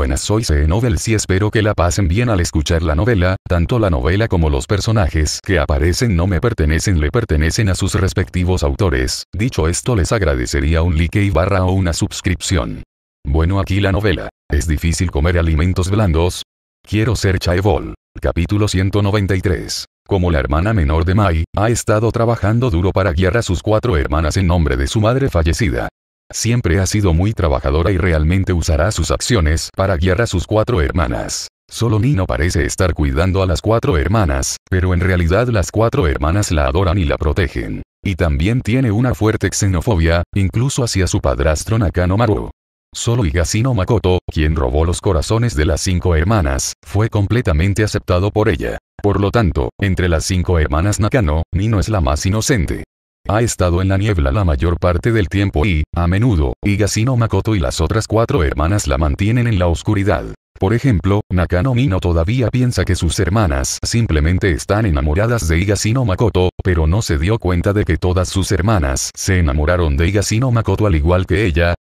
buenas soy C e Novels y espero que la pasen bien al escuchar la novela, tanto la novela como los personajes que aparecen no me pertenecen le pertenecen a sus respectivos autores, dicho esto les agradecería un like y barra o una suscripción. Bueno aquí la novela. ¿Es difícil comer alimentos blandos? Quiero ser Chaebol. Capítulo 193. Como la hermana menor de Mai, ha estado trabajando duro para guiar a sus cuatro hermanas en nombre de su madre fallecida. Siempre ha sido muy trabajadora y realmente usará sus acciones para guiar a sus cuatro hermanas. Solo Nino parece estar cuidando a las cuatro hermanas, pero en realidad las cuatro hermanas la adoran y la protegen. Y también tiene una fuerte xenofobia, incluso hacia su padrastro Nakano Maru. Solo Higashino Makoto, quien robó los corazones de las cinco hermanas, fue completamente aceptado por ella. Por lo tanto, entre las cinco hermanas Nakano, Nino es la más inocente. Ha estado en la niebla la mayor parte del tiempo y, a menudo, Higashino Makoto y las otras cuatro hermanas la mantienen en la oscuridad. Por ejemplo, Nakano Mino todavía piensa que sus hermanas simplemente están enamoradas de Higashino Makoto, pero no se dio cuenta de que todas sus hermanas se enamoraron de Higashino Makoto al igual que ella,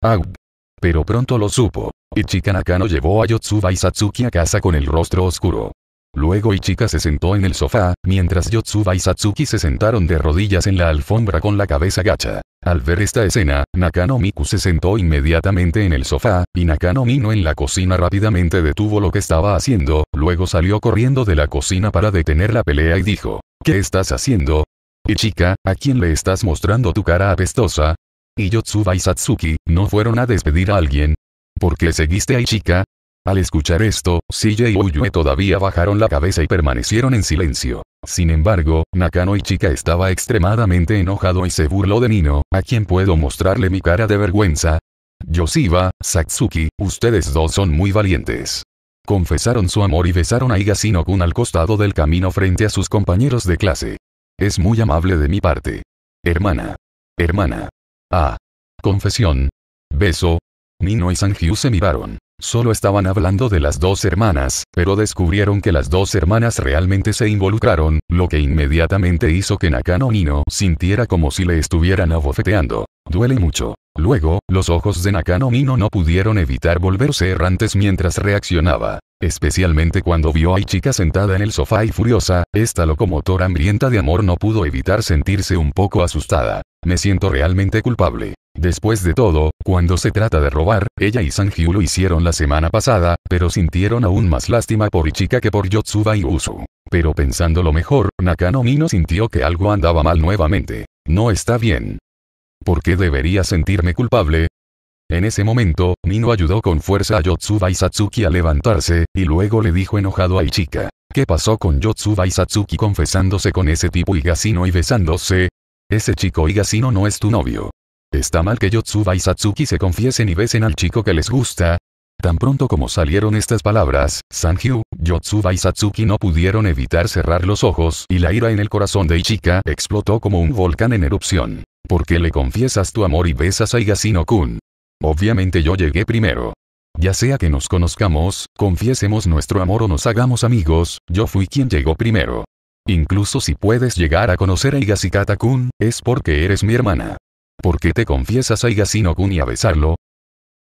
Pero pronto lo supo. Ichika Nakano llevó a Yotsuba y Satsuki a casa con el rostro oscuro. Luego Ichika se sentó en el sofá, mientras Yotsuba y Satsuki se sentaron de rodillas en la alfombra con la cabeza gacha. Al ver esta escena, Nakano Miku se sentó inmediatamente en el sofá, y Nakano Mino en la cocina rápidamente detuvo lo que estaba haciendo, luego salió corriendo de la cocina para detener la pelea y dijo, ¿Qué estás haciendo? Ichika, ¿a quién le estás mostrando tu cara apestosa? Y Yotsuba y Satsuki, ¿no fueron a despedir a alguien? ¿Por qué seguiste a Ichika? Al escuchar esto, Silla y Uyue todavía bajaron la cabeza y permanecieron en silencio. Sin embargo, Nakano y Chica estaba extremadamente enojado y se burló de Nino, a quien puedo mostrarle mi cara de vergüenza. Yoshiba, Satsuki, ustedes dos son muy valientes. Confesaron su amor y besaron a Higashino-kun al costado del camino frente a sus compañeros de clase. Es muy amable de mi parte. Hermana. Hermana. Ah. Confesión. Beso, Nino y Sanju se miraron. Solo estaban hablando de las dos hermanas, pero descubrieron que las dos hermanas realmente se involucraron, lo que inmediatamente hizo que Nakano Nino sintiera como si le estuvieran abofeteando. Duele mucho. Luego, los ojos de Nakano Nino no pudieron evitar volverse errantes mientras reaccionaba. Especialmente cuando vio a Ichika sentada en el sofá y furiosa, esta locomotora hambrienta de amor no pudo evitar sentirse un poco asustada. Me siento realmente culpable. Después de todo, cuando se trata de robar, ella y Sanjiu lo hicieron la semana pasada, pero sintieron aún más lástima por Ichika que por Yotsuba y Usu. Pero pensando lo mejor, Nakano Mino sintió que algo andaba mal nuevamente. No está bien. ¿Por qué debería sentirme culpable? En ese momento, Mino ayudó con fuerza a Yotsuba y Satsuki a levantarse, y luego le dijo enojado a Ichika. ¿Qué pasó con Yotsuba y Satsuki confesándose con ese tipo Igasino y besándose? Ese chico Igasino no es tu novio. Está mal que Yotsuba y Satsuki se confiesen y besen al chico que les gusta. Tan pronto como salieron estas palabras, Sanju, Yotsuba y Satsuki no pudieron evitar cerrar los ojos y la ira en el corazón de Ichika explotó como un volcán en erupción. ¿Por qué le confiesas tu amor y besas a Higashino-kun? Obviamente yo llegué primero. Ya sea que nos conozcamos, confiésemos nuestro amor o nos hagamos amigos, yo fui quien llegó primero. Incluso si puedes llegar a conocer a Higashikata-kun, es porque eres mi hermana. ¿Por qué te confiesas a Higashino-kun y a besarlo?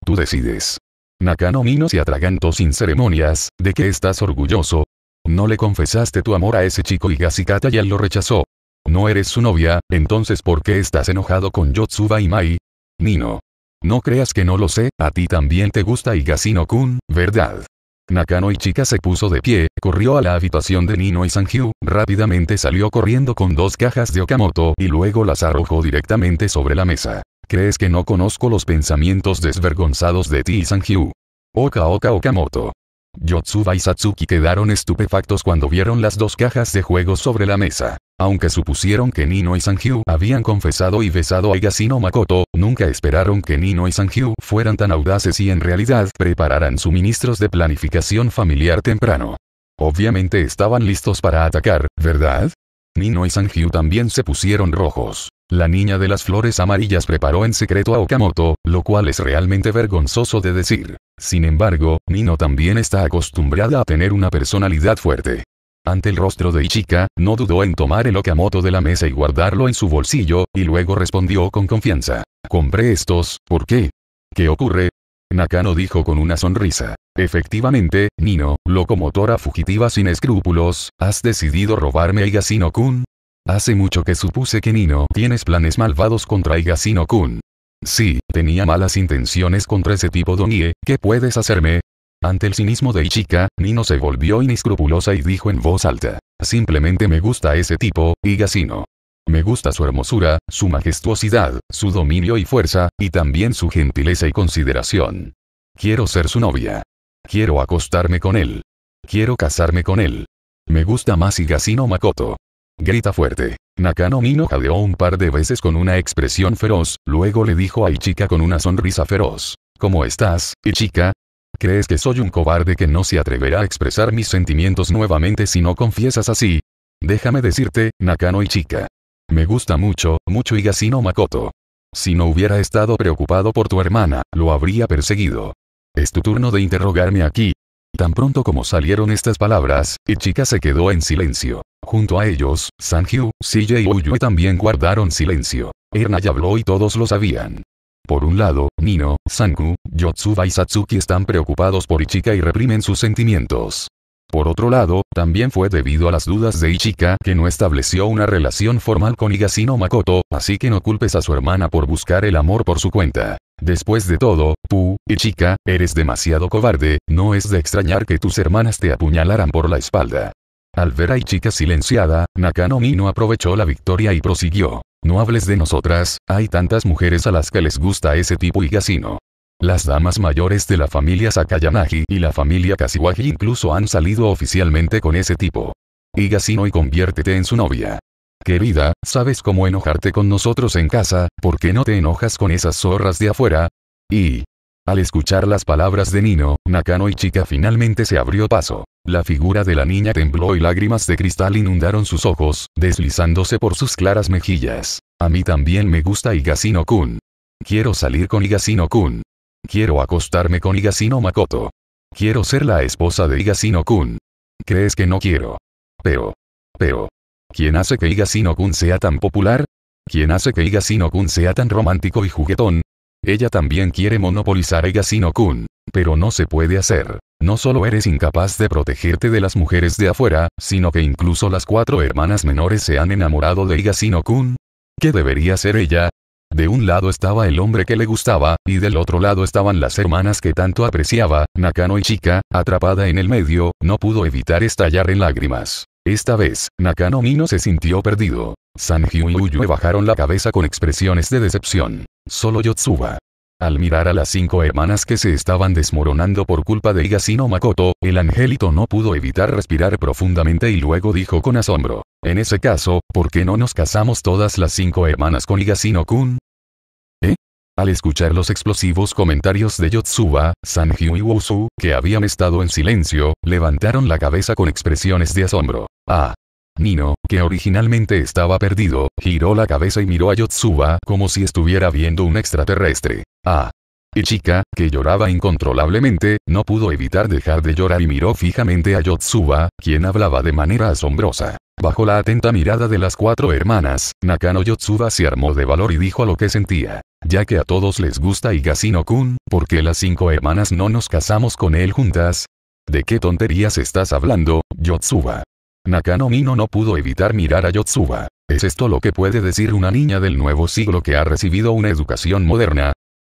Tú decides. Nakano Mino se atragantó sin ceremonias, ¿de qué estás orgulloso? No le confesaste tu amor a ese chico y él ya lo rechazó. No eres su novia, entonces ¿por qué estás enojado con Yotsuba y Mai? Nino. No creas que no lo sé, a ti también te gusta Higashino-kun, ¿verdad? Nakano y Chica se puso de pie, corrió a la habitación de Nino y Sanju, rápidamente salió corriendo con dos cajas de Okamoto y luego las arrojó directamente sobre la mesa. ¿Crees que no conozco los pensamientos desvergonzados de ti y Sanju? Oka Oka Okamoto. Yotsuba y Satsuki quedaron estupefactos cuando vieron las dos cajas de juegos sobre la mesa. Aunque supusieron que Nino y Sanjiu habían confesado y besado a Higashino Makoto, nunca esperaron que Nino y Sanjiu fueran tan audaces y en realidad prepararan suministros de planificación familiar temprano. Obviamente estaban listos para atacar, ¿verdad? Nino y Sanjiu también se pusieron rojos. La niña de las flores amarillas preparó en secreto a Okamoto, lo cual es realmente vergonzoso de decir. Sin embargo, Nino también está acostumbrada a tener una personalidad fuerte. Ante el rostro de Ichika, no dudó en tomar el Okamoto de la mesa y guardarlo en su bolsillo, y luego respondió con confianza. Compré estos, ¿por qué? ¿Qué ocurre? Nakano dijo con una sonrisa. Efectivamente, Nino, locomotora fugitiva sin escrúpulos, ¿has decidido robarme a igasino kun Hace mucho que supuse que Nino tienes planes malvados contra Igasino kun Sí, tenía malas intenciones contra ese tipo donnie. ¿qué puedes hacerme? Ante el cinismo de Ichika, Nino se volvió inescrupulosa y dijo en voz alta. Simplemente me gusta ese tipo, Igasino. Me gusta su hermosura, su majestuosidad, su dominio y fuerza, y también su gentileza y consideración. Quiero ser su novia. Quiero acostarme con él. Quiero casarme con él. Me gusta más Higashino Makoto. Grita fuerte. Nakano Mino jadeó un par de veces con una expresión feroz, luego le dijo a Ichika con una sonrisa feroz. ¿Cómo estás, Ichika? ¿Crees que soy un cobarde que no se atreverá a expresar mis sentimientos nuevamente si no confiesas así? Déjame decirte, Nakano Ichika. Me gusta mucho, mucho Higashino Makoto. Si no hubiera estado preocupado por tu hermana, lo habría perseguido. Es tu turno de interrogarme aquí. Tan pronto como salieron estas palabras, Ichika se quedó en silencio. Junto a ellos, Sanju, Siye y Uyue también guardaron silencio. ya habló y todos lo sabían. Por un lado, Nino, Sanku, Yotsuba y Satsuki están preocupados por Ichika y reprimen sus sentimientos. Por otro lado, también fue debido a las dudas de Ichika que no estableció una relación formal con Higashino Makoto, así que no culpes a su hermana por buscar el amor por su cuenta. Después de todo, Pu, Ichika, eres demasiado cobarde, no es de extrañar que tus hermanas te apuñalaran por la espalda. Al ver a Ichika silenciada, Nakano Mino aprovechó la victoria y prosiguió. No hables de nosotras, hay tantas mujeres a las que les gusta ese tipo Higashino. Las damas mayores de la familia Sakayanagi y la familia Kasiwagi incluso han salido oficialmente con ese tipo. Higasino y conviértete en su novia. Querida, ¿sabes cómo enojarte con nosotros en casa? ¿Por qué no te enojas con esas zorras de afuera? Y... Al escuchar las palabras de Nino, Nakano y Chica finalmente se abrió paso. La figura de la niña tembló y lágrimas de cristal inundaron sus ojos, deslizándose por sus claras mejillas. A mí también me gusta Igasino kun Quiero salir con Igasino kun Quiero acostarme con Higashino Makoto. Quiero ser la esposa de Higashino Kun. ¿Crees que no quiero? Pero. Pero. ¿Quién hace que Higashino Kun sea tan popular? ¿Quién hace que Higashino Kun sea tan romántico y juguetón? Ella también quiere monopolizar a Higashino Kun. Pero no se puede hacer. No solo eres incapaz de protegerte de las mujeres de afuera, sino que incluso las cuatro hermanas menores se han enamorado de Higashino Kun. ¿Qué debería ser ella? De un lado estaba el hombre que le gustaba, y del otro lado estaban las hermanas que tanto apreciaba, Nakano y Chika, atrapada en el medio, no pudo evitar estallar en lágrimas. Esta vez, Nakano Mino se sintió perdido. Sanji y Uyue bajaron la cabeza con expresiones de decepción. Solo Yotsuba, al mirar a las cinco hermanas que se estaban desmoronando por culpa de Higashino Makoto, el angelito no pudo evitar respirar profundamente y luego dijo con asombro. En ese caso, ¿por qué no nos casamos todas las cinco hermanas con Higashino-kun? ¿Eh? Al escuchar los explosivos comentarios de Yotsuba, Sanji y Wusu, que habían estado en silencio, levantaron la cabeza con expresiones de asombro. Ah, Nino, que originalmente estaba perdido, giró la cabeza y miró a Yotsuba como si estuviera viendo un extraterrestre. Ah. Y chica, que lloraba incontrolablemente, no pudo evitar dejar de llorar y miró fijamente a Yotsuba, quien hablaba de manera asombrosa. Bajo la atenta mirada de las cuatro hermanas, Nakano Yotsuba se armó de valor y dijo lo que sentía. Ya que a todos les gusta Higashino-kun, ¿por qué las cinco hermanas no nos casamos con él juntas? ¿De qué tonterías estás hablando, Yotsuba? Nakano Mino no pudo evitar mirar a Yotsuba. ¿Es esto lo que puede decir una niña del nuevo siglo que ha recibido una educación moderna?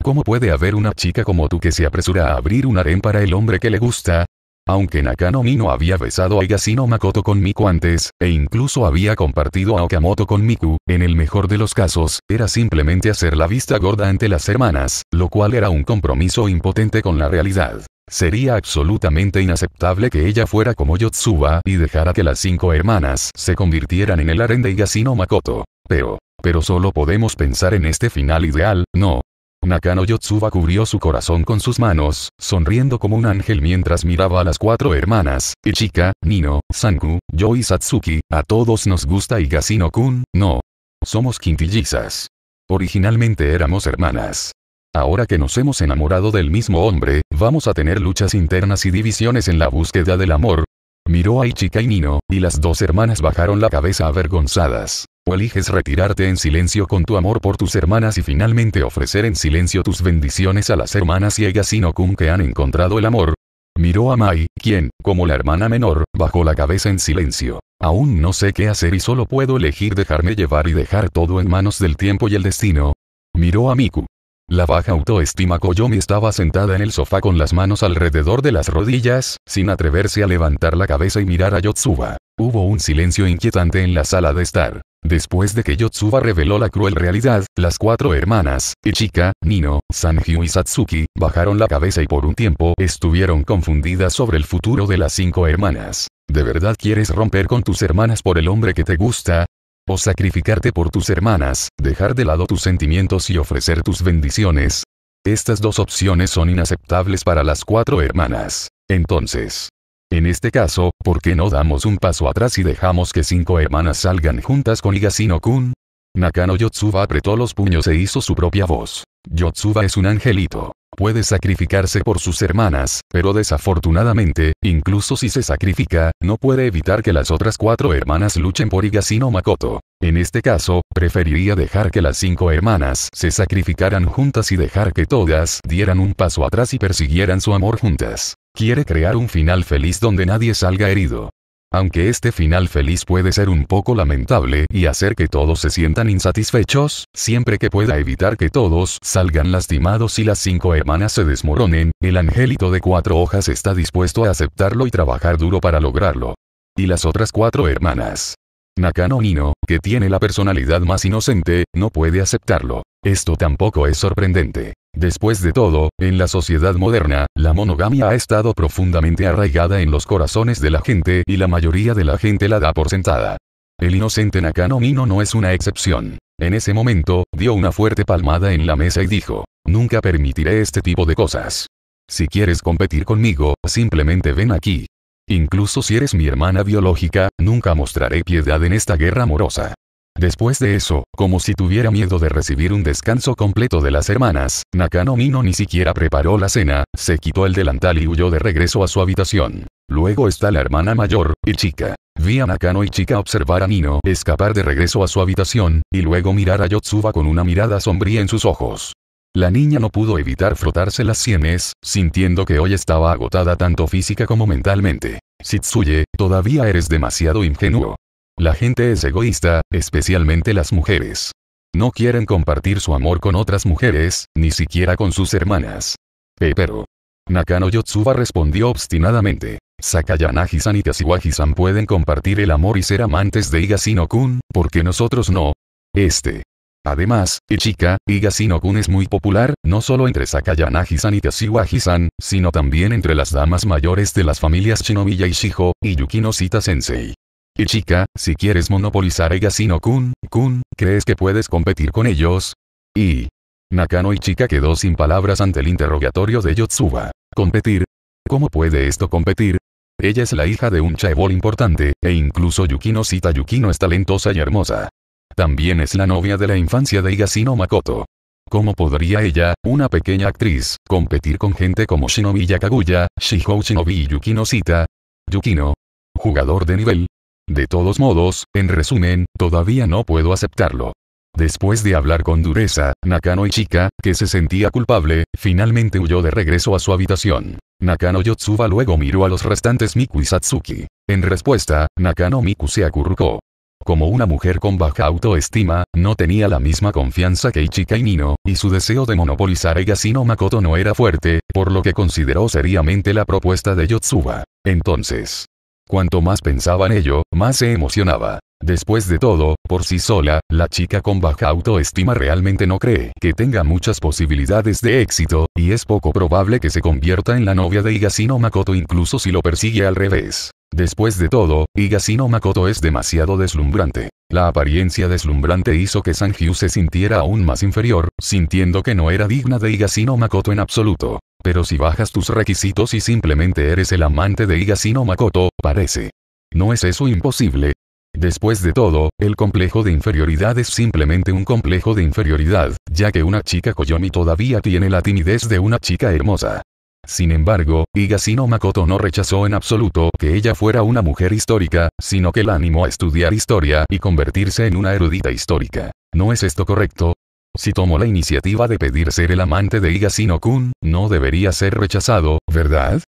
¿Cómo puede haber una chica como tú que se apresura a abrir un harem para el hombre que le gusta? Aunque Nakano no había besado a Yasino Makoto con Miku antes, e incluso había compartido a Okamoto con Miku, en el mejor de los casos, era simplemente hacer la vista gorda ante las hermanas, lo cual era un compromiso impotente con la realidad. Sería absolutamente inaceptable que ella fuera como Yotsuba y dejara que las cinco hermanas se convirtieran en el harén de Yasino Makoto. Pero, pero solo podemos pensar en este final ideal, no, Nakano Yotsuba cubrió su corazón con sus manos, sonriendo como un ángel mientras miraba a las cuatro hermanas, Ichika, Nino, Sanku, Yo y Satsuki, a todos nos gusta y kun, no. Somos quintillizas. Originalmente éramos hermanas. Ahora que nos hemos enamorado del mismo hombre, vamos a tener luchas internas y divisiones en la búsqueda del amor. Miró a Ichika y Nino, y las dos hermanas bajaron la cabeza avergonzadas o eliges retirarte en silencio con tu amor por tus hermanas y finalmente ofrecer en silencio tus bendiciones a las hermanas ciegas kun que han encontrado el amor. Miró a Mai, quien, como la hermana menor, bajó la cabeza en silencio. Aún no sé qué hacer y solo puedo elegir dejarme llevar y dejar todo en manos del tiempo y el destino. Miró a Miku. La baja autoestima Koyomi estaba sentada en el sofá con las manos alrededor de las rodillas, sin atreverse a levantar la cabeza y mirar a Yotsuba. Hubo un silencio inquietante en la sala de estar. Después de que Yotsuba reveló la cruel realidad, las cuatro hermanas, Ichika, Nino, Sanjiu y Satsuki, bajaron la cabeza y por un tiempo estuvieron confundidas sobre el futuro de las cinco hermanas. ¿De verdad quieres romper con tus hermanas por el hombre que te gusta? o sacrificarte por tus hermanas, dejar de lado tus sentimientos y ofrecer tus bendiciones. Estas dos opciones son inaceptables para las cuatro hermanas. Entonces, en este caso, ¿por qué no damos un paso atrás y dejamos que cinco hermanas salgan juntas con Higashino-kun? Nakano Yotsuba apretó los puños e hizo su propia voz. Yotsuba es un angelito. Puede sacrificarse por sus hermanas, pero desafortunadamente, incluso si se sacrifica, no puede evitar que las otras cuatro hermanas luchen por Higashino Makoto. En este caso, preferiría dejar que las cinco hermanas se sacrificaran juntas y dejar que todas dieran un paso atrás y persiguieran su amor juntas. Quiere crear un final feliz donde nadie salga herido. Aunque este final feliz puede ser un poco lamentable y hacer que todos se sientan insatisfechos, siempre que pueda evitar que todos salgan lastimados y las cinco hermanas se desmoronen, el angelito de cuatro hojas está dispuesto a aceptarlo y trabajar duro para lograrlo. Y las otras cuatro hermanas. Nakano Nino, que tiene la personalidad más inocente, no puede aceptarlo. Esto tampoco es sorprendente. Después de todo, en la sociedad moderna, la monogamia ha estado profundamente arraigada en los corazones de la gente y la mayoría de la gente la da por sentada. El inocente Nakano Mino no es una excepción. En ese momento, dio una fuerte palmada en la mesa y dijo, nunca permitiré este tipo de cosas. Si quieres competir conmigo, simplemente ven aquí. Incluso si eres mi hermana biológica, nunca mostraré piedad en esta guerra amorosa. Después de eso, como si tuviera miedo de recibir un descanso completo de las hermanas, Nakano Mino ni siquiera preparó la cena, se quitó el delantal y huyó de regreso a su habitación. Luego está la hermana mayor, Ichika. Vi a Nakano y Ichika observar a Nino escapar de regreso a su habitación, y luego mirar a Yotsuba con una mirada sombría en sus ojos. La niña no pudo evitar frotarse las sienes, sintiendo que hoy estaba agotada tanto física como mentalmente. Sitsuye, todavía eres demasiado ingenuo. La gente es egoísta, especialmente las mujeres. No quieren compartir su amor con otras mujeres, ni siquiera con sus hermanas. Eh, pero. Nakano Yotsuba respondió obstinadamente. Sakayanagi-san y Kashiwagi-san pueden compartir el amor y ser amantes de Higashino-kun, porque nosotros no. Este. Además, Ichika, Higashino-kun es muy popular, no solo entre Sakayanagi-san y Kashiwagi-san, sino también entre las damas mayores de las familias y Ishijo, y Yukino Sita-sensei. Y chica, si quieres monopolizar a Gasino Kun, Kun, ¿crees que puedes competir con ellos? Y. Nakano y quedó sin palabras ante el interrogatorio de Yotsuba. ¿Competir? ¿Cómo puede esto competir? Ella es la hija de un chaebol importante, e incluso Yukino Sita Yukino es talentosa y hermosa. También es la novia de la infancia de Higashino Makoto. ¿Cómo podría ella, una pequeña actriz, competir con gente como Shinobi Yakaguya, Shihou Shinobi y Yukino Sita? Yukino. Jugador de nivel, de todos modos, en resumen, todavía no puedo aceptarlo. Después de hablar con dureza, Nakano Ichika, que se sentía culpable, finalmente huyó de regreso a su habitación. Nakano Yotsuba luego miró a los restantes Miku y Satsuki. En respuesta, Nakano Miku se acurrucó. Como una mujer con baja autoestima, no tenía la misma confianza que Ichika y Nino, y su deseo de monopolizar a Gasino Makoto no era fuerte, por lo que consideró seriamente la propuesta de Yotsuba. Entonces, Cuanto más pensaba en ello, más se emocionaba. Después de todo, por sí sola, la chica con baja autoestima realmente no cree que tenga muchas posibilidades de éxito, y es poco probable que se convierta en la novia de Higashino Makoto incluso si lo persigue al revés. Después de todo, Higashino Makoto es demasiado deslumbrante. La apariencia deslumbrante hizo que Sanjiu se sintiera aún más inferior, sintiendo que no era digna de Higashino Makoto en absoluto. Pero si bajas tus requisitos y simplemente eres el amante de Higashino Makoto, parece. ¿No es eso imposible? Después de todo, el complejo de inferioridad es simplemente un complejo de inferioridad, ya que una chica Koyomi todavía tiene la timidez de una chica hermosa. Sin embargo, Higashino Makoto no rechazó en absoluto que ella fuera una mujer histórica, sino que la animó a estudiar historia y convertirse en una erudita histórica. ¿No es esto correcto? Si tomó la iniciativa de pedir ser el amante de Higashino-kun, no debería ser rechazado, ¿verdad?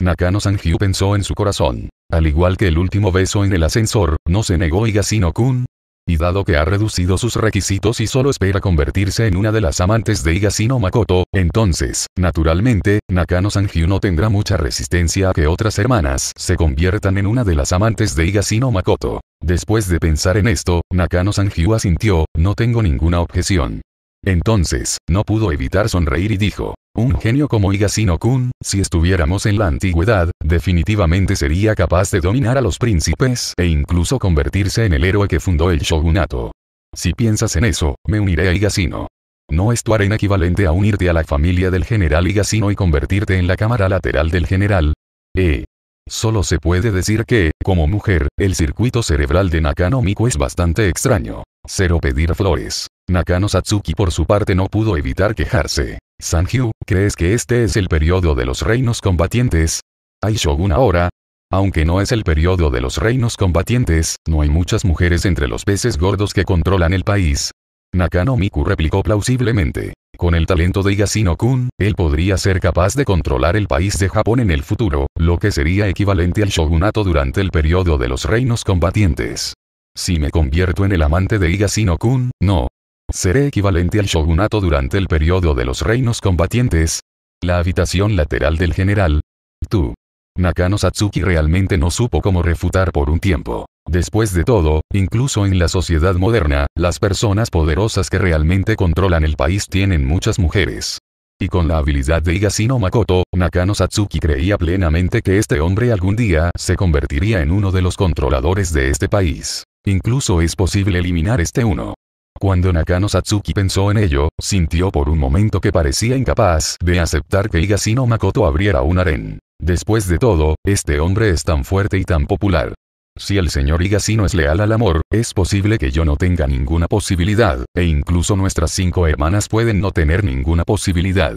Nakano Sanjiu pensó en su corazón. Al igual que el último beso en el ascensor, no se negó Higashino-kun. Y dado que ha reducido sus requisitos y solo espera convertirse en una de las amantes de Higashino Makoto, entonces, naturalmente, Nakano Sanjiu no tendrá mucha resistencia a que otras hermanas se conviertan en una de las amantes de Higashino Makoto. Después de pensar en esto, Nakano Sanjiu asintió, no tengo ninguna objeción. Entonces, no pudo evitar sonreír y dijo, un genio como Higashino-kun, si estuviéramos en la antigüedad, definitivamente sería capaz de dominar a los príncipes e incluso convertirse en el héroe que fundó el shogunato. Si piensas en eso, me uniré a Higashino. No es tu arena equivalente a unirte a la familia del general Higashino y convertirte en la cámara lateral del general. Eh. Solo se puede decir que, como mujer, el circuito cerebral de Nakano Miku es bastante extraño. Cero pedir flores. Nakano Satsuki por su parte no pudo evitar quejarse. Sanjiu, ¿crees que este es el periodo de los reinos combatientes? ¿Hay Shogun ahora? Aunque no es el periodo de los reinos combatientes, no hay muchas mujeres entre los peces gordos que controlan el país. Nakano Miku replicó plausiblemente. Con el talento de Higashino-kun, él podría ser capaz de controlar el país de Japón en el futuro, lo que sería equivalente al shogunato durante el periodo de los reinos combatientes. Si me convierto en el amante de Higashino-kun, no, ¿Seré equivalente al shogunato durante el periodo de los reinos combatientes. La habitación lateral del general. Tú. Nakano Satsuki realmente no supo cómo refutar por un tiempo. Después de todo, incluso en la sociedad moderna, las personas poderosas que realmente controlan el país tienen muchas mujeres. Y con la habilidad de Higashino Makoto, Nakano Satsuki creía plenamente que este hombre algún día se convertiría en uno de los controladores de este país. Incluso es posible eliminar este uno. Cuando Nakano Satsuki pensó en ello, sintió por un momento que parecía incapaz de aceptar que Higashino Makoto abriera un harén. Después de todo, este hombre es tan fuerte y tan popular. Si el señor Igasino es leal al amor, es posible que yo no tenga ninguna posibilidad, e incluso nuestras cinco hermanas pueden no tener ninguna posibilidad.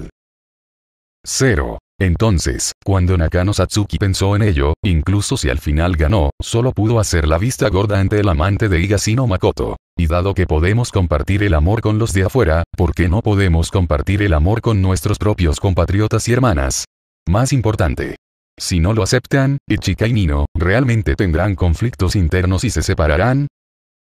0. Entonces, cuando Nakano Satsuki pensó en ello, incluso si al final ganó, solo pudo hacer la vista gorda ante el amante de Higashino Makoto. Y dado que podemos compartir el amor con los de afuera, ¿por qué no podemos compartir el amor con nuestros propios compatriotas y hermanas? Más importante. Si no lo aceptan, y y Nino, ¿realmente tendrán conflictos internos y se separarán?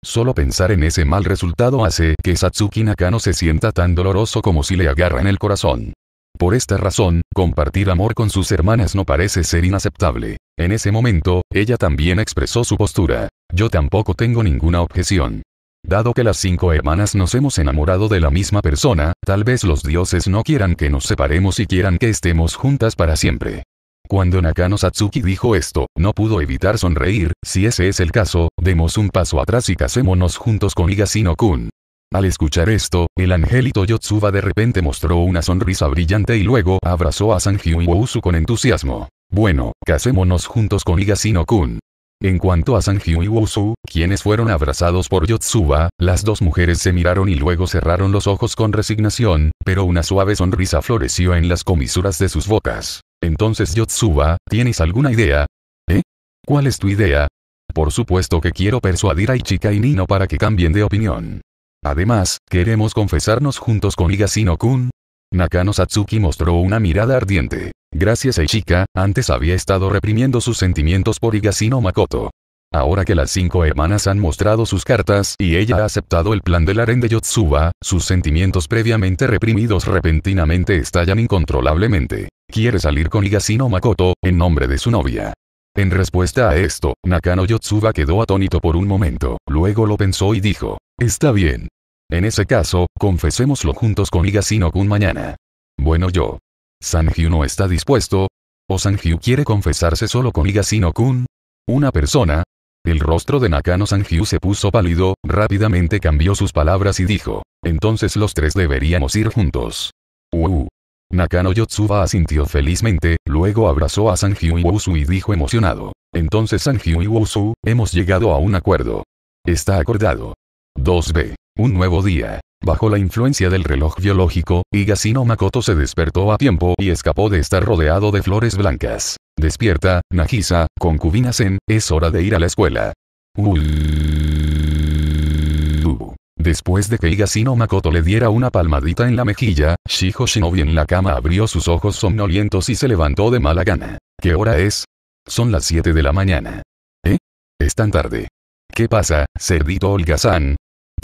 Solo pensar en ese mal resultado hace que Satsuki Nakano se sienta tan doloroso como si le agarran el corazón. Por esta razón, compartir amor con sus hermanas no parece ser inaceptable. En ese momento, ella también expresó su postura. Yo tampoco tengo ninguna objeción. Dado que las cinco hermanas nos hemos enamorado de la misma persona, tal vez los dioses no quieran que nos separemos y quieran que estemos juntas para siempre. Cuando Nakano Satsuki dijo esto, no pudo evitar sonreír, si ese es el caso, demos un paso atrás y casémonos juntos con Higashino-kun. Al escuchar esto, el angelito Yotsuba de repente mostró una sonrisa brillante y luego abrazó a y Wousu con entusiasmo. Bueno, casémonos juntos con Higashino-kun. En cuanto a Sanjiu y Wusu, quienes fueron abrazados por Yotsuba, las dos mujeres se miraron y luego cerraron los ojos con resignación, pero una suave sonrisa floreció en las comisuras de sus bocas. Entonces Yotsuba, ¿tienes alguna idea? ¿Eh? ¿Cuál es tu idea? Por supuesto que quiero persuadir a Ichika y Nino para que cambien de opinión. Además, queremos confesarnos juntos con Higashino-kun. Nakano Satsuki mostró una mirada ardiente. Gracias a Ichika, antes había estado reprimiendo sus sentimientos por Igasino Makoto. Ahora que las cinco hermanas han mostrado sus cartas y ella ha aceptado el plan del aren de Yotsuba, sus sentimientos previamente reprimidos repentinamente estallan incontrolablemente. Quiere salir con Higashino Makoto, en nombre de su novia. En respuesta a esto, Nakano Yotsuba quedó atónito por un momento, luego lo pensó y dijo, está bien. En ese caso, confesémoslo juntos con Igasino kun mañana. Bueno yo, ¿Sanjiu no está dispuesto, o Sanjiu quiere confesarse solo con Higashino-kun. Una persona. El rostro de Nakano Sanjiu se puso pálido, rápidamente cambió sus palabras y dijo, entonces los tres deberíamos ir juntos. Uh. Nakano Yotsuba asintió felizmente, luego abrazó a y Wusu y dijo emocionado. Entonces y Wusu hemos llegado a un acuerdo. Está acordado. 2b. Un nuevo día. Bajo la influencia del reloj biológico, Higashino Makoto se despertó a tiempo y escapó de estar rodeado de flores blancas. Despierta, Nagisa, concubina Zen, es hora de ir a la escuela. Uuuh. Después de que Higashino Makoto le diera una palmadita en la mejilla, Shiho en la cama abrió sus ojos somnolientos y se levantó de mala gana. ¿Qué hora es? Son las 7 de la mañana. ¿Eh? Es tan tarde. ¿Qué pasa, cerdito Holgazán?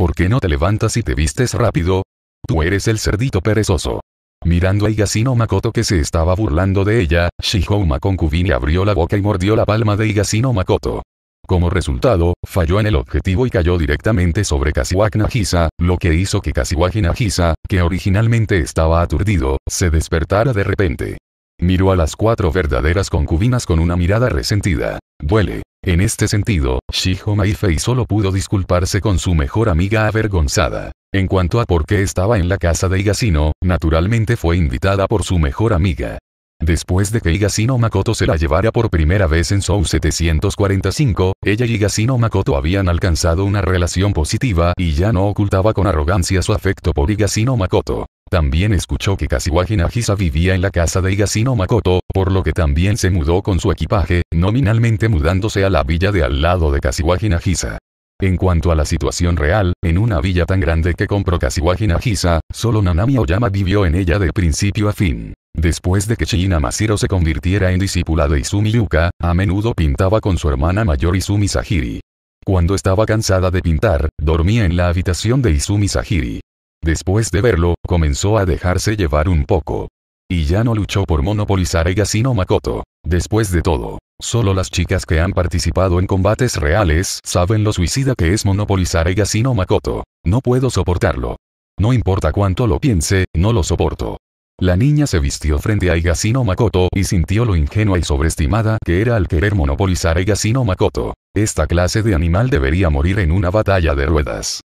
¿por qué no te levantas y te vistes rápido? Tú eres el cerdito perezoso. Mirando a Higasino Makoto que se estaba burlando de ella, Shihouma Concubina abrió la boca y mordió la palma de Higasino Makoto. Como resultado, falló en el objetivo y cayó directamente sobre Kasiwak Nagisa, lo que hizo que Kashiwaki Nagisa, que originalmente estaba aturdido, se despertara de repente. Miró a las cuatro verdaderas concubinas con una mirada resentida. Duele. En este sentido, Shihomaifei Maifei solo pudo disculparse con su mejor amiga avergonzada. En cuanto a por qué estaba en la casa de Igasino. naturalmente fue invitada por su mejor amiga. Después de que Igasino Makoto se la llevara por primera vez en Soul 745, ella y Igasino Makoto habían alcanzado una relación positiva y ya no ocultaba con arrogancia su afecto por Igasino Makoto. También escuchó que Kazuaki Nagisa vivía en la casa de Higashino Makoto, por lo que también se mudó con su equipaje, nominalmente mudándose a la villa de al lado de Kazuaki Nagisa. En cuanto a la situación real, en una villa tan grande que compró Kazuaki Nagisa, solo Nanami Oyama vivió en ella de principio a fin. Después de que China se convirtiera en discípula de Izumi Yuka, a menudo pintaba con su hermana mayor Izumi Sahiri. Cuando estaba cansada de pintar, dormía en la habitación de Izumi Sahiri. Después de verlo, comenzó a dejarse llevar un poco. Y ya no luchó por monopolizar a sino Makoto. Después de todo, solo las chicas que han participado en combates reales saben lo suicida que es monopolizar a sino Makoto. No puedo soportarlo. No importa cuánto lo piense, no lo soporto. La niña se vistió frente a Higashino Makoto y sintió lo ingenua y sobreestimada que era al querer monopolizar a Higashino Makoto. Esta clase de animal debería morir en una batalla de ruedas.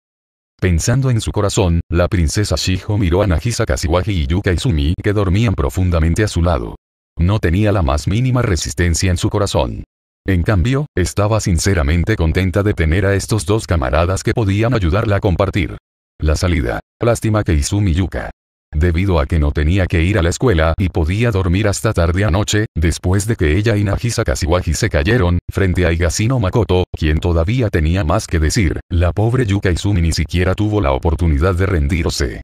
Pensando en su corazón, la princesa Shijo miró a Nagisa Kasiwagi y Yuka Izumi que dormían profundamente a su lado. No tenía la más mínima resistencia en su corazón. En cambio, estaba sinceramente contenta de tener a estos dos camaradas que podían ayudarla a compartir. La salida. Lástima que Izumi Yuka Debido a que no tenía que ir a la escuela y podía dormir hasta tarde anoche, después de que ella y Nagisa Kashiwagi se cayeron, frente a Igasino Makoto, quien todavía tenía más que decir, la pobre Yuka Izumi ni siquiera tuvo la oportunidad de rendirse.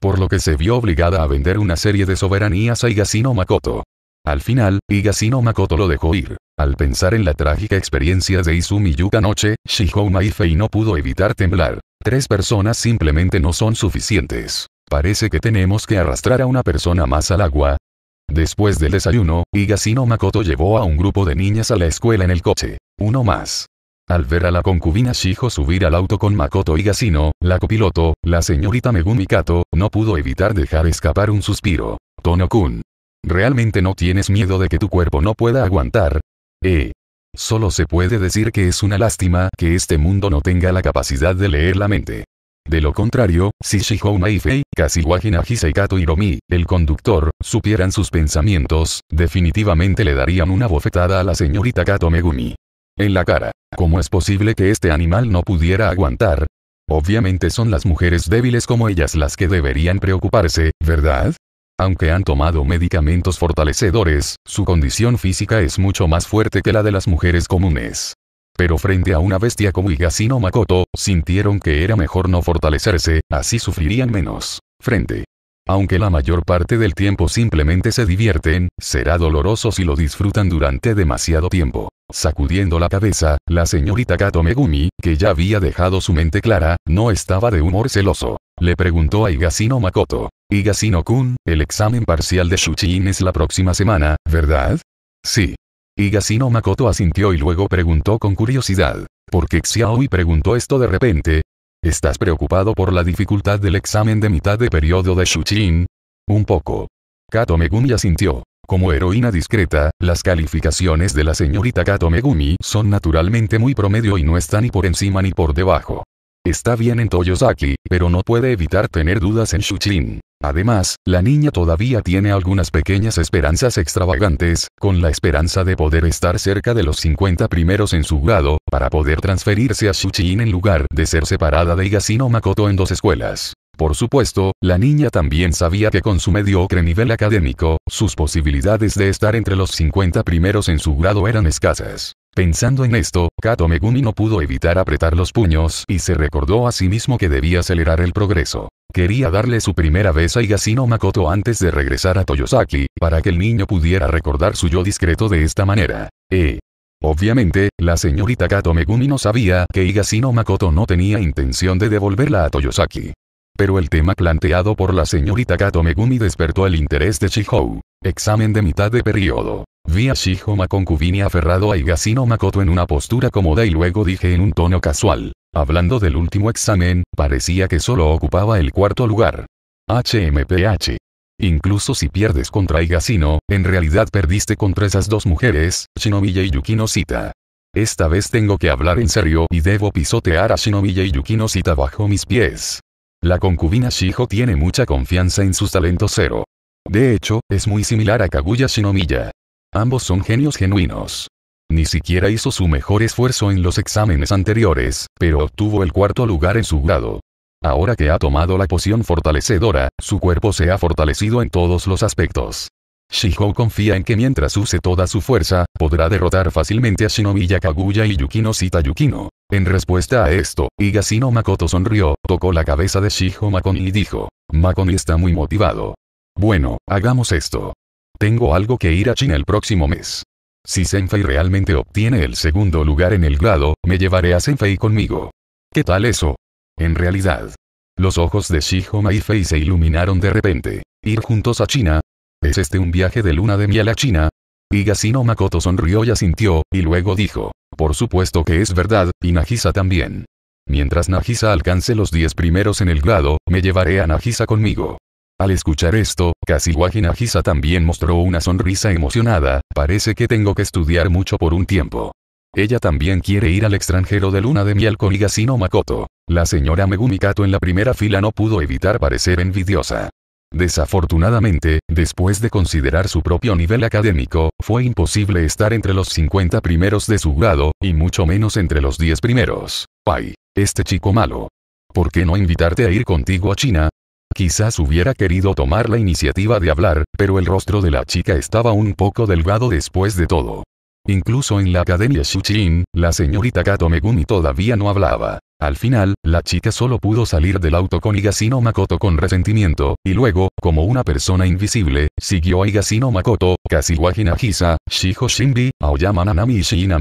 Por lo que se vio obligada a vender una serie de soberanías a Igasino Makoto. Al final, Igasino Makoto lo dejó ir. Al pensar en la trágica experiencia de Izumi Yuka anoche, Shihou Maifei no pudo evitar temblar. Tres personas simplemente no son suficientes. Parece que tenemos que arrastrar a una persona más al agua. Después del desayuno, Higashino Makoto llevó a un grupo de niñas a la escuela en el coche. Uno más. Al ver a la concubina Shijo subir al auto con Makoto Higashino, la copiloto, la señorita Megumi Kato, no pudo evitar dejar escapar un suspiro. Tono-kun. ¿Realmente no tienes miedo de que tu cuerpo no pueda aguantar? Eh. Solo se puede decir que es una lástima que este mundo no tenga la capacidad de leer la mente. De lo contrario, si Shihou Maifei, Kashiwagi Nagisa y Kato Hiromi, el conductor, supieran sus pensamientos, definitivamente le darían una bofetada a la señorita Kato Megumi. En la cara. ¿Cómo es posible que este animal no pudiera aguantar? Obviamente son las mujeres débiles como ellas las que deberían preocuparse, ¿verdad? Aunque han tomado medicamentos fortalecedores, su condición física es mucho más fuerte que la de las mujeres comunes. Pero frente a una bestia como Higashino Makoto, sintieron que era mejor no fortalecerse, así sufrirían menos. Frente. Aunque la mayor parte del tiempo simplemente se divierten, será doloroso si lo disfrutan durante demasiado tiempo. Sacudiendo la cabeza, la señorita Kato Megumi, que ya había dejado su mente clara, no estaba de humor celoso. Le preguntó a Higashino Makoto. Higashino-kun, el examen parcial de Shuchin es la próxima semana, ¿verdad? Sí. Y Gasino Makoto asintió y luego preguntó con curiosidad. ¿Por qué Xiaomi preguntó esto de repente? ¿Estás preocupado por la dificultad del examen de mitad de periodo de Shuchin? Un poco. Kato Megumi asintió. Como heroína discreta, las calificaciones de la señorita Kato Megumi son naturalmente muy promedio y no está ni por encima ni por debajo. Está bien en Toyosaki, pero no puede evitar tener dudas en Shuchin. Además, la niña todavía tiene algunas pequeñas esperanzas extravagantes, con la esperanza de poder estar cerca de los 50 primeros en su grado, para poder transferirse a Shuchin en lugar de ser separada de Higashino Makoto en dos escuelas. Por supuesto, la niña también sabía que con su mediocre nivel académico, sus posibilidades de estar entre los 50 primeros en su grado eran escasas. Pensando en esto, Kato Megumi no pudo evitar apretar los puños y se recordó a sí mismo que debía acelerar el progreso. Quería darle su primera vez a Igasino Makoto antes de regresar a Toyosaki, para que el niño pudiera recordar su yo discreto de esta manera. Eh. Obviamente, la señorita Kato Megumi no sabía que Igasino Makoto no tenía intención de devolverla a Toyosaki. Pero el tema planteado por la señorita Kato Megumi despertó el interés de Chihou. Examen de mitad de periodo. Vi a Shihoma concubini aferrado a Igasino Makoto en una postura cómoda y luego dije en un tono casual. Hablando del último examen, parecía que solo ocupaba el cuarto lugar. HMPH. Incluso si pierdes contra Igasino, en realidad perdiste contra esas dos mujeres, Shinomiya y Yukino Esta vez tengo que hablar en serio y debo pisotear a Shinomiya y Yukino bajo mis pies. La concubina Shijo tiene mucha confianza en sus talentos cero. De hecho, es muy similar a Kaguya Shinomiya. Ambos son genios genuinos. Ni siquiera hizo su mejor esfuerzo en los exámenes anteriores, pero obtuvo el cuarto lugar en su grado. Ahora que ha tomado la poción fortalecedora, su cuerpo se ha fortalecido en todos los aspectos. Shihou confía en que mientras use toda su fuerza, podrá derrotar fácilmente a Shinomiya Kaguya y Yukino Sitayukino. En respuesta a esto, Higashino Makoto sonrió, tocó la cabeza de Shihou Makoni y dijo, Makoni está muy motivado. Bueno, hagamos esto tengo algo que ir a China el próximo mes. Si Senfei realmente obtiene el segundo lugar en el grado, me llevaré a Senfei conmigo. ¿Qué tal eso? En realidad. Los ojos de Shihoma y Fei se iluminaron de repente. ¿Ir juntos a China? ¿Es este un viaje de luna de miel a China? Higashino Makoto sonrió y asintió, y luego dijo, por supuesto que es verdad, y Nagisa también. Mientras Nagisa alcance los 10 primeros en el grado, me llevaré a Nagisa conmigo. Al escuchar esto, Kashiwagi Nagisa también mostró una sonrisa emocionada, parece que tengo que estudiar mucho por un tiempo. Ella también quiere ir al extranjero de luna de miel con sino Makoto. La señora Megumi Kato en la primera fila no pudo evitar parecer envidiosa. Desafortunadamente, después de considerar su propio nivel académico, fue imposible estar entre los 50 primeros de su grado, y mucho menos entre los 10 primeros. Pai, este chico malo. ¿Por qué no invitarte a ir contigo a China? Quizás hubiera querido tomar la iniciativa de hablar, pero el rostro de la chica estaba un poco delgado después de todo. Incluso en la academia Shuchin, la señorita Kato Megumi todavía no hablaba. Al final, la chica solo pudo salir del auto con Higashino Makoto con resentimiento, y luego, como una persona invisible, siguió a Higashino Makoto, Kashiwagi Nagisa, Shiho Shinbi, Aoyama Nanami y Shina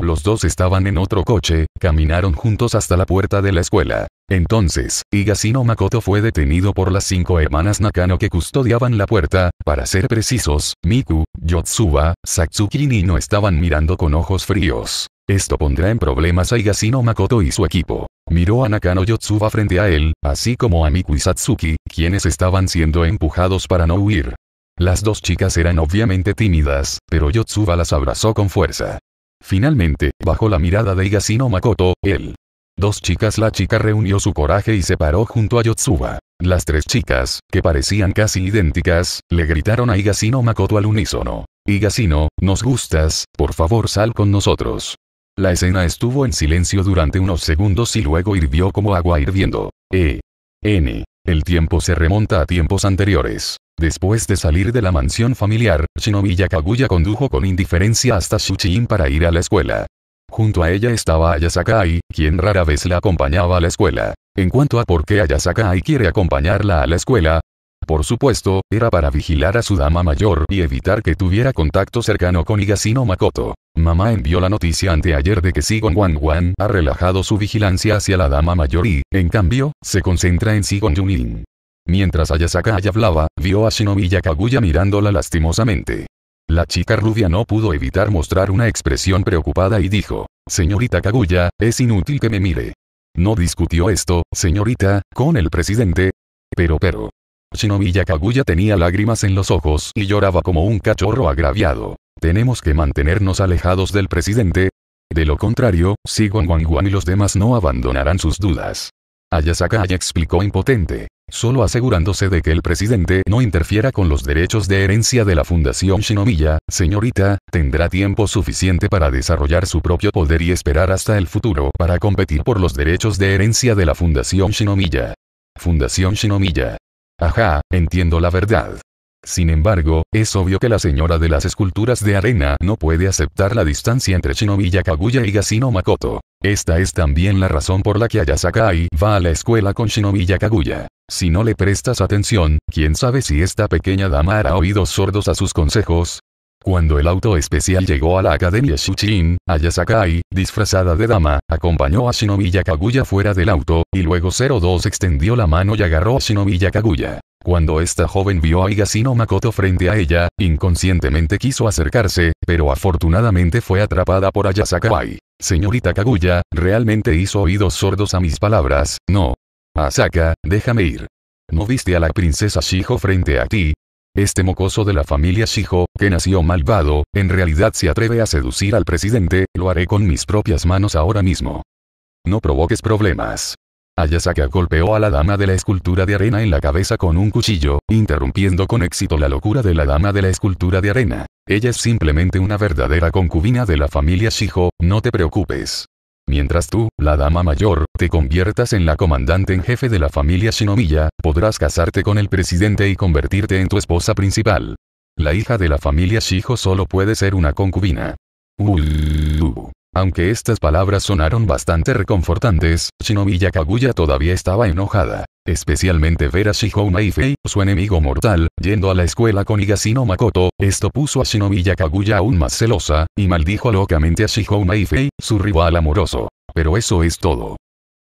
los dos estaban en otro coche, caminaron juntos hasta la puerta de la escuela. Entonces, Higashino Makoto fue detenido por las cinco hermanas Nakano que custodiaban la puerta, para ser precisos, Miku, Yotsuba, Satsuki y Nino estaban mirando con ojos fríos. Esto pondrá en problemas a Higashino Makoto y su equipo. Miró a Nakano Yotsuba frente a él, así como a Miku y Satsuki, quienes estaban siendo empujados para no huir. Las dos chicas eran obviamente tímidas, pero Yotsuba las abrazó con fuerza. Finalmente, bajo la mirada de Higashino Makoto, él Dos chicas La chica reunió su coraje y se paró junto a Yotsuba. Las tres chicas, que parecían casi idénticas, le gritaron a Igasino Makoto al unísono. Igasino, nos gustas, por favor sal con nosotros. La escena estuvo en silencio durante unos segundos y luego hirvió como agua hirviendo. E. N. El tiempo se remonta a tiempos anteriores. Después de salir de la mansión familiar, Shinobi Yakaguya condujo con indiferencia hasta Shuchin para ir a la escuela. Junto a ella estaba Ayasakai, quien rara vez la acompañaba a la escuela. En cuanto a por qué Ayasakai quiere acompañarla a la escuela, por supuesto, era para vigilar a su dama mayor y evitar que tuviera contacto cercano con Higashino Makoto. Mamá envió la noticia anteayer de que Sigon Wanwan ha relajado su vigilancia hacia la dama mayor y, en cambio, se concentra en Sigon Junin. Mientras Ayasakai hablaba, vio a Shinobi Yakaguya mirándola lastimosamente. La chica rubia no pudo evitar mostrar una expresión preocupada y dijo, Señorita Kaguya, es inútil que me mire. No discutió esto, señorita, con el presidente. Pero pero. Shinomiya Kaguya tenía lágrimas en los ojos y lloraba como un cachorro agraviado. Tenemos que mantenernos alejados del presidente. De lo contrario, sigo Wang y los demás no abandonarán sus dudas. Ayasaka explicó impotente, solo asegurándose de que el presidente no interfiera con los derechos de herencia de la Fundación Shinomiya, señorita, tendrá tiempo suficiente para desarrollar su propio poder y esperar hasta el futuro para competir por los derechos de herencia de la Fundación Shinomiya. Fundación Shinomiya. Ajá, entiendo la verdad. Sin embargo, es obvio que la señora de las esculturas de arena no puede aceptar la distancia entre Shinobi Kaguya y Gasino Makoto. Esta es también la razón por la que Ayasakai va a la escuela con Shinobi Kaguya. Si no le prestas atención, quién sabe si esta pequeña dama hará oídos sordos a sus consejos. Cuando el auto especial llegó a la Academia Shuchin, Ayasakai, disfrazada de dama, acompañó a Shinobi Kaguya fuera del auto, y luego 02 extendió la mano y agarró a Shinobi Yakaguya. Cuando esta joven vio a Higashino Makoto frente a ella, inconscientemente quiso acercarse, pero afortunadamente fue atrapada por Ayasakawai. Señorita Kaguya, realmente hizo oídos sordos a mis palabras, no. Asaka, déjame ir. ¿No viste a la princesa Shijo frente a ti? Este mocoso de la familia Shijo, que nació malvado, en realidad se atreve a seducir al presidente, lo haré con mis propias manos ahora mismo. No provoques problemas. Ayasaka golpeó a la dama de la escultura de arena en la cabeza con un cuchillo, interrumpiendo con éxito la locura de la dama de la escultura de arena. Ella es simplemente una verdadera concubina de la familia Shijo, no te preocupes. Mientras tú, la dama mayor, te conviertas en la comandante en jefe de la familia Shinomiya, podrás casarte con el presidente y convertirte en tu esposa principal. La hija de la familia Shijo solo puede ser una concubina. Uuuh. Aunque estas palabras sonaron bastante reconfortantes, Shinobi Kaguya todavía estaba enojada. Especialmente ver a Shihou Naifei, su enemigo mortal, yendo a la escuela con Higashino Makoto, esto puso a Shinobi Kaguya aún más celosa, y maldijo locamente a Shihou Naifei, su rival amoroso. Pero eso es todo.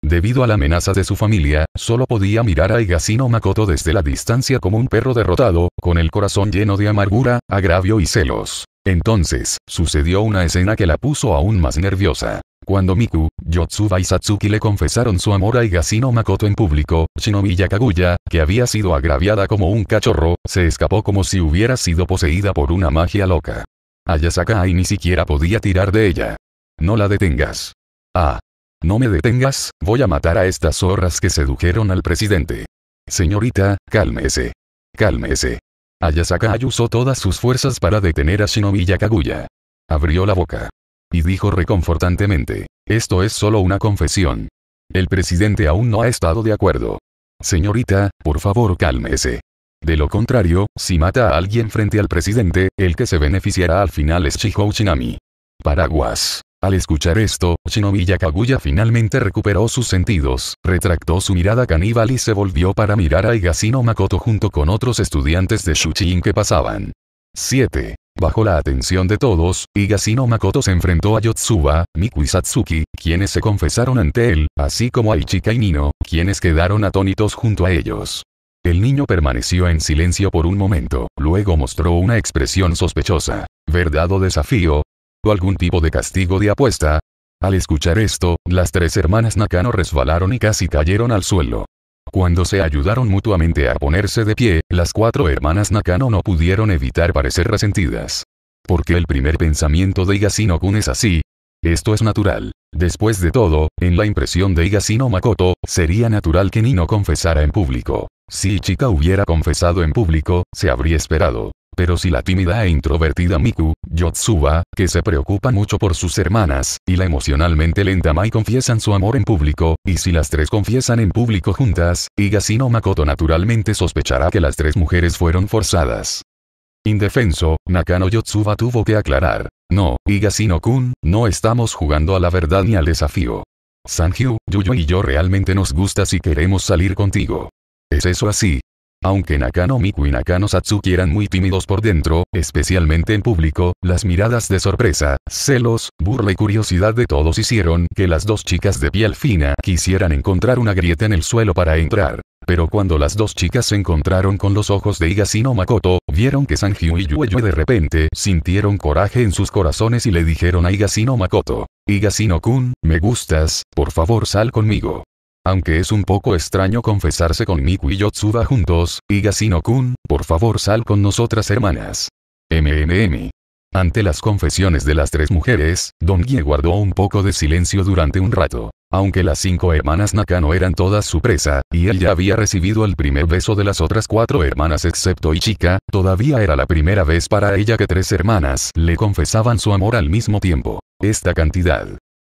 Debido a la amenaza de su familia, solo podía mirar a Higashino Makoto desde la distancia como un perro derrotado, con el corazón lleno de amargura, agravio y celos. Entonces, sucedió una escena que la puso aún más nerviosa. Cuando Miku, Yotsuba y Satsuki le confesaron su amor a Higashino Makoto en público, Shinomiya Kaguya, que había sido agraviada como un cachorro, se escapó como si hubiera sido poseída por una magia loca. Ayasaka ni siquiera podía tirar de ella. No la detengas. Ah, no me detengas, voy a matar a estas zorras que sedujeron al presidente. Señorita, cálmese. Cálmese. Ayasaka usó todas sus fuerzas para detener a Shinobi Yakaguya. Abrió la boca. Y dijo reconfortantemente, esto es solo una confesión. El presidente aún no ha estado de acuerdo. Señorita, por favor cálmese. De lo contrario, si mata a alguien frente al presidente, el que se beneficiará al final es Shihou Shinami. Paraguas. Al escuchar esto, Shinobi Yakaguya finalmente recuperó sus sentidos, retractó su mirada caníbal y se volvió para mirar a Higashino Makoto junto con otros estudiantes de Shuchin que pasaban. 7. Bajo la atención de todos, Higashino Makoto se enfrentó a Yotsuba, Miku y Satsuki, quienes se confesaron ante él, así como a Ichika y Nino, quienes quedaron atónitos junto a ellos. El niño permaneció en silencio por un momento, luego mostró una expresión sospechosa. ¿Verdad o desafío? algún tipo de castigo de apuesta. Al escuchar esto, las tres hermanas Nakano resbalaron y casi cayeron al suelo. Cuando se ayudaron mutuamente a ponerse de pie, las cuatro hermanas Nakano no pudieron evitar parecer resentidas. Porque el primer pensamiento de Igasino kun es así. Esto es natural. Después de todo, en la impresión de Igasino Makoto, sería natural que Nino confesara en público. Si chica hubiera confesado en público, se habría esperado pero si la tímida e introvertida Miku, Yotsuba, que se preocupa mucho por sus hermanas, y la emocionalmente lenta Mai confiesan su amor en público, y si las tres confiesan en público juntas, Higashino Makoto naturalmente sospechará que las tres mujeres fueron forzadas. Indefenso, Nakano Yotsuba tuvo que aclarar. No, Higashino-kun, no estamos jugando a la verdad ni al desafío. Sanju, Yuyu y yo realmente nos gusta si queremos salir contigo. ¿Es eso así? Aunque Nakano Miku y Nakano Satsuki eran muy tímidos por dentro, especialmente en público, las miradas de sorpresa, celos, burla y curiosidad de todos hicieron que las dos chicas de piel fina quisieran encontrar una grieta en el suelo para entrar. Pero cuando las dos chicas se encontraron con los ojos de Higashino Makoto, vieron que Sanjiu y Yueyue de repente sintieron coraje en sus corazones y le dijeron a Higashino Makoto, Higashino-kun, me gustas, por favor sal conmigo. Aunque es un poco extraño confesarse con Miku y Yotsuba juntos, Higashino-kun, por favor sal con nosotras hermanas. MMM. Ante las confesiones de las tres mujeres, Don Gie guardó un poco de silencio durante un rato. Aunque las cinco hermanas Nakano eran todas su presa, y él ya había recibido el primer beso de las otras cuatro hermanas excepto Ichika, todavía era la primera vez para ella que tres hermanas le confesaban su amor al mismo tiempo. Esta cantidad.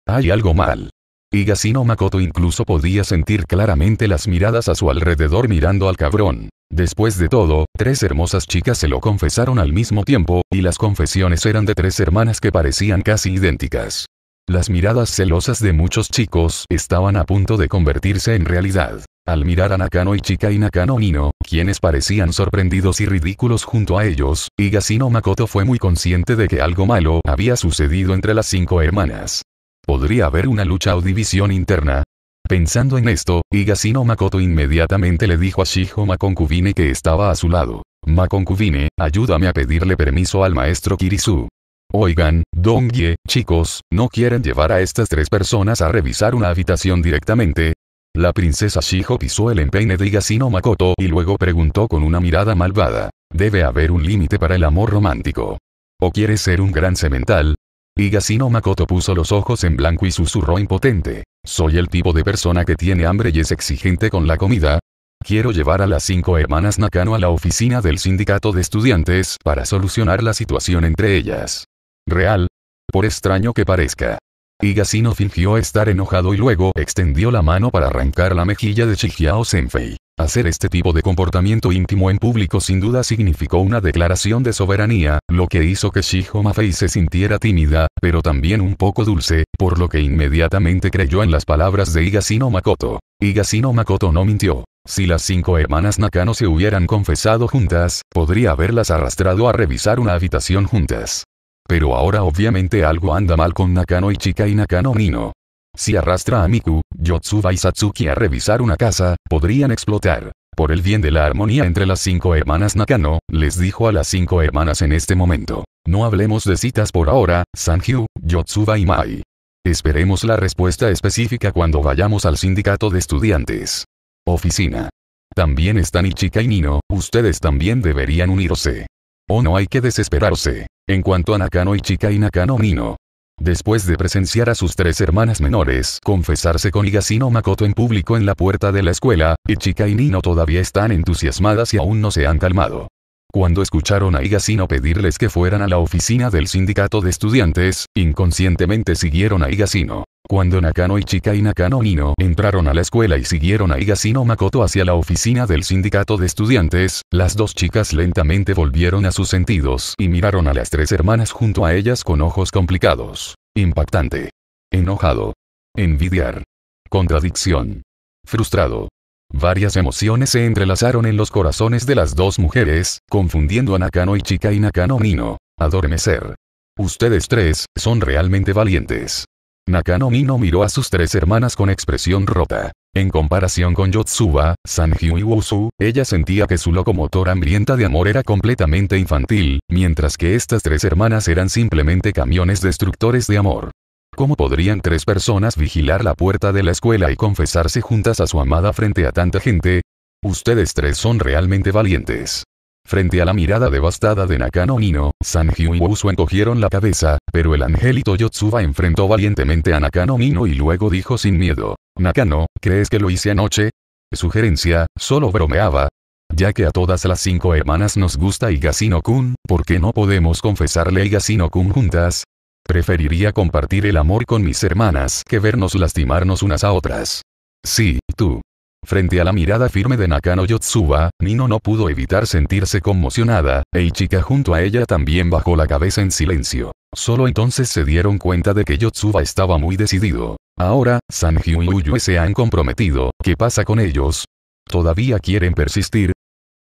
Hay algo mal. Y Makoto incluso podía sentir claramente las miradas a su alrededor mirando al cabrón. Después de todo, tres hermosas chicas se lo confesaron al mismo tiempo, y las confesiones eran de tres hermanas que parecían casi idénticas. Las miradas celosas de muchos chicos estaban a punto de convertirse en realidad. Al mirar a Nakano chica y Nakano Nino, quienes parecían sorprendidos y ridículos junto a ellos, Higashino Makoto fue muy consciente de que algo malo había sucedido entre las cinco hermanas. Podría haber una lucha o división interna. Pensando en esto, Igasino Makoto inmediatamente le dijo a Shijo Makonkubine que estaba a su lado. Makonkubine, ayúdame a pedirle permiso al maestro Kirisu. Oigan, Dongye, chicos, ¿no quieren llevar a estas tres personas a revisar una habitación directamente? La princesa Shijo pisó el empeine de Igasino Makoto y luego preguntó con una mirada malvada. Debe haber un límite para el amor romántico. ¿O quieres ser un gran semental? Y Makoto puso los ojos en blanco y susurró impotente. Soy el tipo de persona que tiene hambre y es exigente con la comida. Quiero llevar a las cinco hermanas Nakano a la oficina del sindicato de estudiantes para solucionar la situación entre ellas. Real. Por extraño que parezca. Y fingió estar enojado y luego extendió la mano para arrancar la mejilla de Chigiao Senfei. Hacer este tipo de comportamiento íntimo en público sin duda significó una declaración de soberanía, lo que hizo que Shiho Mafei se sintiera tímida, pero también un poco dulce, por lo que inmediatamente creyó en las palabras de Higashino Makoto. Higashino Makoto no mintió. Si las cinco hermanas Nakano se hubieran confesado juntas, podría haberlas arrastrado a revisar una habitación juntas. Pero ahora obviamente algo anda mal con Nakano Ichika y Nakano Nino. Si arrastra a Miku, Yotsuba y Satsuki a revisar una casa, podrían explotar. Por el bien de la armonía entre las cinco hermanas Nakano, les dijo a las cinco hermanas en este momento. No hablemos de citas por ahora, Sanju, Yotsuba y Mai. Esperemos la respuesta específica cuando vayamos al sindicato de estudiantes. Oficina. También están Ichika y Nino, ustedes también deberían unirse. O oh, no hay que desesperarse. En cuanto a Nakano Ichika y Nakano Nino, Después de presenciar a sus tres hermanas menores confesarse con Higashino Makoto en público en la puerta de la escuela, Ichika y Nino todavía están entusiasmadas y aún no se han calmado. Cuando escucharon a Higashino pedirles que fueran a la oficina del sindicato de estudiantes, inconscientemente siguieron a Higashino. Cuando Nakano Ichika y Nakano Nino entraron a la escuela y siguieron a Higashino Makoto hacia la oficina del sindicato de estudiantes, las dos chicas lentamente volvieron a sus sentidos y miraron a las tres hermanas junto a ellas con ojos complicados. Impactante. Enojado. Envidiar. Contradicción. Frustrado. Varias emociones se entrelazaron en los corazones de las dos mujeres, confundiendo a Nakano Ichika y Nakano Nino. Adormecer. Ustedes tres, son realmente valientes. Nakano Nino miró a sus tres hermanas con expresión rota. En comparación con Yotsuba, Sanju y Wusu, ella sentía que su locomotora hambrienta de amor era completamente infantil, mientras que estas tres hermanas eran simplemente camiones destructores de amor. ¿Cómo podrían tres personas vigilar la puerta de la escuela y confesarse juntas a su amada frente a tanta gente? Ustedes tres son realmente valientes. Frente a la mirada devastada de Nakano Nino, Sanji y Wusu encogieron la cabeza, pero el angelito Yotsuba enfrentó valientemente a Nakano Nino y luego dijo sin miedo, Nakano, ¿crees que lo hice anoche? Sugerencia, solo bromeaba. Ya que a todas las cinco hermanas nos gusta Igasino-kun, ¿por qué no podemos confesarle a Igasino-kun juntas? Preferiría compartir el amor con mis hermanas que vernos lastimarnos unas a otras. Sí, tú. Frente a la mirada firme de Nakano Yotsuba, Nino no pudo evitar sentirse conmocionada, e Ichika junto a ella también bajó la cabeza en silencio. Solo entonces se dieron cuenta de que Yotsuba estaba muy decidido. Ahora, Sanji y Uyue se han comprometido, ¿qué pasa con ellos? ¿Todavía quieren persistir?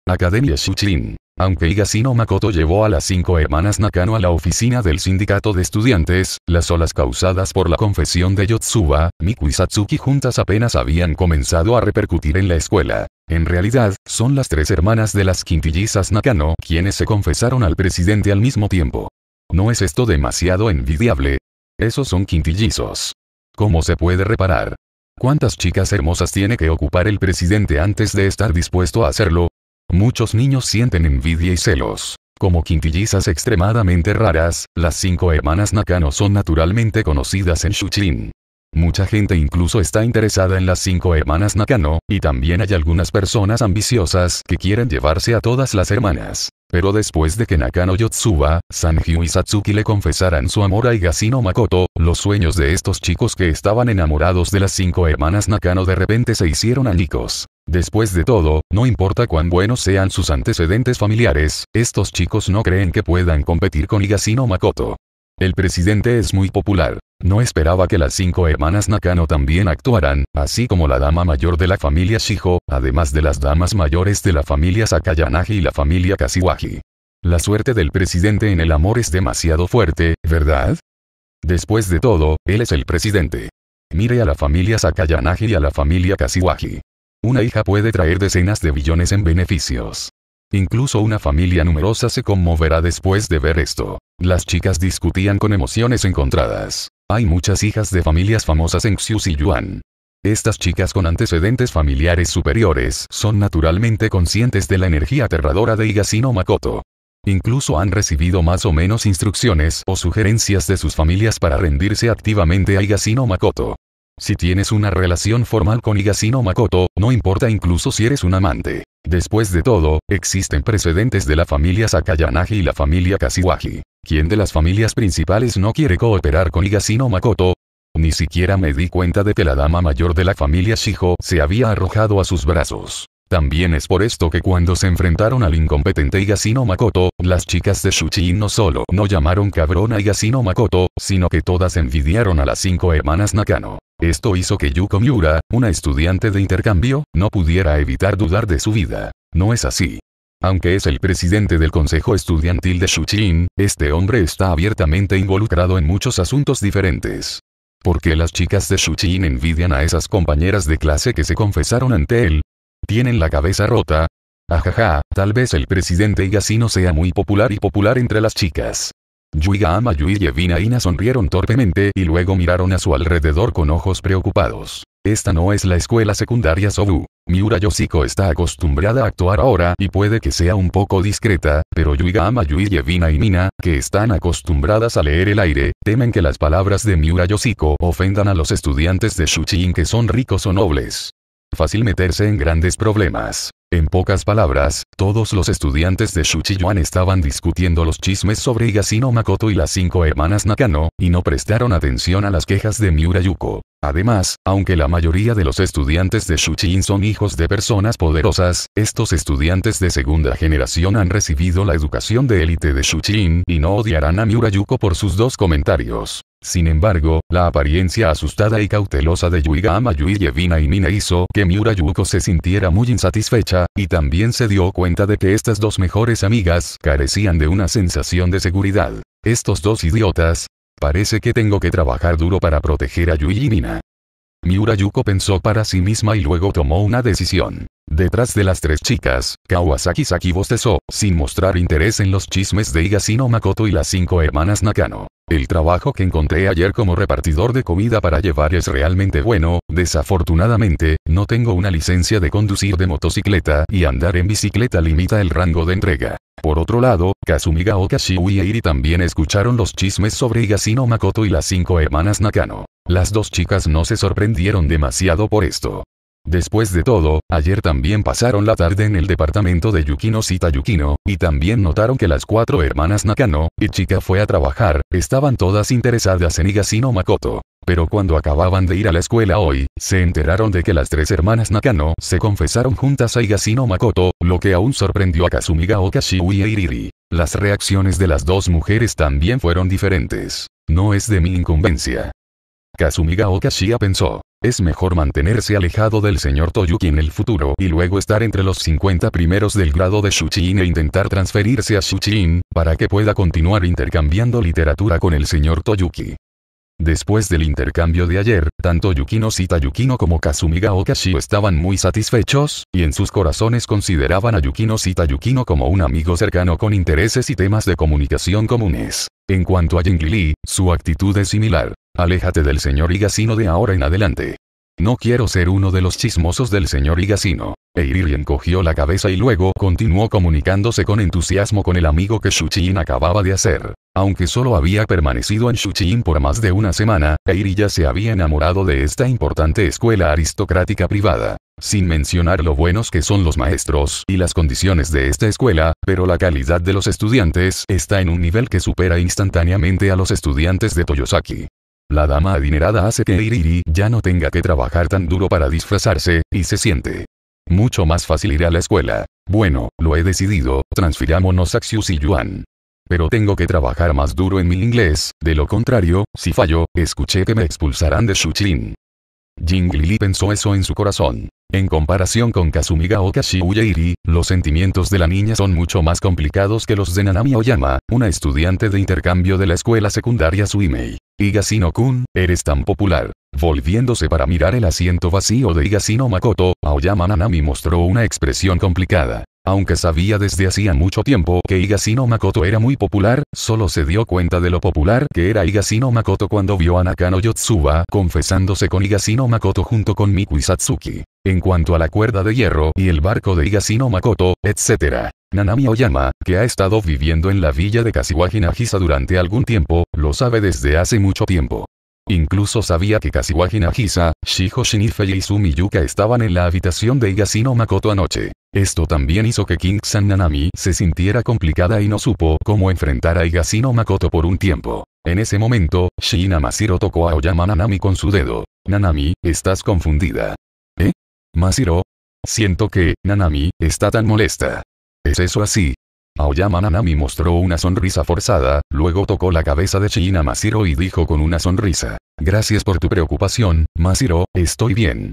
Academia Shuchin. Aunque Higashino Makoto llevó a las cinco hermanas Nakano a la oficina del sindicato de estudiantes, las olas causadas por la confesión de Yotsuba, Miku y Satsuki juntas apenas habían comenzado a repercutir en la escuela. En realidad, son las tres hermanas de las quintillizas Nakano quienes se confesaron al presidente al mismo tiempo. ¿No es esto demasiado envidiable? Esos son quintillizos. ¿Cómo se puede reparar? ¿Cuántas chicas hermosas tiene que ocupar el presidente antes de estar dispuesto a hacerlo? Muchos niños sienten envidia y celos. Como quintillizas extremadamente raras, las cinco hermanas Nakano son naturalmente conocidas en Shuchin. Mucha gente incluso está interesada en las cinco hermanas Nakano, y también hay algunas personas ambiciosas que quieren llevarse a todas las hermanas. Pero después de que Nakano Yotsuba, Sanji y Satsuki le confesaran su amor a Higashino Makoto, los sueños de estos chicos que estaban enamorados de las cinco hermanas Nakano de repente se hicieron añicos. Después de todo, no importa cuán buenos sean sus antecedentes familiares, estos chicos no creen que puedan competir con Higashino Makoto. El presidente es muy popular. No esperaba que las cinco hermanas Nakano también actuaran, así como la dama mayor de la familia Shijo, además de las damas mayores de la familia Sakayanagi y la familia Kashiwagi. La suerte del presidente en el amor es demasiado fuerte, ¿verdad? Después de todo, él es el presidente. Mire a la familia Sakayanagi y a la familia Kashiwagi. Una hija puede traer decenas de billones en beneficios. Incluso una familia numerosa se conmoverá después de ver esto. Las chicas discutían con emociones encontradas. Hay muchas hijas de familias famosas en Xiu Yuan. Estas chicas con antecedentes familiares superiores son naturalmente conscientes de la energía aterradora de Higashino Makoto. Incluso han recibido más o menos instrucciones o sugerencias de sus familias para rendirse activamente a Higashino Makoto. Si tienes una relación formal con Higashino Makoto, no importa incluso si eres un amante. Después de todo, existen precedentes de la familia Sakayanagi y la familia Kasiwagi, ¿Quién de las familias principales no quiere cooperar con Higashino Makoto? Ni siquiera me di cuenta de que la dama mayor de la familia Shijo se había arrojado a sus brazos. También es por esto que cuando se enfrentaron al incompetente Higashino Makoto, las chicas de Shuchi no solo no llamaron cabrón a Higashino Makoto, sino que todas envidiaron a las cinco hermanas Nakano. Esto hizo que Yuko Miura, una estudiante de intercambio, no pudiera evitar dudar de su vida. No es así. Aunque es el presidente del consejo estudiantil de Shuchin, este hombre está abiertamente involucrado en muchos asuntos diferentes. ¿Por qué las chicas de Shuchin envidian a esas compañeras de clase que se confesaron ante él? ¿Tienen la cabeza rota? Ajaja, tal vez el presidente no sea muy popular y popular entre las chicas. Yuiga Ama y Evina Ina sonrieron torpemente y luego miraron a su alrededor con ojos preocupados. Esta no es la escuela secundaria Sobu. Miura Yoshiko está acostumbrada a actuar ahora y puede que sea un poco discreta, pero Yuiga Ama y Evina y que están acostumbradas a leer el aire, temen que las palabras de Miura Yoshiko ofendan a los estudiantes de Shuchin que son ricos o nobles fácil meterse en grandes problemas. En pocas palabras, todos los estudiantes de Shuchiyuan estaban discutiendo los chismes sobre Higashino Makoto y las cinco hermanas Nakano, y no prestaron atención a las quejas de Miura Yuko. Además, aunque la mayoría de los estudiantes de Shuchin son hijos de personas poderosas, estos estudiantes de segunda generación han recibido la educación de élite de Shuchin y no odiarán a Miurayuko por sus dos comentarios. Sin embargo, la apariencia asustada y cautelosa de Yuigama Yevina y Mina hizo que Miurayuko se sintiera muy insatisfecha, y también se dio cuenta de que estas dos mejores amigas carecían de una sensación de seguridad. Estos dos idiotas, Parece que tengo que trabajar duro para proteger a Yui y Nina. Miura Yuko pensó para sí misma y luego tomó una decisión. Detrás de las tres chicas, Kawasaki Saki bostezó, sin mostrar interés en los chismes de Higashino Makoto y las cinco hermanas Nakano. El trabajo que encontré ayer como repartidor de comida para llevar es realmente bueno, desafortunadamente, no tengo una licencia de conducir de motocicleta y andar en bicicleta limita el rango de entrega. Por otro lado, Kazumiga Okashi y también escucharon los chismes sobre Igasino Makoto y las cinco hermanas Nakano. Las dos chicas no se sorprendieron demasiado por esto. Después de todo, ayer también pasaron la tarde en el departamento de Yukino Sita Yukino, y también notaron que las cuatro hermanas Nakano, y chica fue a trabajar, estaban todas interesadas en Higashino Makoto. Pero cuando acababan de ir a la escuela hoy, se enteraron de que las tres hermanas Nakano se confesaron juntas a Higashino Makoto, lo que aún sorprendió a Kazumiga Okashi e Iriri. Las reacciones de las dos mujeres también fueron diferentes. No es de mi incumbencia. Kazumiga Okashia pensó, es mejor mantenerse alejado del señor Toyuki en el futuro y luego estar entre los 50 primeros del grado de Shuchin e intentar transferirse a Shuchin, para que pueda continuar intercambiando literatura con el señor Toyuki. Después del intercambio de ayer, tanto Yukino y Yukino como Kazumiga Shio estaban muy satisfechos, y en sus corazones consideraban a Yukino Sita Yukino como un amigo cercano con intereses y temas de comunicación comunes. En cuanto a Jingli, su actitud es similar. Aléjate del señor Igasino de ahora en adelante. No quiero ser uno de los chismosos del señor Higashino. Eiri encogió la cabeza y luego continuó comunicándose con entusiasmo con el amigo que Shuchin acababa de hacer. Aunque solo había permanecido en Shuchin por más de una semana, Eiri ya se había enamorado de esta importante escuela aristocrática privada. Sin mencionar lo buenos que son los maestros y las condiciones de esta escuela, pero la calidad de los estudiantes está en un nivel que supera instantáneamente a los estudiantes de Toyosaki. La dama adinerada hace que Iriri ya no tenga que trabajar tan duro para disfrazarse, y se siente mucho más fácil ir a la escuela. Bueno, lo he decidido, transfirámonos a Yuan. Pero tengo que trabajar más duro en mi inglés, de lo contrario, si fallo, escuché que me expulsarán de Shuchin. Jing Lili pensó eso en su corazón. En comparación con Kazumiga o Iri, los sentimientos de la niña son mucho más complicados que los de Nanami Oyama, una estudiante de intercambio de la escuela secundaria Suimei. Higashino-kun, eres tan popular. Volviéndose para mirar el asiento vacío de Higashino Makoto, Aoyama Nanami mostró una expresión complicada. Aunque sabía desde hacía mucho tiempo que Higashino Makoto era muy popular, solo se dio cuenta de lo popular que era Higashino Makoto cuando vio a Nakano Yotsuba confesándose con Higashino Makoto junto con Miku Satsuki. En cuanto a la cuerda de hierro y el barco de Higashino Makoto, etc. Nanami Oyama, que ha estado viviendo en la villa de Kashiwagi durante algún tiempo, lo sabe desde hace mucho tiempo. Incluso sabía que Kashiwagi Nagisa, Shiho Shinifei y Sumiyuka estaban en la habitación de Higashino Makoto anoche. Esto también hizo que King Nanami se sintiera complicada y no supo cómo enfrentar a Higashino Makoto por un tiempo. En ese momento, Shina Masiro tocó a Oyama Nanami con su dedo. Nanami, estás confundida. ¿Eh? Masiro. Siento que, Nanami, está tan molesta. ¿Es eso así? Aoyama Nanami mostró una sonrisa forzada, luego tocó la cabeza de Shina Masiro y dijo con una sonrisa. Gracias por tu preocupación, Masiro, estoy bien.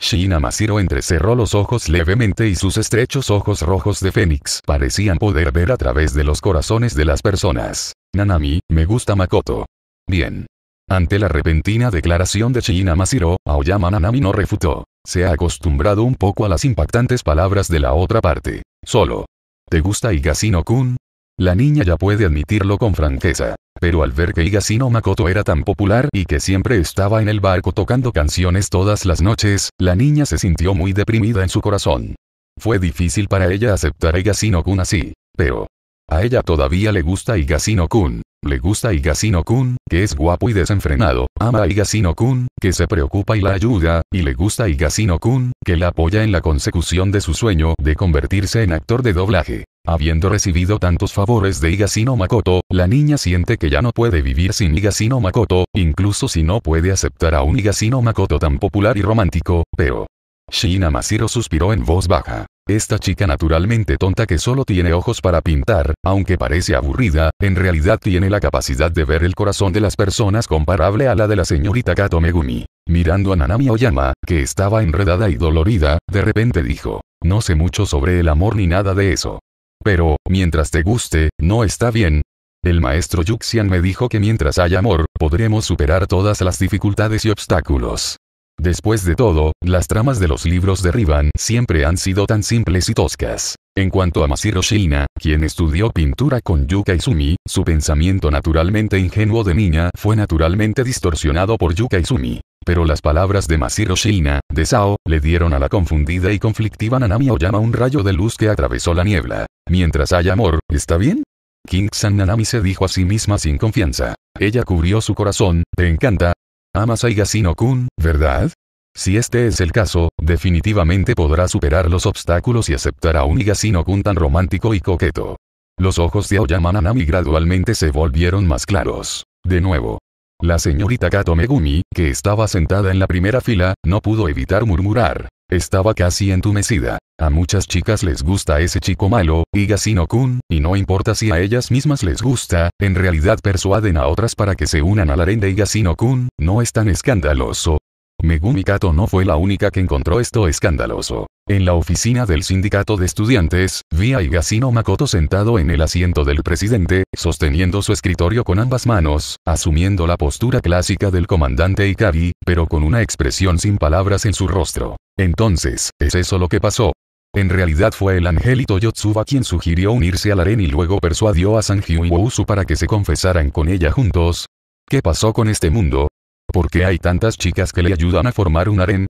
Shiina Masiro entrecerró los ojos levemente y sus estrechos ojos rojos de Fénix parecían poder ver a través de los corazones de las personas. Nanami, me gusta Makoto. Bien. Ante la repentina declaración de Shiina Masiro, Aoyama Nanami no refutó. Se ha acostumbrado un poco a las impactantes palabras de la otra parte. Solo. ¿Te gusta Igasino kun La niña ya puede admitirlo con franqueza pero al ver que Igasino Makoto era tan popular y que siempre estaba en el barco tocando canciones todas las noches, la niña se sintió muy deprimida en su corazón. Fue difícil para ella aceptar a Higashino-kun así, pero... A ella todavía le gusta Igasino kun Le gusta Igasino kun que es guapo y desenfrenado, ama a Igasino kun que se preocupa y la ayuda, y le gusta Igasino kun que la apoya en la consecución de su sueño de convertirse en actor de doblaje. Habiendo recibido tantos favores de Higashino Makoto, la niña siente que ya no puede vivir sin Higashino Makoto, incluso si no puede aceptar a un Higashino Makoto tan popular y romántico, pero... Shina Masiro suspiró en voz baja. Esta chica naturalmente tonta que solo tiene ojos para pintar, aunque parece aburrida, en realidad tiene la capacidad de ver el corazón de las personas comparable a la de la señorita Kato Megumi. Mirando a Nanami Oyama, que estaba enredada y dolorida, de repente dijo, no sé mucho sobre el amor ni nada de eso. Pero, mientras te guste, no está bien. El maestro Yuxian me dijo que mientras haya amor, podremos superar todas las dificultades y obstáculos. Después de todo, las tramas de los libros de Rivan siempre han sido tan simples y toscas. En cuanto a Masiro Shina, quien estudió pintura con Yuka Izumi, su pensamiento naturalmente ingenuo de niña fue naturalmente distorsionado por Yuka Izumi. Pero las palabras de Masiro Shina, de Sao, le dieron a la confundida y conflictiva Nanami Oyama un rayo de luz que atravesó la niebla. Mientras hay amor, ¿está bien? King-san Nanami se dijo a sí misma sin confianza. Ella cubrió su corazón, ¿te encanta? Amas a Higashino-kun, ¿verdad? Si este es el caso, definitivamente podrá superar los obstáculos y aceptar a un Igasinokun kun tan romántico y coqueto. Los ojos de Oyama Nanami gradualmente se volvieron más claros. De nuevo, la señorita Kato Megumi, que estaba sentada en la primera fila, no pudo evitar murmurar. Estaba casi entumecida. A muchas chicas les gusta ese chico malo, Higashino-kun, y no importa si a ellas mismas les gusta, en realidad persuaden a otras para que se unan la la de Higashino-kun, no es tan escandaloso. Megumi Kato no fue la única que encontró esto escandaloso. En la oficina del sindicato de estudiantes, vi a Igasino Makoto sentado en el asiento del presidente, sosteniendo su escritorio con ambas manos, asumiendo la postura clásica del comandante Ikari, pero con una expresión sin palabras en su rostro. Entonces, ¿es eso lo que pasó? En realidad fue el angelito Yotsuba quien sugirió unirse al aren y luego persuadió a Sanji y Wousu para que se confesaran con ella juntos. ¿Qué pasó con este mundo? ¿Por qué hay tantas chicas que le ayudan a formar un aren?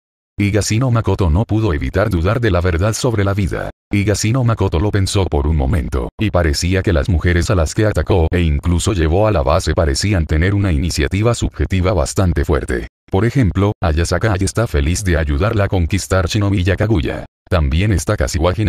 gasino Makoto no pudo evitar dudar de la verdad sobre la vida. gasino Makoto lo pensó por un momento, y parecía que las mujeres a las que atacó e incluso llevó a la base parecían tener una iniciativa subjetiva bastante fuerte. Por ejemplo, Ayasaka está feliz de ayudarla a conquistar Shinobi Yakaguya. También está Kashiwagi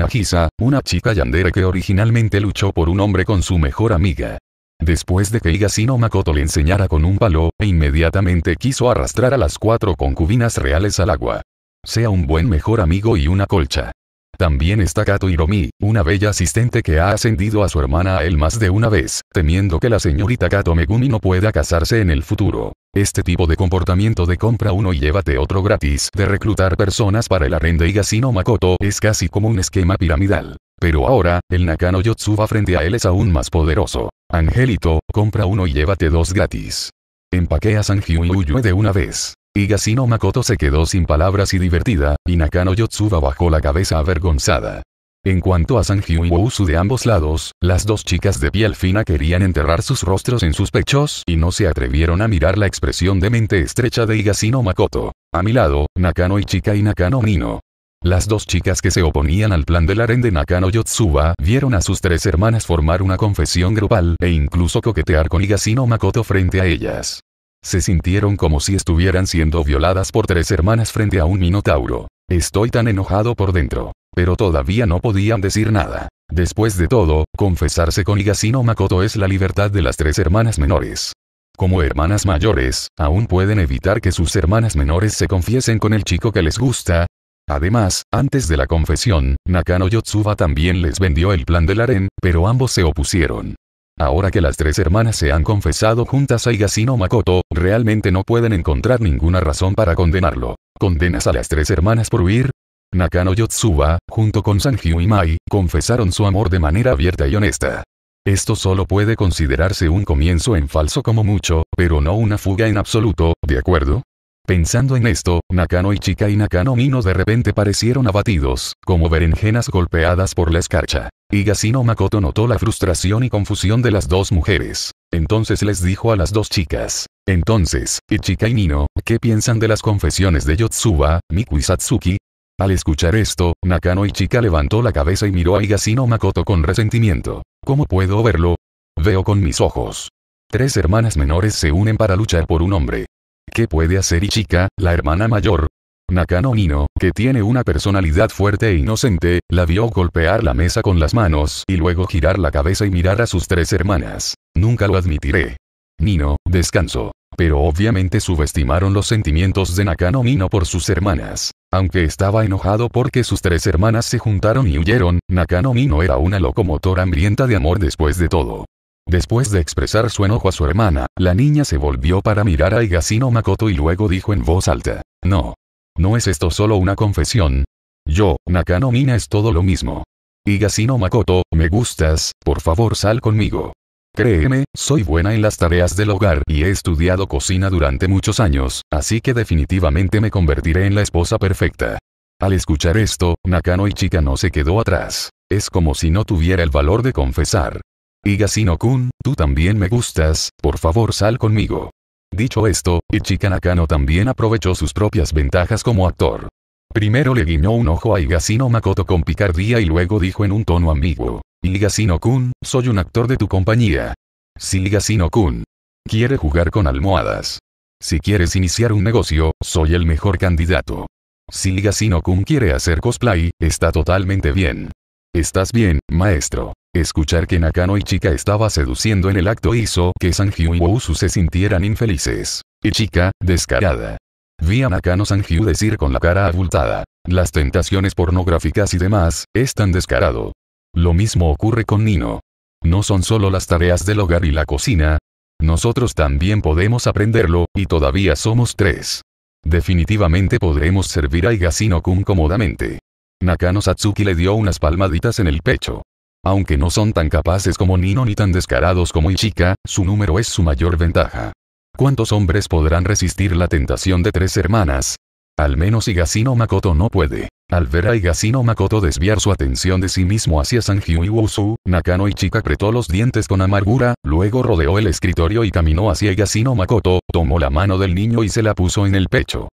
una chica yandere que originalmente luchó por un hombre con su mejor amiga. Después de que Higashino Makoto le enseñara con un palo, e inmediatamente quiso arrastrar a las cuatro concubinas reales al agua. Sea un buen mejor amigo y una colcha. También está Kato Hiromi, una bella asistente que ha ascendido a su hermana a él más de una vez, temiendo que la señorita Kato Megumi no pueda casarse en el futuro. Este tipo de comportamiento de compra uno y llévate otro gratis de reclutar personas para el arrende y Gasino Makoto es casi como un esquema piramidal. Pero ahora, el Nakano Yotsuba frente a él es aún más poderoso. Angelito, compra uno y llévate dos gratis. Empaquea a y Uyue de una vez. Igasino Makoto se quedó sin palabras y divertida, y Nakano Yotsuba bajó la cabeza avergonzada. En cuanto a Sanjiu y Wousu de ambos lados, las dos chicas de piel fina querían enterrar sus rostros en sus pechos y no se atrevieron a mirar la expresión de mente estrecha de Igasino Makoto. A mi lado, Nakano Ichika y Nakano Nino. Las dos chicas que se oponían al plan del aren de Nakano Yotsuba vieron a sus tres hermanas formar una confesión grupal e incluso coquetear con Igasino Makoto frente a ellas. Se sintieron como si estuvieran siendo violadas por tres hermanas frente a un minotauro. Estoy tan enojado por dentro. Pero todavía no podían decir nada. Después de todo, confesarse con Higashino Makoto es la libertad de las tres hermanas menores. Como hermanas mayores, aún pueden evitar que sus hermanas menores se confiesen con el chico que les gusta. Además, antes de la confesión, Nakano Yotsuba también les vendió el plan del aren, pero ambos se opusieron. Ahora que las tres hermanas se han confesado juntas a Higashino Makoto, realmente no pueden encontrar ninguna razón para condenarlo. ¿Condenas a las tres hermanas por huir? Nakano Yotsuba, junto con Sanjiu y Mai, confesaron su amor de manera abierta y honesta. Esto solo puede considerarse un comienzo en falso como mucho, pero no una fuga en absoluto, ¿de acuerdo? Pensando en esto, Nakano Ichika y Nakano Mino de repente parecieron abatidos, como berenjenas golpeadas por la escarcha. Igasino Makoto notó la frustración y confusión de las dos mujeres. Entonces les dijo a las dos chicas. Entonces, Ichika y Nino, ¿qué piensan de las confesiones de Yotsuba, Miku y Satsuki? Al escuchar esto, Nakano Ichika levantó la cabeza y miró a Higashino Makoto con resentimiento. ¿Cómo puedo verlo? Veo con mis ojos. Tres hermanas menores se unen para luchar por un hombre. ¿Qué puede hacer Ichika, la hermana mayor, Nakano Nino, que tiene una personalidad fuerte e inocente, la vio golpear la mesa con las manos y luego girar la cabeza y mirar a sus tres hermanas. Nunca lo admitiré. Nino, descanso. Pero obviamente subestimaron los sentimientos de Nakano Nino por sus hermanas. Aunque estaba enojado porque sus tres hermanas se juntaron y huyeron, Nakano Nino era una locomotora hambrienta de amor después de todo. Después de expresar su enojo a su hermana, la niña se volvió para mirar a Igasino Makoto y luego dijo en voz alta, No, no es esto solo una confesión. Yo, Nakano Mina es todo lo mismo. Higasino Makoto, me gustas, por favor sal conmigo. Créeme, soy buena en las tareas del hogar y he estudiado cocina durante muchos años, así que definitivamente me convertiré en la esposa perfecta. Al escuchar esto, Nakano Ichika no se quedó atrás. Es como si no tuviera el valor de confesar. Higasino kun tú también me gustas, por favor sal conmigo. Dicho esto, Ichika también aprovechó sus propias ventajas como actor. Primero le guiñó un ojo a Igasino Makoto con picardía y luego dijo en un tono ambiguo, Igasino kun soy un actor de tu compañía. Si higasino kun quiere jugar con almohadas. Si quieres iniciar un negocio, soy el mejor candidato. Si higasino kun quiere hacer cosplay, está totalmente bien. Estás bien, maestro. Escuchar que Nakano y Chika estaba seduciendo en el acto hizo que Sanjiu y Wousu se sintieran infelices. Y Chika, descarada. Vi a Nakano Sanjiu decir con la cara abultada. Las tentaciones pornográficas y demás, es tan descarado. Lo mismo ocurre con Nino. No son solo las tareas del hogar y la cocina. Nosotros también podemos aprenderlo, y todavía somos tres. Definitivamente podremos servir a higashino cómodamente. Nakano Satsuki le dio unas palmaditas en el pecho. Aunque no son tan capaces como Nino ni tan descarados como Ichika, su número es su mayor ventaja. ¿Cuántos hombres podrán resistir la tentación de tres hermanas? Al menos Higashino Makoto no puede. Al ver a Higashino Makoto desviar su atención de sí mismo hacia Sanjiu y Wusu, Nakano Ichika apretó los dientes con amargura, luego rodeó el escritorio y caminó hacia Higashino Makoto, tomó la mano del niño y se la puso en el pecho.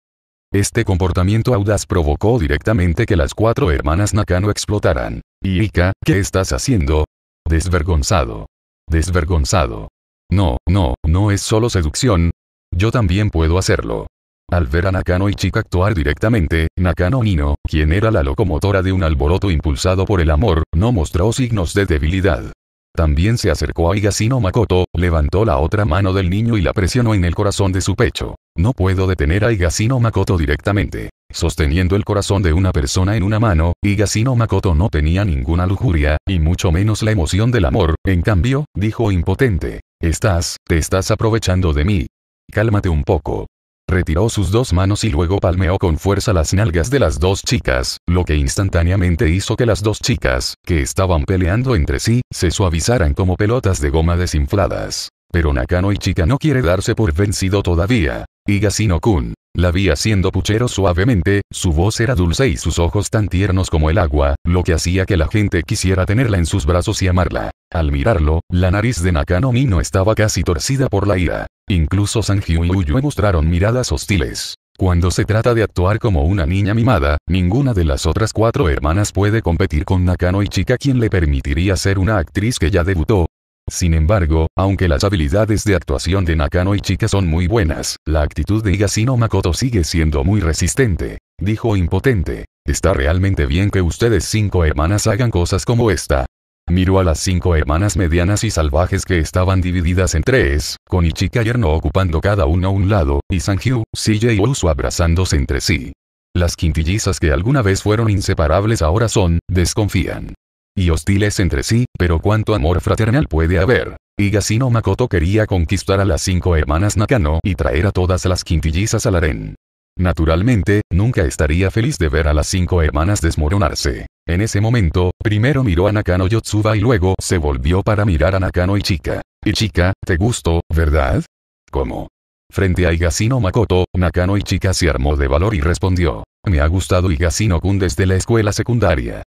Este comportamiento audaz provocó directamente que las cuatro hermanas Nakano explotaran. Ika, ¿qué estás haciendo? Desvergonzado. Desvergonzado. No, no, no es solo seducción. Yo también puedo hacerlo. Al ver a Nakano y Chica actuar directamente, Nakano Nino, quien era la locomotora de un alboroto impulsado por el amor, no mostró signos de debilidad. También se acercó a Igasino Makoto, levantó la otra mano del niño y la presionó en el corazón de su pecho. No puedo detener a Igasino Makoto directamente sosteniendo el corazón de una persona en una mano, y Gasino Makoto no tenía ninguna lujuria, y mucho menos la emoción del amor, en cambio, dijo impotente. Estás, te estás aprovechando de mí. Cálmate un poco. Retiró sus dos manos y luego palmeó con fuerza las nalgas de las dos chicas, lo que instantáneamente hizo que las dos chicas, que estaban peleando entre sí, se suavizaran como pelotas de goma desinfladas. Pero Nakano Ichika no quiere darse por vencido todavía. Y Gasino-kun. La vi haciendo puchero suavemente, su voz era dulce y sus ojos tan tiernos como el agua, lo que hacía que la gente quisiera tenerla en sus brazos y amarla. Al mirarlo, la nariz de Nakano no estaba casi torcida por la ira. Incluso Sanji y Uyue mostraron miradas hostiles. Cuando se trata de actuar como una niña mimada, ninguna de las otras cuatro hermanas puede competir con Nakano Ichika quien le permitiría ser una actriz que ya debutó, sin embargo, aunque las habilidades de actuación de Nakano y Chika son muy buenas, la actitud de Higashino Makoto sigue siendo muy resistente. Dijo impotente. Está realmente bien que ustedes cinco hermanas hagan cosas como esta. Miró a las cinco hermanas medianas y salvajes que estaban divididas en tres, con Ichika y ocupando cada uno un lado, y Sanju, Silla y Uso abrazándose entre sí. Las quintillizas que alguna vez fueron inseparables ahora son, desconfían y hostiles entre sí, pero cuánto amor fraternal puede haber. Higasino Makoto quería conquistar a las cinco hermanas Nakano y traer a todas las quintillizas al harén. Naturalmente, nunca estaría feliz de ver a las cinco hermanas desmoronarse. En ese momento, primero miró a Nakano Yotsuba y luego se volvió para mirar a Nakano Ichika. Ichika, te gustó, ¿verdad? ¿Cómo? Frente a Higasino Makoto, Nakano Ichika se armó de valor y respondió. Me ha gustado igasino kun desde la escuela secundaria.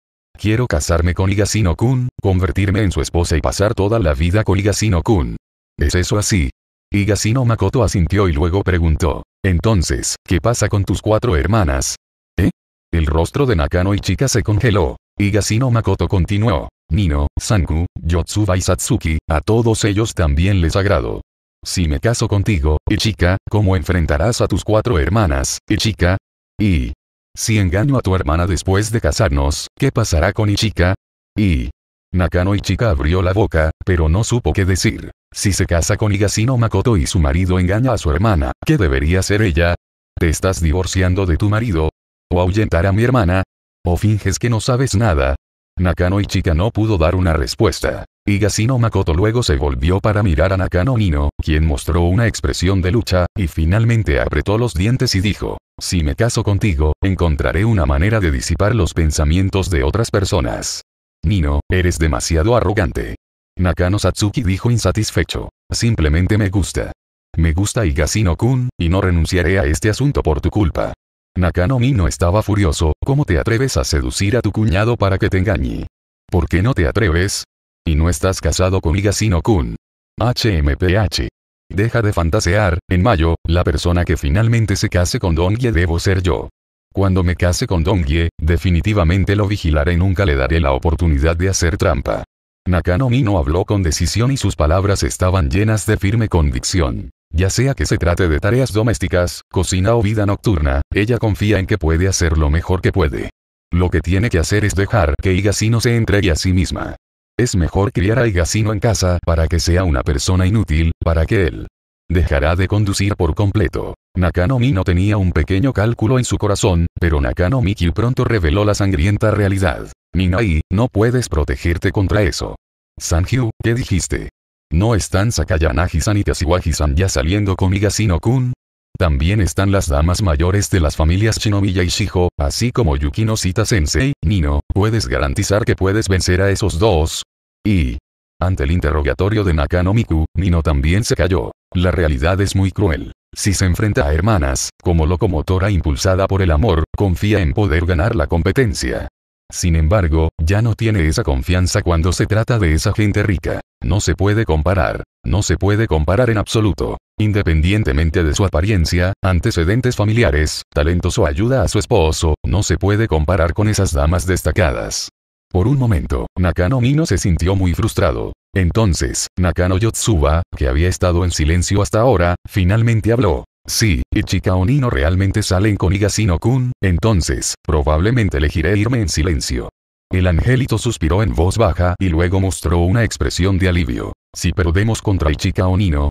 Quiero casarme con Higashino-kun, convertirme en su esposa y pasar toda la vida con Higashino-kun. ¿Es eso así? Higashino Makoto asintió y luego preguntó. Entonces, ¿qué pasa con tus cuatro hermanas? ¿Eh? El rostro de Nakano y se congeló. Higashino Makoto continuó. Nino, Sanku, Yotsuba y Satsuki, a todos ellos también les agrado. Si me caso contigo, Ichika, ¿cómo enfrentarás a tus cuatro hermanas, Ichika? Y, si engaño a tu hermana después de casarnos, ¿qué pasará con Ichika? Y... Nakano Ichika abrió la boca, pero no supo qué decir. Si se casa con Higashino Makoto y su marido engaña a su hermana, ¿qué debería hacer ella? ¿Te estás divorciando de tu marido? ¿O ahuyentar a mi hermana? ¿O finges que no sabes nada? Nakano Ichika no pudo dar una respuesta. Higashino Makoto luego se volvió para mirar a Nakano Nino, quien mostró una expresión de lucha, y finalmente apretó los dientes y dijo, si me caso contigo, encontraré una manera de disipar los pensamientos de otras personas. Nino, eres demasiado arrogante. Nakano Satsuki dijo insatisfecho. Simplemente me gusta. Me gusta Higashino-kun, y no renunciaré a este asunto por tu culpa. Nakano Nino estaba furioso, ¿cómo te atreves a seducir a tu cuñado para que te engañe? ¿Por qué no te atreves? Y no estás casado con Igasino kun HMPH. Deja de fantasear, en mayo, la persona que finalmente se case con Dongye debo ser yo. Cuando me case con Dongye, definitivamente lo vigilaré y nunca le daré la oportunidad de hacer trampa. Nakano no habló con decisión y sus palabras estaban llenas de firme convicción. Ya sea que se trate de tareas domésticas, cocina o vida nocturna, ella confía en que puede hacer lo mejor que puede. Lo que tiene que hacer es dejar que Igasino se entregue a sí misma. Es mejor criar a Igasino en casa para que sea una persona inútil, para que él dejará de conducir por completo. Nakanomi no tenía un pequeño cálculo en su corazón, pero Nakano Miki pronto reveló la sangrienta realidad. Minai, no puedes protegerte contra eso. Sanju, ¿qué dijiste? ¿No están Sakayanagi-san y Tasuwaji-san ya saliendo con Igasino kun también están las damas mayores de las familias Shinomiya y Shijo, así como Yukino Sita Sensei, Nino, ¿puedes garantizar que puedes vencer a esos dos? Y... Ante el interrogatorio de Nakano Miku, Nino también se cayó. La realidad es muy cruel. Si se enfrenta a hermanas, como locomotora impulsada por el amor, confía en poder ganar la competencia. Sin embargo, ya no tiene esa confianza cuando se trata de esa gente rica. No se puede comparar. No se puede comparar en absoluto. Independientemente de su apariencia, antecedentes familiares, talentos o ayuda a su esposo, no se puede comparar con esas damas destacadas. Por un momento, Nakano Mino se sintió muy frustrado. Entonces, Nakano Yotsuba, que había estado en silencio hasta ahora, finalmente habló. Si Ichikaonino realmente salen con Higashino-kun, entonces, probablemente elegiré irme en silencio. El angelito suspiró en voz baja y luego mostró una expresión de alivio. Si perdemos contra Ichika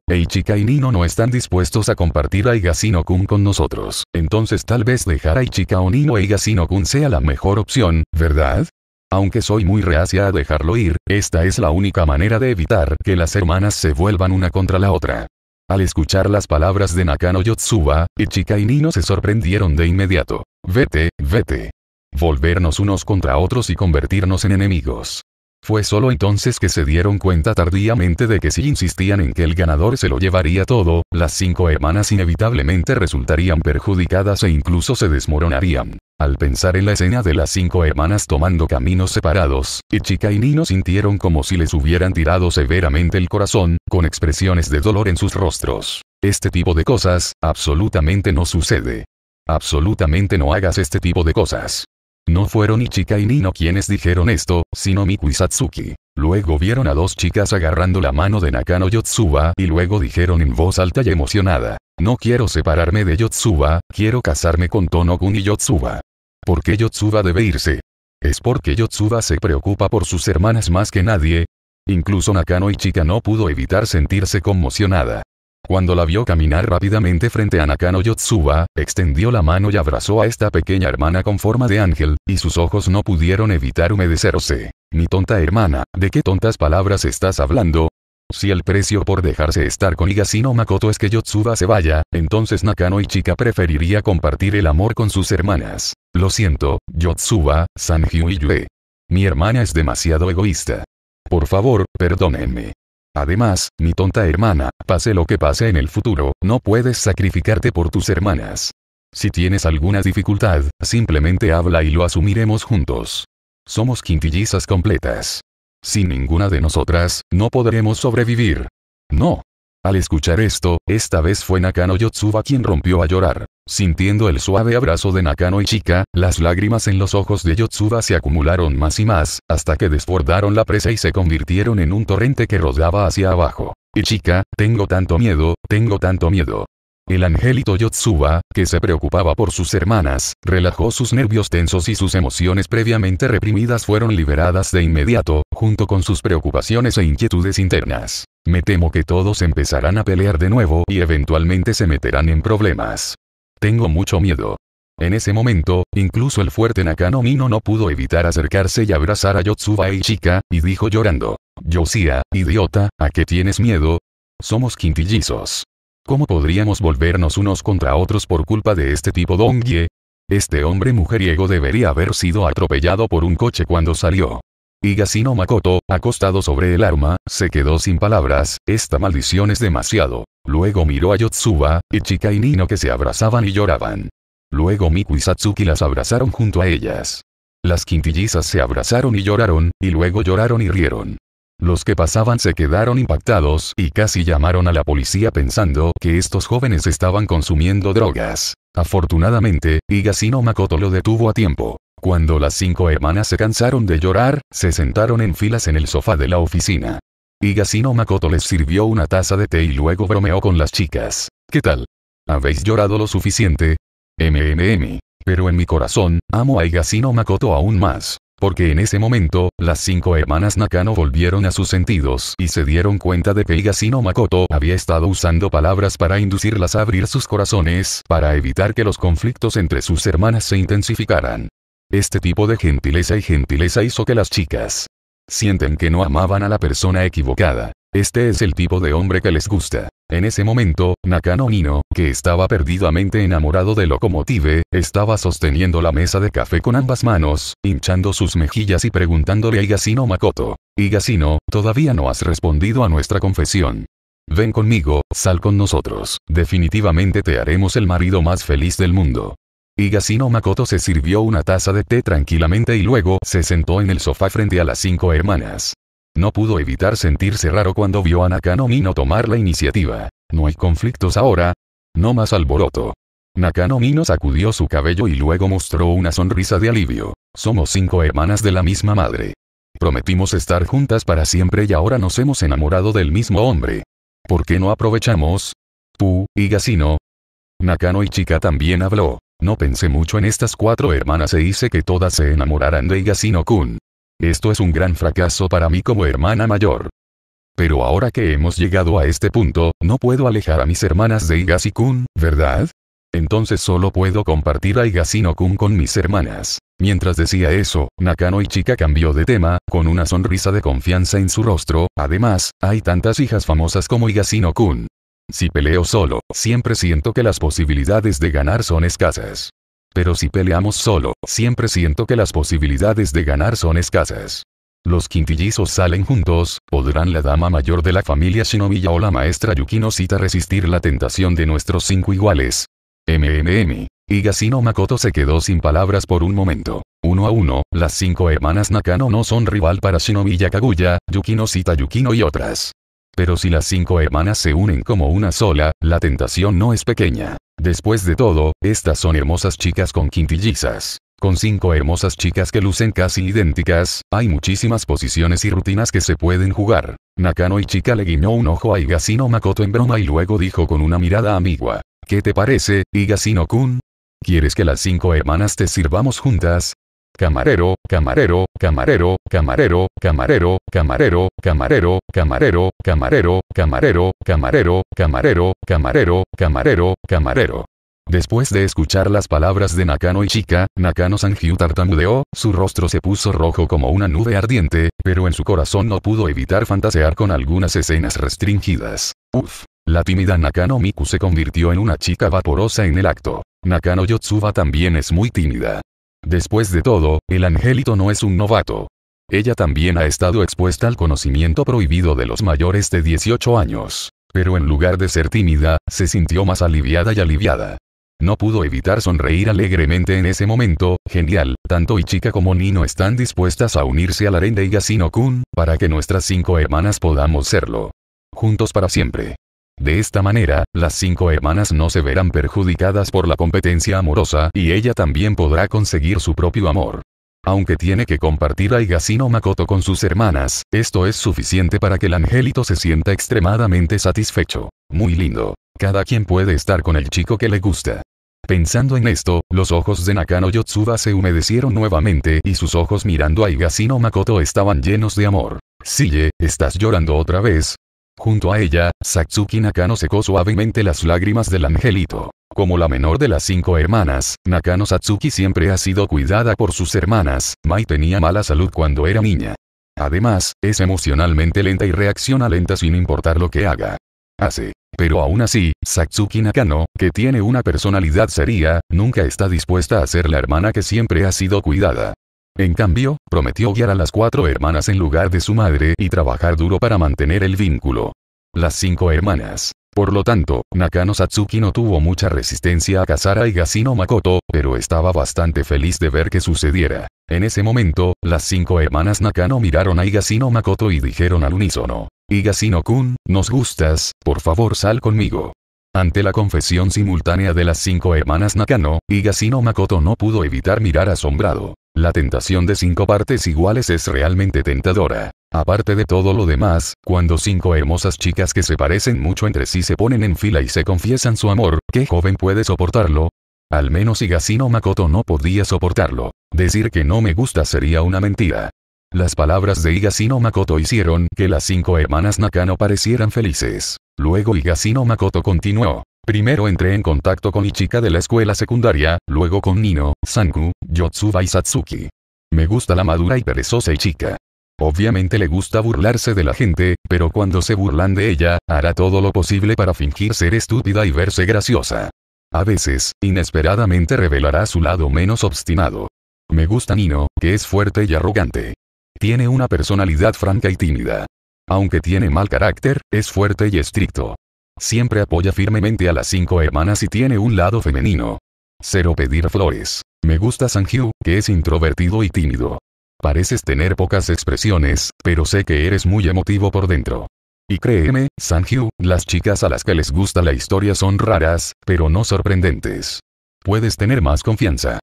e Ichika y Nino no están dispuestos a compartir a Higashino-kun con nosotros, entonces tal vez dejar a Ichika e Higashino-kun sea la mejor opción, ¿verdad? Aunque soy muy reacia a dejarlo ir, esta es la única manera de evitar que las hermanas se vuelvan una contra la otra. Al escuchar las palabras de Nakano Yotsuba, Ichika y Nino se sorprendieron de inmediato. Vete, vete. Volvernos unos contra otros y convertirnos en enemigos. Fue solo entonces que se dieron cuenta tardíamente de que si insistían en que el ganador se lo llevaría todo, las cinco hermanas inevitablemente resultarían perjudicadas e incluso se desmoronarían. Al pensar en la escena de las cinco hermanas tomando caminos separados, Ichika y Nino sintieron como si les hubieran tirado severamente el corazón, con expresiones de dolor en sus rostros. Este tipo de cosas, absolutamente no sucede. Absolutamente no hagas este tipo de cosas. No fueron Ichika y Nino quienes dijeron esto, sino Miku y Satsuki. Luego vieron a dos chicas agarrando la mano de Nakano Yotsuba y luego dijeron en voz alta y emocionada. No quiero separarme de Yotsuba, quiero casarme con Tonokun y Yotsuba. ¿Por qué Yotsuba debe irse? ¿Es porque Yotsuba se preocupa por sus hermanas más que nadie? Incluso Nakano Ichika no pudo evitar sentirse conmocionada. Cuando la vio caminar rápidamente frente a Nakano Yotsuba, extendió la mano y abrazó a esta pequeña hermana con forma de ángel, y sus ojos no pudieron evitar humedecerse. Mi tonta hermana, ¿de qué tontas palabras estás hablando? Si el precio por dejarse estar con Higashino Makoto es que Yotsuba se vaya, entonces Nakano y Chika preferiría compartir el amor con sus hermanas. Lo siento, Yotsuba, Sanju y Yue. Mi hermana es demasiado egoísta. Por favor, perdónenme. Además, mi tonta hermana, pase lo que pase en el futuro, no puedes sacrificarte por tus hermanas. Si tienes alguna dificultad, simplemente habla y lo asumiremos juntos. Somos quintillizas completas. Sin ninguna de nosotras, no podremos sobrevivir. No. Al escuchar esto, esta vez fue Nakano Yotsuba quien rompió a llorar. Sintiendo el suave abrazo de Nakano y Chika, las lágrimas en los ojos de Yotsuba se acumularon más y más, hasta que desbordaron la presa y se convirtieron en un torrente que rodaba hacia abajo. Y Chica, tengo tanto miedo, tengo tanto miedo. El angelito Yotsuba, que se preocupaba por sus hermanas, relajó sus nervios tensos y sus emociones previamente reprimidas fueron liberadas de inmediato, junto con sus preocupaciones e inquietudes internas. Me temo que todos empezarán a pelear de nuevo y eventualmente se meterán en problemas. Tengo mucho miedo. En ese momento, incluso el fuerte Nakano Mino no pudo evitar acercarse y abrazar a Yotsuba e chica, y dijo llorando. Yosia, idiota, ¿a qué tienes miedo? Somos quintillizos. ¿Cómo podríamos volvernos unos contra otros por culpa de este tipo Dongye? Este hombre mujeriego debería haber sido atropellado por un coche cuando salió. Gasino Makoto, acostado sobre el arma, se quedó sin palabras, esta maldición es demasiado. Luego miró a Yotsuba, Ichika y Nino que se abrazaban y lloraban. Luego Miku y Satsuki las abrazaron junto a ellas. Las quintillizas se abrazaron y lloraron, y luego lloraron y rieron. Los que pasaban se quedaron impactados y casi llamaron a la policía pensando que estos jóvenes estaban consumiendo drogas. Afortunadamente, Igasino Makoto lo detuvo a tiempo. Cuando las cinco hermanas se cansaron de llorar, se sentaron en filas en el sofá de la oficina. Igasino Makoto les sirvió una taza de té y luego bromeó con las chicas. ¿Qué tal? ¿Habéis llorado lo suficiente? MMM. Pero en mi corazón, amo a Igasino Makoto aún más. Porque en ese momento, las cinco hermanas Nakano volvieron a sus sentidos y se dieron cuenta de que Higashino Makoto había estado usando palabras para inducirlas a abrir sus corazones para evitar que los conflictos entre sus hermanas se intensificaran. Este tipo de gentileza y gentileza hizo que las chicas sienten que no amaban a la persona equivocada. Este es el tipo de hombre que les gusta. En ese momento, Nakano Nino, que estaba perdidamente enamorado de Locomotive, estaba sosteniendo la mesa de café con ambas manos, hinchando sus mejillas y preguntándole a Igasino Makoto. "Igasino, todavía no has respondido a nuestra confesión. Ven conmigo, sal con nosotros, definitivamente te haremos el marido más feliz del mundo. Igasino Makoto se sirvió una taza de té tranquilamente y luego se sentó en el sofá frente a las cinco hermanas. No pudo evitar sentirse raro cuando vio a Nakano Mino tomar la iniciativa. ¿No hay conflictos ahora? No más alboroto. Nakano Mino sacudió su cabello y luego mostró una sonrisa de alivio. Somos cinco hermanas de la misma madre. Prometimos estar juntas para siempre y ahora nos hemos enamorado del mismo hombre. ¿Por qué no aprovechamos? Pu, y Gasino. Nakano Ichika también habló. No pensé mucho en estas cuatro hermanas e hice que todas se enamoraran de Igasino-kun. Esto es un gran fracaso para mí como hermana mayor. Pero ahora que hemos llegado a este punto, no puedo alejar a mis hermanas de Higashi-kun, ¿verdad? Entonces solo puedo compartir a no kun con mis hermanas. Mientras decía eso, Nakano y cambió de tema, con una sonrisa de confianza en su rostro, además, hay tantas hijas famosas como no kun Si peleo solo, siempre siento que las posibilidades de ganar son escasas. Pero si peleamos solo, siempre siento que las posibilidades de ganar son escasas. Los quintillizos salen juntos, ¿podrán la dama mayor de la familia Shinomiya o la maestra Yukino resistir la tentación de nuestros cinco iguales? MMM. Gasino Makoto se quedó sin palabras por un momento. Uno a uno, las cinco hermanas Nakano no son rival para Shinomiya Kaguya, Yukino Yukino y otras. Pero si las cinco hermanas se unen como una sola, la tentación no es pequeña. Después de todo, estas son hermosas chicas con quintillizas. Con cinco hermosas chicas que lucen casi idénticas, hay muchísimas posiciones y rutinas que se pueden jugar. Nakano Ichika le guiñó un ojo a Igasino Makoto en broma y luego dijo con una mirada amigua. ¿Qué te parece, Igasino kun ¿Quieres que las cinco hermanas te sirvamos juntas? camarero, camarero, camarero, camarero, camarero, camarero, camarero, camarero, camarero, camarero, camarero, camarero, camarero, camarero, camarero. Después de escuchar las palabras de Nakano y Chika, Nakano Sanjiu tartamudeó, su rostro se puso rojo como una nube ardiente, pero en su corazón no pudo evitar fantasear con algunas escenas restringidas. Uf. La tímida Nakano Miku se convirtió en una chica vaporosa en el acto. Nakano Yotsuba también es muy tímida. Después de todo, el angelito no es un novato. Ella también ha estado expuesta al conocimiento prohibido de los mayores de 18 años. Pero en lugar de ser tímida, se sintió más aliviada y aliviada. No pudo evitar sonreír alegremente en ese momento, genial, tanto Ichika como Nino están dispuestas a unirse al renda y Gasino-kun, para que nuestras cinco hermanas podamos serlo. Juntos para siempre. De esta manera, las cinco hermanas no se verán perjudicadas por la competencia amorosa y ella también podrá conseguir su propio amor. Aunque tiene que compartir a Higashino Makoto con sus hermanas, esto es suficiente para que el angelito se sienta extremadamente satisfecho. Muy lindo. Cada quien puede estar con el chico que le gusta. Pensando en esto, los ojos de Nakano Yotsuba se humedecieron nuevamente y sus ojos mirando a Higashino Makoto estaban llenos de amor. Sille, ¿estás llorando otra vez? Junto a ella, Satsuki Nakano secó suavemente las lágrimas del angelito. Como la menor de las cinco hermanas, Nakano Satsuki siempre ha sido cuidada por sus hermanas, Mai tenía mala salud cuando era niña. Además, es emocionalmente lenta y reacciona lenta sin importar lo que haga. Hace. Pero aún así, Satsuki Nakano, que tiene una personalidad seria, nunca está dispuesta a ser la hermana que siempre ha sido cuidada. En cambio, prometió guiar a las cuatro hermanas en lugar de su madre y trabajar duro para mantener el vínculo. Las cinco hermanas. Por lo tanto, Nakano Satsuki no tuvo mucha resistencia a casar a Gasino Makoto, pero estaba bastante feliz de ver que sucediera. En ese momento, las cinco hermanas Nakano miraron a Igasino Makoto y dijeron al unísono, Igasino kun nos gustas, por favor sal conmigo. Ante la confesión simultánea de las cinco hermanas Nakano, Igasino Makoto no pudo evitar mirar asombrado. La tentación de cinco partes iguales es realmente tentadora. Aparte de todo lo demás, cuando cinco hermosas chicas que se parecen mucho entre sí se ponen en fila y se confiesan su amor, ¿qué joven puede soportarlo? Al menos Igasino Makoto no podía soportarlo. Decir que no me gusta sería una mentira. Las palabras de Igasino Makoto hicieron que las cinco hermanas Nakano parecieran felices. Luego Igasino Makoto continuó. Primero entré en contacto con Ichika de la escuela secundaria, luego con Nino, Sanku, Yotsuba y Satsuki. Me gusta la madura y perezosa Ichika. Obviamente le gusta burlarse de la gente, pero cuando se burlan de ella, hará todo lo posible para fingir ser estúpida y verse graciosa. A veces, inesperadamente revelará su lado menos obstinado. Me gusta Nino, que es fuerte y arrogante. Tiene una personalidad franca y tímida. Aunque tiene mal carácter, es fuerte y estricto. Siempre apoya firmemente a las cinco hermanas y tiene un lado femenino. Cero pedir flores. Me gusta San que es introvertido y tímido. Pareces tener pocas expresiones, pero sé que eres muy emotivo por dentro. Y créeme, San las chicas a las que les gusta la historia son raras, pero no sorprendentes. Puedes tener más confianza.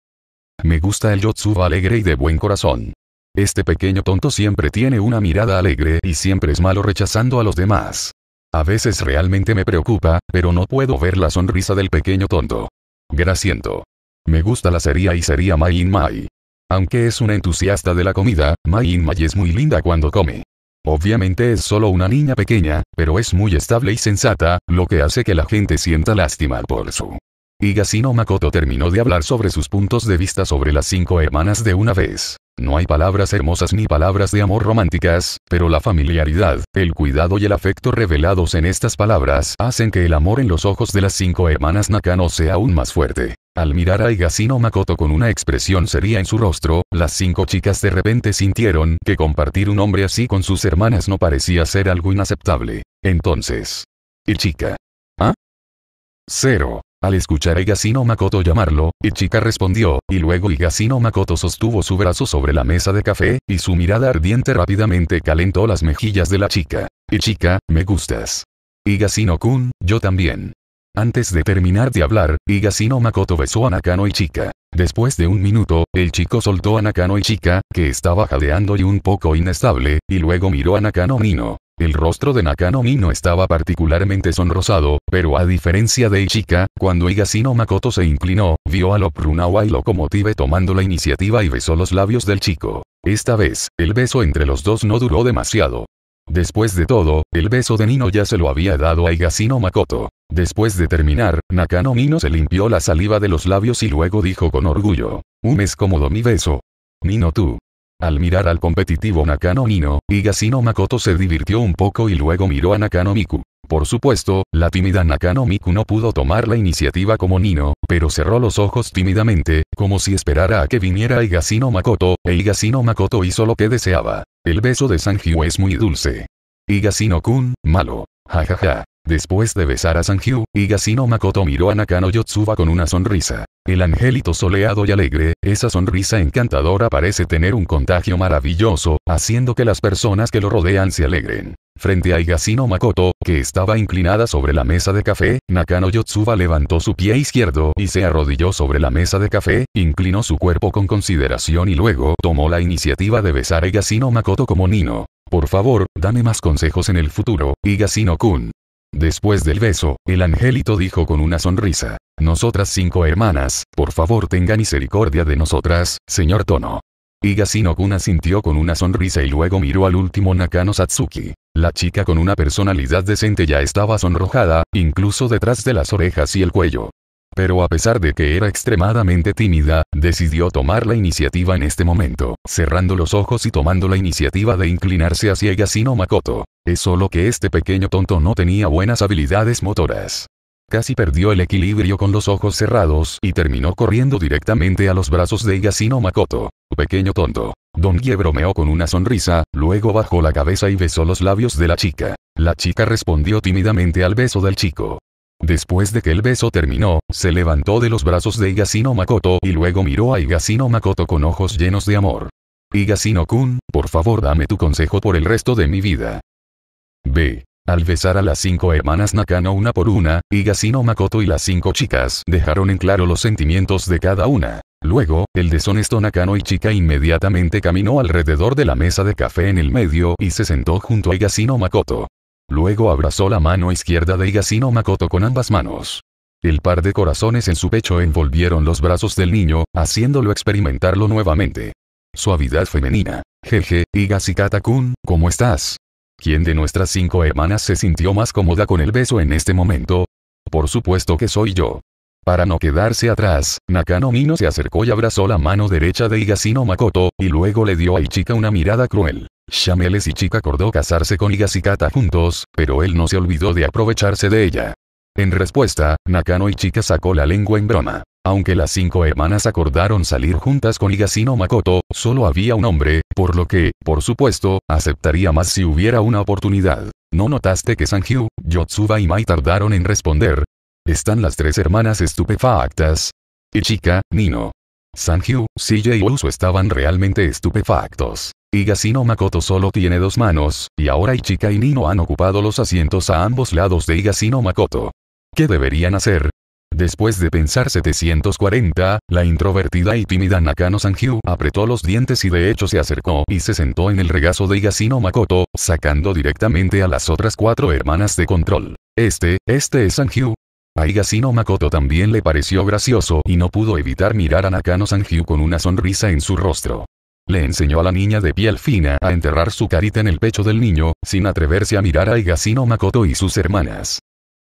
Me gusta el Yotsuba alegre y de buen corazón. Este pequeño tonto siempre tiene una mirada alegre y siempre es malo rechazando a los demás. A veces realmente me preocupa, pero no puedo ver la sonrisa del pequeño tonto. Graciento. Me gusta la sería y sería Mai In Mai. Aunque es una entusiasta de la comida, Mai In Mai es muy linda cuando come. Obviamente es solo una niña pequeña, pero es muy estable y sensata, lo que hace que la gente sienta lástima por su. Y Makoto terminó de hablar sobre sus puntos de vista sobre las cinco hermanas de una vez. No hay palabras hermosas ni palabras de amor románticas, pero la familiaridad, el cuidado y el afecto revelados en estas palabras hacen que el amor en los ojos de las cinco hermanas Nakano sea aún más fuerte. Al mirar a Higashino Makoto con una expresión seria en su rostro, las cinco chicas de repente sintieron que compartir un hombre así con sus hermanas no parecía ser algo inaceptable. Entonces. ¿Y chica? ¿Ah? Cero. Al escuchar a Higashino Makoto llamarlo, Ichika respondió, y luego Higashino Makoto sostuvo su brazo sobre la mesa de café, y su mirada ardiente rápidamente calentó las mejillas de la chica. Ichika, me gustas. Higashino-kun, yo también. Antes de terminar de hablar, Higashino Makoto besó a Nakano Ichika. Después de un minuto, el chico soltó a Nakano Ichika, que estaba jadeando y un poco inestable, y luego miró a Nakano Nino. El rostro de Nakano Mino estaba particularmente sonrosado, pero a diferencia de Ichika, cuando Igasino Makoto se inclinó, vio a Loprunawa y Locomotive tomando la iniciativa y besó los labios del chico. Esta vez, el beso entre los dos no duró demasiado. Después de todo, el beso de Nino ya se lo había dado a Igasino Makoto. Después de terminar, Nakano Mino se limpió la saliva de los labios y luego dijo con orgullo, un es cómodo mi beso. Nino tú, al mirar al competitivo Nakano Nino, Igasino Makoto se divirtió un poco y luego miró a Nakano Miku. Por supuesto, la tímida Nakano Miku no pudo tomar la iniciativa como Nino, pero cerró los ojos tímidamente, como si esperara a que viniera Igasino Makoto, e Igasino Makoto hizo lo que deseaba. El beso de Sanjiu es muy dulce. Igasino kun malo. Jajaja. Después de besar a Sanjiu, Igasino Makoto miró a Nakano Yotsuba con una sonrisa. El angelito soleado y alegre, esa sonrisa encantadora parece tener un contagio maravilloso, haciendo que las personas que lo rodean se alegren. Frente a Higashino Makoto, que estaba inclinada sobre la mesa de café, Nakano Yotsuba levantó su pie izquierdo y se arrodilló sobre la mesa de café, inclinó su cuerpo con consideración y luego tomó la iniciativa de besar a Higashino Makoto como Nino. Por favor, dame más consejos en el futuro, Higashino-kun. Después del beso, el angelito dijo con una sonrisa. Nosotras cinco hermanas, por favor tenga misericordia de nosotras, señor Tono. Higashino-kun sintió con una sonrisa y luego miró al último Nakano Satsuki. La chica con una personalidad decente ya estaba sonrojada, incluso detrás de las orejas y el cuello pero a pesar de que era extremadamente tímida, decidió tomar la iniciativa en este momento, cerrando los ojos y tomando la iniciativa de inclinarse hacia Yasino Makoto. Es solo que este pequeño tonto no tenía buenas habilidades motoras. Casi perdió el equilibrio con los ojos cerrados y terminó corriendo directamente a los brazos de Yasino Makoto. Pequeño tonto. Don Gie bromeó con una sonrisa, luego bajó la cabeza y besó los labios de la chica. La chica respondió tímidamente al beso del chico. Después de que el beso terminó, se levantó de los brazos de Igasino Makoto y luego miró a Igasino Makoto con ojos llenos de amor. Igasino kun por favor dame tu consejo por el resto de mi vida. B. Al besar a las cinco hermanas Nakano una por una, Igasino Makoto y las cinco chicas dejaron en claro los sentimientos de cada una. Luego, el deshonesto Nakano y Chica inmediatamente caminó alrededor de la mesa de café en el medio y se sentó junto a Igasino Makoto. Luego abrazó la mano izquierda de Igasino Makoto con ambas manos. El par de corazones en su pecho envolvieron los brazos del niño, haciéndolo experimentarlo nuevamente. Suavidad femenina. Jeje, Higashikata-kun, ¿cómo estás? ¿Quién de nuestras cinco hermanas se sintió más cómoda con el beso en este momento? Por supuesto que soy yo. Para no quedarse atrás, Nakano Mino se acercó y abrazó la mano derecha de Igasino Makoto, y luego le dio a Ichika una mirada cruel. Shameles y Chica acordó casarse con Higashikata juntos, pero él no se olvidó de aprovecharse de ella. En respuesta, Nakano y Chica sacó la lengua en broma. Aunque las cinco hermanas acordaron salir juntas con Higashino Makoto, solo había un hombre, por lo que, por supuesto, aceptaría más si hubiera una oportunidad. ¿No notaste que Sanju, Yotsuba y Mai tardaron en responder? Están las tres hermanas estupefactas. Y Chica, Nino. Sanju, Silla y Uso estaban realmente estupefactos. Y Makoto solo tiene dos manos, y ahora Ichika y Nino han ocupado los asientos a ambos lados de Higashino Makoto. ¿Qué deberían hacer? Después de pensar 740, la introvertida y tímida Nakano Sanjiu apretó los dientes y de hecho se acercó y se sentó en el regazo de Higashino Makoto, sacando directamente a las otras cuatro hermanas de control. Este, este es Sanjiu. A Higashino Makoto también le pareció gracioso y no pudo evitar mirar a Nakano Sanjiu con una sonrisa en su rostro. Le enseñó a la niña de piel fina a enterrar su carita en el pecho del niño, sin atreverse a mirar a Igasino Makoto y sus hermanas.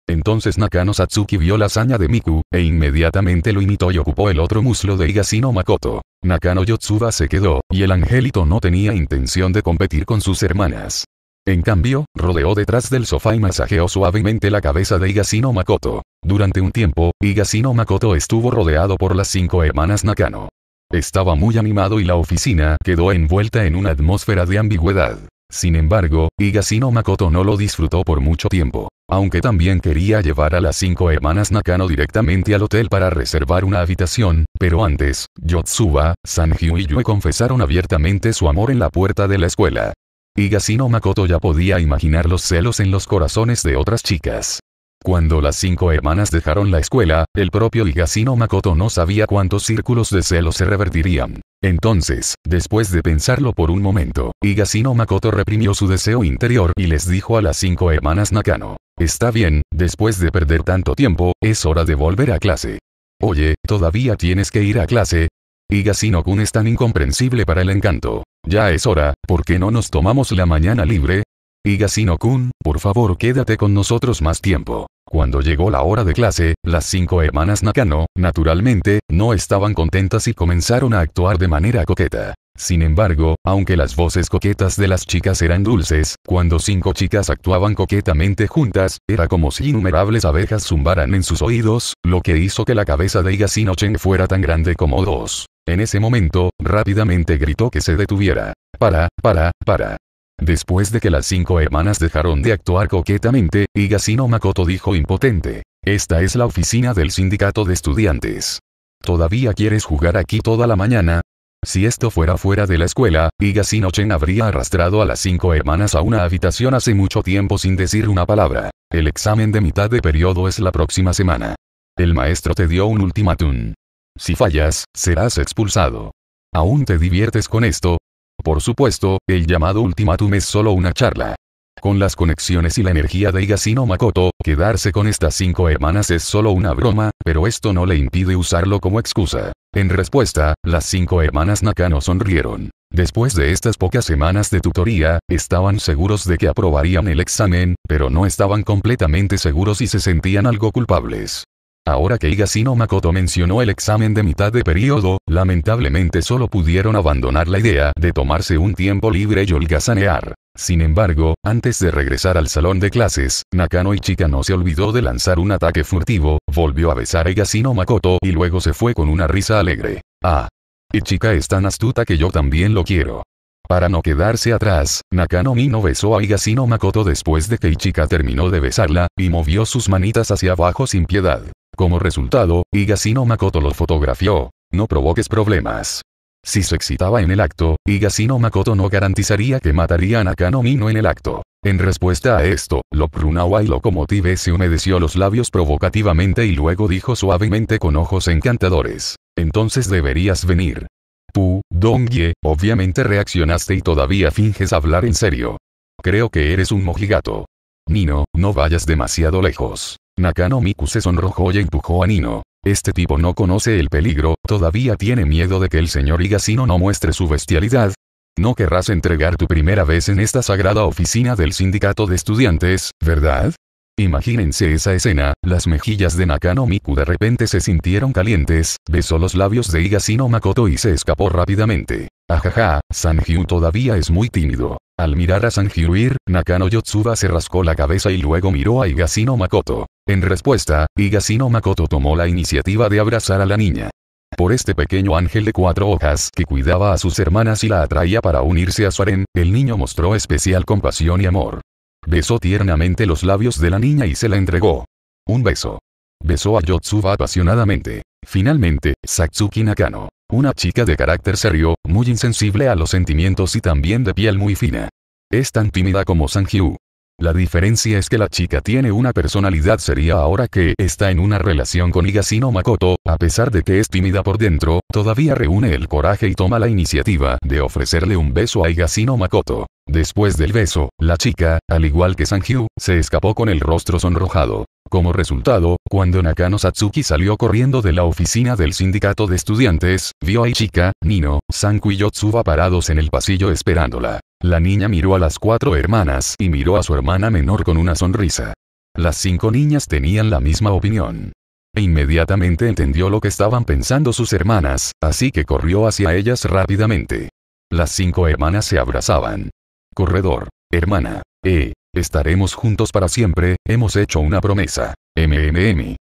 Entonces Nakano Satsuki vio la hazaña de Miku, e inmediatamente lo imitó y ocupó el otro muslo de Igasino Makoto. Nakano Yotsuba se quedó, y el angelito no tenía intención de competir con sus hermanas. En cambio, rodeó detrás del sofá y masajeó suavemente la cabeza de Igasino Makoto. Durante un tiempo, Igasino Makoto estuvo rodeado por las cinco hermanas Nakano. Estaba muy animado y la oficina quedó envuelta en una atmósfera de ambigüedad. Sin embargo, Higashino Makoto no lo disfrutó por mucho tiempo. Aunque también quería llevar a las cinco hermanas Nakano directamente al hotel para reservar una habitación, pero antes, Yotsuba, Sanji y Yue confesaron abiertamente su amor en la puerta de la escuela. Higashino Makoto ya podía imaginar los celos en los corazones de otras chicas. Cuando las cinco hermanas dejaron la escuela, el propio Higashino Makoto no sabía cuántos círculos de celo se revertirían. Entonces, después de pensarlo por un momento, Higashino Makoto reprimió su deseo interior y les dijo a las cinco hermanas Nakano. Está bien, después de perder tanto tiempo, es hora de volver a clase. Oye, ¿todavía tienes que ir a clase? Higashino-kun es tan incomprensible para el encanto. Ya es hora, ¿por qué no nos tomamos la mañana libre? Igasino kun por favor quédate con nosotros más tiempo. Cuando llegó la hora de clase, las cinco hermanas Nakano, naturalmente, no estaban contentas y comenzaron a actuar de manera coqueta. Sin embargo, aunque las voces coquetas de las chicas eran dulces, cuando cinco chicas actuaban coquetamente juntas, era como si innumerables abejas zumbaran en sus oídos, lo que hizo que la cabeza de Igasino chen fuera tan grande como dos. En ese momento, rápidamente gritó que se detuviera. Para, para, para. Después de que las cinco hermanas dejaron de actuar coquetamente, Higashino Makoto dijo impotente. Esta es la oficina del sindicato de estudiantes. ¿Todavía quieres jugar aquí toda la mañana? Si esto fuera fuera de la escuela, Igasino Chen habría arrastrado a las cinco hermanas a una habitación hace mucho tiempo sin decir una palabra. El examen de mitad de periodo es la próxima semana. El maestro te dio un ultimátum. Si fallas, serás expulsado. ¿Aún te diviertes con esto? Por supuesto, el llamado ultimátum es solo una charla. Con las conexiones y la energía de Higashino Makoto, quedarse con estas cinco hermanas es solo una broma, pero esto no le impide usarlo como excusa. En respuesta, las cinco hermanas Nakano sonrieron. Después de estas pocas semanas de tutoría, estaban seguros de que aprobarían el examen, pero no estaban completamente seguros y se sentían algo culpables. Ahora que Higashino Makoto mencionó el examen de mitad de periodo, lamentablemente solo pudieron abandonar la idea de tomarse un tiempo libre y holgazanear. Sin embargo, antes de regresar al salón de clases, Nakano Ichika no se olvidó de lanzar un ataque furtivo, volvió a besar a Higashino Makoto y luego se fue con una risa alegre. Ah. Ichika es tan astuta que yo también lo quiero. Para no quedarse atrás, Nakano Mino besó a Higashino Makoto después de que Ichika terminó de besarla, y movió sus manitas hacia abajo sin piedad. Como resultado, Higashino Makoto lo fotografió. No provoques problemas. Si se excitaba en el acto, Higashino Makoto no garantizaría que mataría a Nakano Mino en el acto. En respuesta a esto, Loprunawa y Locomotive se humedeció los labios provocativamente y luego dijo suavemente con ojos encantadores. Entonces deberías venir. Pu, Dongye, obviamente reaccionaste y todavía finges hablar en serio. Creo que eres un mojigato. Nino, no vayas demasiado lejos. Nakano Miku se sonrojó y empujó a Nino. Este tipo no conoce el peligro, todavía tiene miedo de que el señor Higashino no muestre su bestialidad. No querrás entregar tu primera vez en esta sagrada oficina del sindicato de estudiantes, ¿verdad? Imagínense esa escena, las mejillas de Nakano Miku de repente se sintieron calientes, besó los labios de Higashino Makoto y se escapó rápidamente. Ajaja, Sanjiu todavía es muy tímido. Al mirar a Sanjiu ir, Nakano Yotsuba se rascó la cabeza y luego miró a Higashino Makoto. En respuesta, Higashino Makoto tomó la iniciativa de abrazar a la niña. Por este pequeño ángel de cuatro hojas que cuidaba a sus hermanas y la atraía para unirse a su el niño mostró especial compasión y amor. Besó tiernamente los labios de la niña y se la entregó. Un beso. Besó a Yotsuba apasionadamente. Finalmente, Satsuki Nakano. Una chica de carácter serio, muy insensible a los sentimientos y también de piel muy fina. Es tan tímida como Sanjiu. La diferencia es que la chica tiene una personalidad seria ahora que está en una relación con Higashino Makoto, a pesar de que es tímida por dentro, todavía reúne el coraje y toma la iniciativa de ofrecerle un beso a Higashino Makoto. Después del beso, la chica, al igual que Sanju, se escapó con el rostro sonrojado. Como resultado, cuando Nakano Satsuki salió corriendo de la oficina del sindicato de estudiantes, vio a Ichika, Nino, Sanku y Yotsuba parados en el pasillo esperándola. La niña miró a las cuatro hermanas y miró a su hermana menor con una sonrisa. Las cinco niñas tenían la misma opinión. E inmediatamente entendió lo que estaban pensando sus hermanas, así que corrió hacia ellas rápidamente. Las cinco hermanas se abrazaban. Corredor. Hermana. Eh. Estaremos juntos para siempre, hemos hecho una promesa. MMM.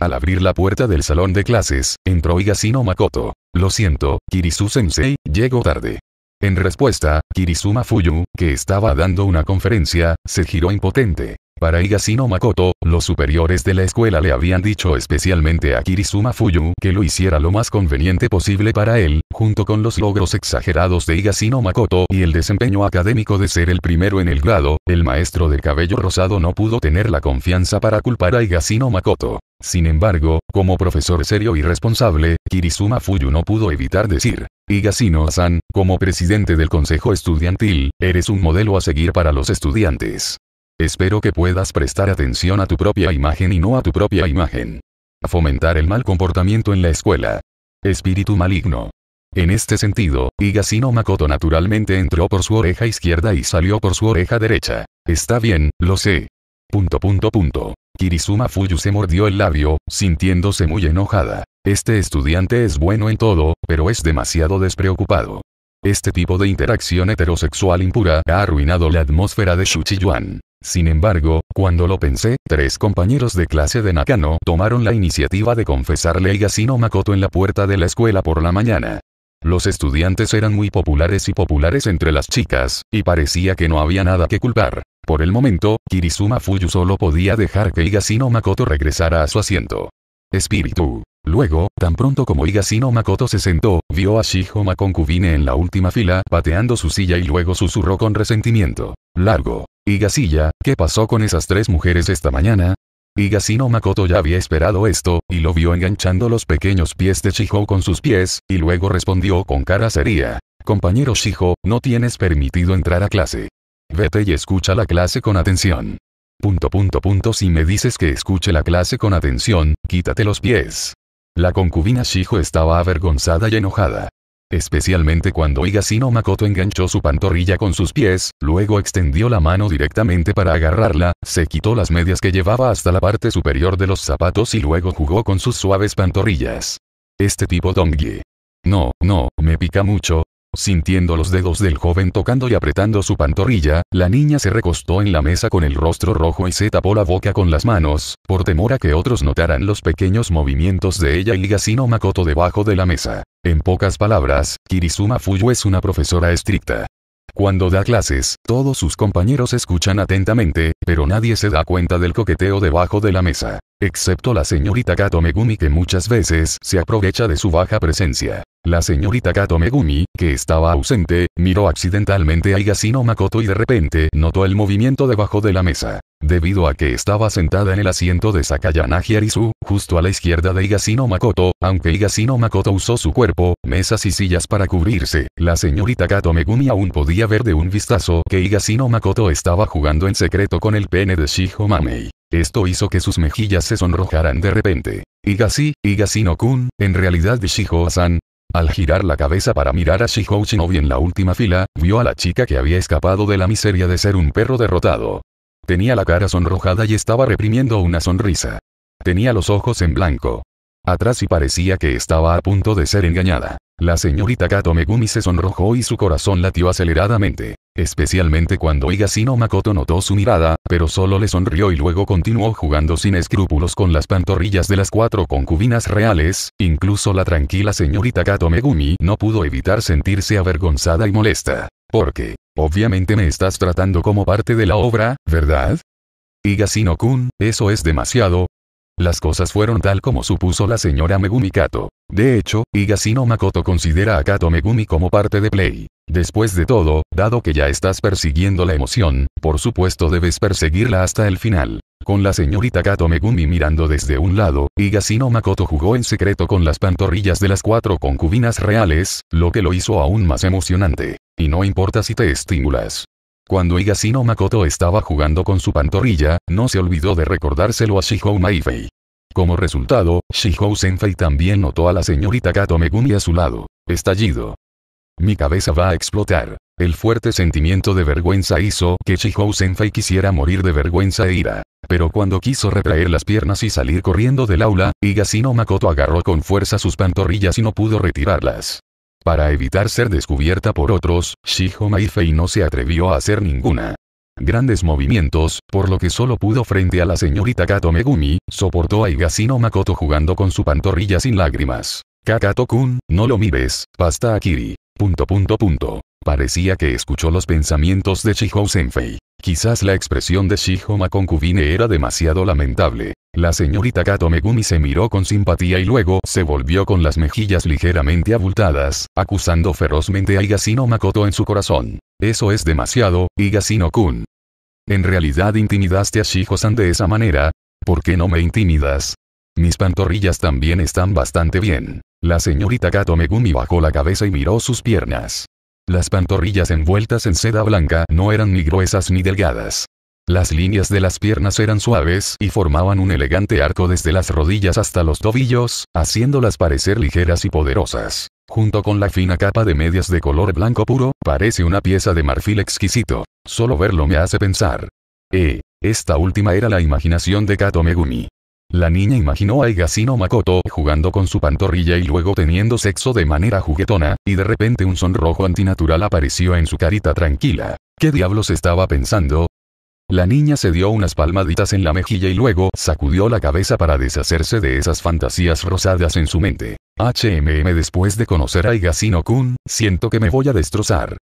Al abrir la puerta del salón de clases, entró Higashino Makoto. Lo siento, Kirisu-sensei, llego tarde. En respuesta, Kirizuma Fuyu, que estaba dando una conferencia, se giró impotente. Para Higashino Makoto, los superiores de la escuela le habían dicho especialmente a Kirizuma Fuyu que lo hiciera lo más conveniente posible para él, junto con los logros exagerados de Higashino Makoto y el desempeño académico de ser el primero en el grado, el maestro de cabello rosado no pudo tener la confianza para culpar a Higashino Makoto. Sin embargo, como profesor serio y responsable, Kirizuma Fuyu no pudo evitar decir, Igasino san como presidente del consejo estudiantil, eres un modelo a seguir para los estudiantes. Espero que puedas prestar atención a tu propia imagen y no a tu propia imagen. Fomentar el mal comportamiento en la escuela. Espíritu maligno. En este sentido, Igasino Makoto naturalmente entró por su oreja izquierda y salió por su oreja derecha. Está bien, lo sé. Punto punto punto. Kirisuma Fuyu se mordió el labio, sintiéndose muy enojada. Este estudiante es bueno en todo, pero es demasiado despreocupado. Este tipo de interacción heterosexual impura ha arruinado la atmósfera de Shuchiyuan. Sin embargo, cuando lo pensé, tres compañeros de clase de Nakano tomaron la iniciativa de confesarle a Yasino Makoto en la puerta de la escuela por la mañana. Los estudiantes eran muy populares y populares entre las chicas, y parecía que no había nada que culpar. Por el momento, Kirizuma Fuyu solo podía dejar que Higashino Makoto regresara a su asiento. Espíritu. Luego, tan pronto como Igasino Makoto se sentó, vio a Shihoma concubine en la última fila pateando su silla y luego susurró con resentimiento. Largo. Higashilla, ¿qué pasó con esas tres mujeres esta mañana? Gasino Makoto ya había esperado esto, y lo vio enganchando los pequeños pies de Shijo con sus pies, y luego respondió con cara seria. Compañero Shijo, no tienes permitido entrar a clase. Vete y escucha la clase con atención. Punto punto punto si me dices que escuche la clase con atención, quítate los pies. La concubina Shijo estaba avergonzada y enojada especialmente cuando Higashino Makoto enganchó su pantorrilla con sus pies, luego extendió la mano directamente para agarrarla, se quitó las medias que llevaba hasta la parte superior de los zapatos y luego jugó con sus suaves pantorrillas. Este tipo Dongi. No, no, me pica mucho, Sintiendo los dedos del joven tocando y apretando su pantorrilla, la niña se recostó en la mesa con el rostro rojo y se tapó la boca con las manos, por temor a que otros notaran los pequeños movimientos de ella y Gasino Makoto debajo de la mesa. En pocas palabras, Kirizuma Fuyu es una profesora estricta. Cuando da clases, todos sus compañeros escuchan atentamente, pero nadie se da cuenta del coqueteo debajo de la mesa, excepto la señorita Kato Megumi que muchas veces se aprovecha de su baja presencia. La señorita Kato Megumi, que estaba ausente, miró accidentalmente a Igasino Makoto y de repente notó el movimiento debajo de la mesa. Debido a que estaba sentada en el asiento de Sakayanagi Arisu, justo a la izquierda de Igasino Makoto, aunque Igasino Makoto usó su cuerpo, mesas y sillas para cubrirse, la señorita Kato Megumi aún podía ver de un vistazo que Igasino Makoto estaba jugando en secreto con el pene de Shiho Mamei. Esto hizo que sus mejillas se sonrojaran de repente. Igasi, Igasino kun en realidad Shiho-san, al girar la cabeza para mirar a Shihou Shinobi en la última fila, vio a la chica que había escapado de la miseria de ser un perro derrotado. Tenía la cara sonrojada y estaba reprimiendo una sonrisa. Tenía los ojos en blanco. Atrás y parecía que estaba a punto de ser engañada. La señorita Kato Megumi se sonrojó y su corazón latió aceleradamente. Especialmente cuando Higashino Makoto notó su mirada, pero solo le sonrió y luego continuó jugando sin escrúpulos con las pantorrillas de las cuatro concubinas reales, incluso la tranquila señorita Kato Megumi no pudo evitar sentirse avergonzada y molesta. Porque, obviamente me estás tratando como parte de la obra, ¿verdad? Higashino-kun, eso es demasiado, las cosas fueron tal como supuso la señora Megumi Kato. De hecho, Higashino Makoto considera a Kato Megumi como parte de Play. Después de todo, dado que ya estás persiguiendo la emoción, por supuesto debes perseguirla hasta el final. Con la señorita Kato Megumi mirando desde un lado, Higashino Makoto jugó en secreto con las pantorrillas de las cuatro concubinas reales, lo que lo hizo aún más emocionante. Y no importa si te estimulas. Cuando Higashino Makoto estaba jugando con su pantorrilla, no se olvidó de recordárselo a Shihou Maifei. Como resultado, Shihou Senfei también notó a la señorita Kato Megumi a su lado. Estallido. Mi cabeza va a explotar. El fuerte sentimiento de vergüenza hizo que Shihou Senfei quisiera morir de vergüenza e ira. Pero cuando quiso retraer las piernas y salir corriendo del aula, Higashino Makoto agarró con fuerza sus pantorrillas y no pudo retirarlas. Para evitar ser descubierta por otros, Shihou Maifei no se atrevió a hacer ninguna grandes movimientos, por lo que solo pudo frente a la señorita Kato Megumi, soportó a Higashino Makoto jugando con su pantorrilla sin lágrimas. Kakato-kun, no lo mires, pasta Akiri. Punto punto punto. Parecía que escuchó los pensamientos de Shiho Senfei. Quizás la expresión de ma concubine era demasiado lamentable. La señorita Kato Megumi se miró con simpatía y luego se volvió con las mejillas ligeramente abultadas, acusando ferozmente a Higashino Makoto en su corazón. Eso es demasiado, Higashino-kun. En realidad intimidaste a Shiho-san de esa manera. ¿Por qué no me intimidas? Mis pantorrillas también están bastante bien. La señorita Kato Megumi bajó la cabeza y miró sus piernas. Las pantorrillas envueltas en seda blanca no eran ni gruesas ni delgadas. Las líneas de las piernas eran suaves y formaban un elegante arco desde las rodillas hasta los tobillos, haciéndolas parecer ligeras y poderosas. Junto con la fina capa de medias de color blanco puro, parece una pieza de marfil exquisito. Solo verlo me hace pensar. Eh, esta última era la imaginación de Kato Megumi. La niña imaginó a Igasino Makoto jugando con su pantorrilla y luego teniendo sexo de manera juguetona, y de repente un sonrojo antinatural apareció en su carita tranquila. ¿Qué diablos estaba pensando? La niña se dio unas palmaditas en la mejilla y luego sacudió la cabeza para deshacerse de esas fantasías rosadas en su mente. HMM después de conocer a Igasino kun siento que me voy a destrozar.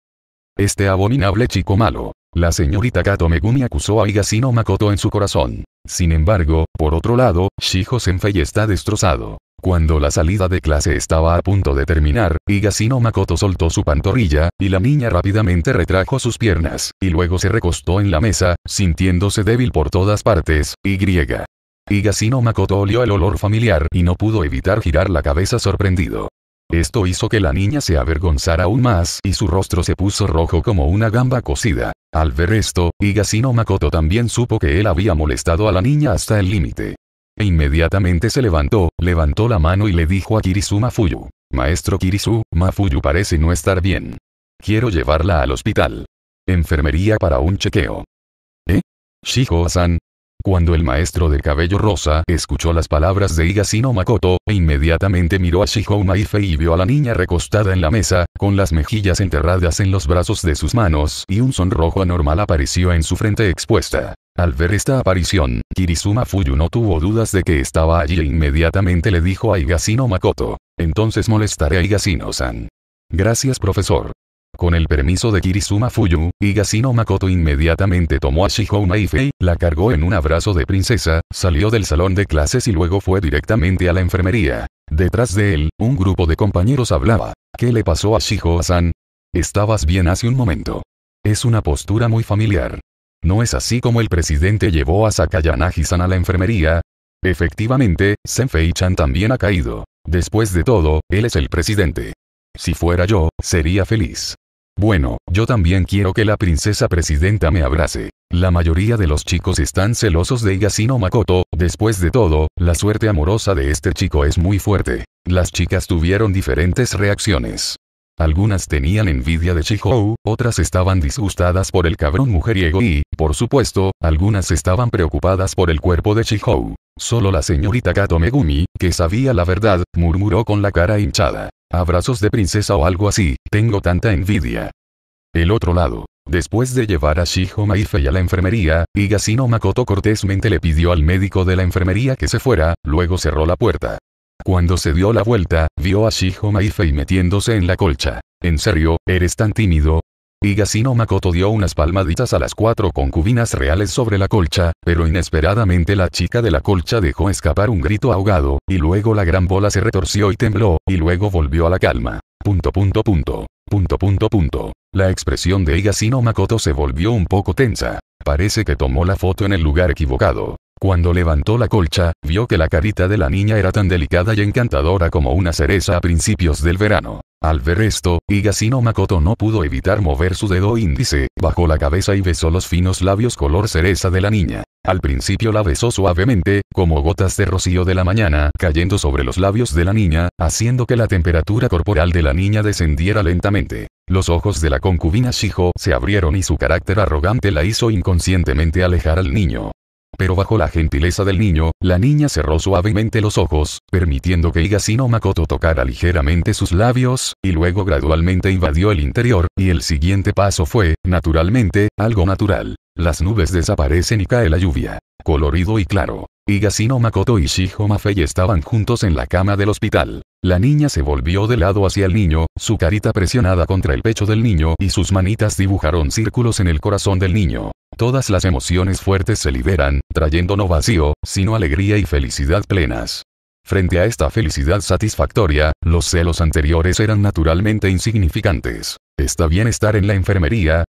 Este abominable chico malo. La señorita Kato Megumi acusó a Igasino Makoto en su corazón. Sin embargo, por otro lado, Shijo Senfei está destrozado. Cuando la salida de clase estaba a punto de terminar, Igasino Makoto soltó su pantorrilla, y la niña rápidamente retrajo sus piernas, y luego se recostó en la mesa, sintiéndose débil por todas partes, y griega. Higasino Makoto olió el olor familiar y no pudo evitar girar la cabeza sorprendido. Esto hizo que la niña se avergonzara aún más y su rostro se puso rojo como una gamba cocida. Al ver esto, Higashino Makoto también supo que él había molestado a la niña hasta el límite. E inmediatamente se levantó, levantó la mano y le dijo a Kirisu Mafuyu. Maestro Kirisu, Mafuyu parece no estar bien. Quiero llevarla al hospital. Enfermería para un chequeo. eh Shijo cuando el maestro de cabello rosa escuchó las palabras de Higashino Makoto, inmediatamente miró a Shihou Maife y vio a la niña recostada en la mesa, con las mejillas enterradas en los brazos de sus manos y un sonrojo anormal apareció en su frente expuesta. Al ver esta aparición, Kirizuma Fuyu no tuvo dudas de que estaba allí e inmediatamente le dijo a Higashino Makoto. Entonces molestaré a Higashino-san. Gracias profesor. Con el permiso de Kirisuma Fuyu, Higashino Makoto inmediatamente tomó a Shiho Maifei, la cargó en un abrazo de princesa, salió del salón de clases y luego fue directamente a la enfermería. Detrás de él, un grupo de compañeros hablaba. ¿Qué le pasó a Shihou-san? Estabas bien hace un momento. Es una postura muy familiar. ¿No es así como el presidente llevó a Sakayanagi-san a la enfermería? Efectivamente, Senfei-chan también ha caído. Después de todo, él es el presidente. Si fuera yo, sería feliz. Bueno, yo también quiero que la princesa presidenta me abrace. La mayoría de los chicos están celosos de Igasino Makoto, después de todo, la suerte amorosa de este chico es muy fuerte. Las chicas tuvieron diferentes reacciones. Algunas tenían envidia de Chihou, otras estaban disgustadas por el cabrón mujeriego y, por supuesto, algunas estaban preocupadas por el cuerpo de Chihou. Solo la señorita Kato Megumi, que sabía la verdad, murmuró con la cara hinchada. Abrazos de princesa o algo así, tengo tanta envidia. El otro lado. Después de llevar a Shiho Maifei a la enfermería, Higashino Makoto cortésmente le pidió al médico de la enfermería que se fuera, luego cerró la puerta. Cuando se dio la vuelta, vio a Shijo Maifei metiéndose en la colcha. ¿En serio, eres tan tímido? Higashino Makoto dio unas palmaditas a las cuatro concubinas reales sobre la colcha, pero inesperadamente la chica de la colcha dejó escapar un grito ahogado, y luego la gran bola se retorció y tembló, y luego volvió a la calma. Punto punto punto. Punto punto punto. La expresión de Higashino Makoto se volvió un poco tensa. Parece que tomó la foto en el lugar equivocado. Cuando levantó la colcha, vio que la carita de la niña era tan delicada y encantadora como una cereza a principios del verano. Al ver esto, Higashino Makoto no pudo evitar mover su dedo índice, bajó la cabeza y besó los finos labios color cereza de la niña. Al principio la besó suavemente, como gotas de rocío de la mañana cayendo sobre los labios de la niña, haciendo que la temperatura corporal de la niña descendiera lentamente. Los ojos de la concubina Shijo se abrieron y su carácter arrogante la hizo inconscientemente alejar al niño pero bajo la gentileza del niño, la niña cerró suavemente los ojos, permitiendo que Higashino Makoto tocara ligeramente sus labios, y luego gradualmente invadió el interior, y el siguiente paso fue, naturalmente, algo natural. Las nubes desaparecen y cae la lluvia. Colorido y claro. Higashino Makoto y Shihoma Fei estaban juntos en la cama del hospital. La niña se volvió de lado hacia el niño, su carita presionada contra el pecho del niño y sus manitas dibujaron círculos en el corazón del niño. Todas las emociones fuertes se liberan, trayendo no vacío, sino alegría y felicidad plenas. Frente a esta felicidad satisfactoria, los celos anteriores eran naturalmente insignificantes. ¿Está bien estar en la enfermería?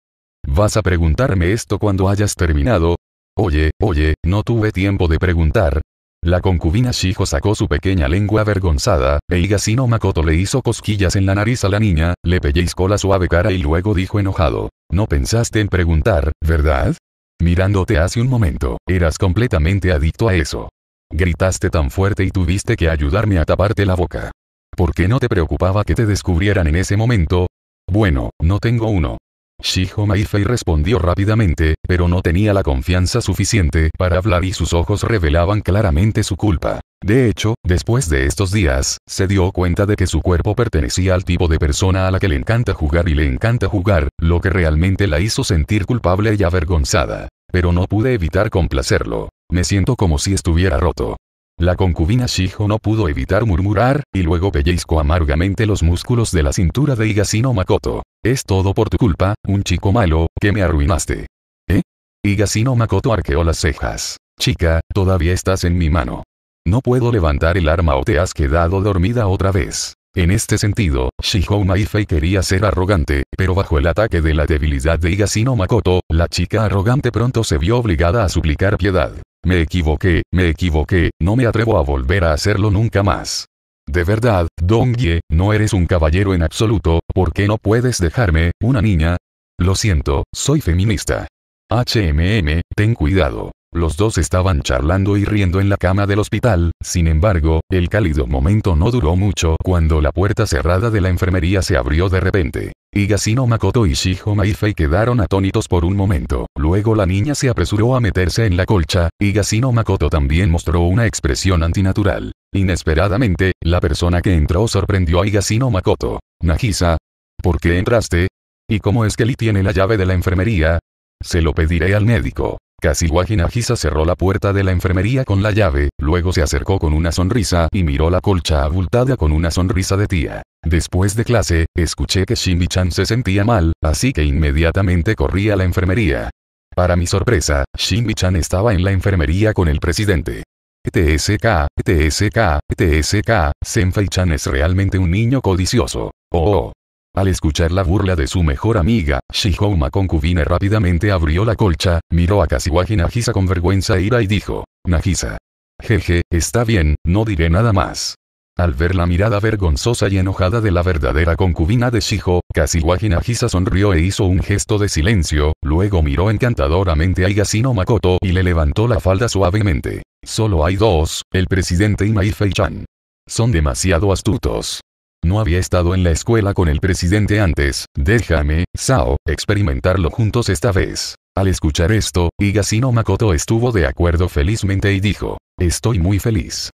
¿Vas a preguntarme esto cuando hayas terminado? Oye, oye, no tuve tiempo de preguntar, la concubina Shijo sacó su pequeña lengua avergonzada, e Igasino Makoto le hizo cosquillas en la nariz a la niña, le pellizcó la suave cara y luego dijo enojado. No pensaste en preguntar, ¿verdad? Mirándote hace un momento, eras completamente adicto a eso. Gritaste tan fuerte y tuviste que ayudarme a taparte la boca. ¿Por qué no te preocupaba que te descubrieran en ese momento? Bueno, no tengo uno. Shijo Maifei respondió rápidamente, pero no tenía la confianza suficiente para hablar y sus ojos revelaban claramente su culpa. De hecho, después de estos días, se dio cuenta de que su cuerpo pertenecía al tipo de persona a la que le encanta jugar y le encanta jugar, lo que realmente la hizo sentir culpable y avergonzada. Pero no pude evitar complacerlo. Me siento como si estuviera roto. La concubina Shijo no pudo evitar murmurar, y luego pellizcó amargamente los músculos de la cintura de Higasino Makoto. Es todo por tu culpa, un chico malo, que me arruinaste. ¿Eh? Higasino Makoto arqueó las cejas. Chica, todavía estás en mi mano. No puedo levantar el arma o te has quedado dormida otra vez. En este sentido, Shijo Maifei quería ser arrogante, pero bajo el ataque de la debilidad de Higasino Makoto, la chica arrogante pronto se vio obligada a suplicar piedad. Me equivoqué, me equivoqué, no me atrevo a volver a hacerlo nunca más. De verdad, Dongye, no eres un caballero en absoluto, ¿por qué no puedes dejarme, una niña? Lo siento, soy feminista. HMM, ten cuidado. Los dos estaban charlando y riendo en la cama del hospital, sin embargo, el cálido momento no duró mucho cuando la puerta cerrada de la enfermería se abrió de repente. Higashino Makoto y Shijo Maifei quedaron atónitos por un momento. Luego la niña se apresuró a meterse en la colcha, y Makoto también mostró una expresión antinatural. Inesperadamente, la persona que entró sorprendió a Higasino Makoto. Nagisa, ¿por qué entraste? ¿Y cómo es que Lee tiene la llave de la enfermería? Se lo pediré al médico casi cerró la puerta de la enfermería con la llave, luego se acercó con una sonrisa y miró la colcha abultada con una sonrisa de tía. Después de clase, escuché que shinbi chan se sentía mal, así que inmediatamente corrí a la enfermería. Para mi sorpresa, shinbi chan estaba en la enfermería con el presidente. E TSK, e TSK, e TSK, Senfei-chan es realmente un niño codicioso. Oh, oh. Al escuchar la burla de su mejor amiga, Shihouma concubina rápidamente abrió la colcha, miró a Kasiwaji Nagisa con vergüenza e ira y dijo, Nagisa. Jeje, está bien, no diré nada más. Al ver la mirada vergonzosa y enojada de la verdadera concubina de Shiho, Kasiwaji Nagisa sonrió e hizo un gesto de silencio, luego miró encantadoramente a Higashino Makoto y le levantó la falda suavemente. Solo hay dos, el presidente y Maifei-chan. Son demasiado astutos. No había estado en la escuela con el presidente antes, déjame, Sao, experimentarlo juntos esta vez. Al escuchar esto, Igasino Makoto estuvo de acuerdo felizmente y dijo, estoy muy feliz.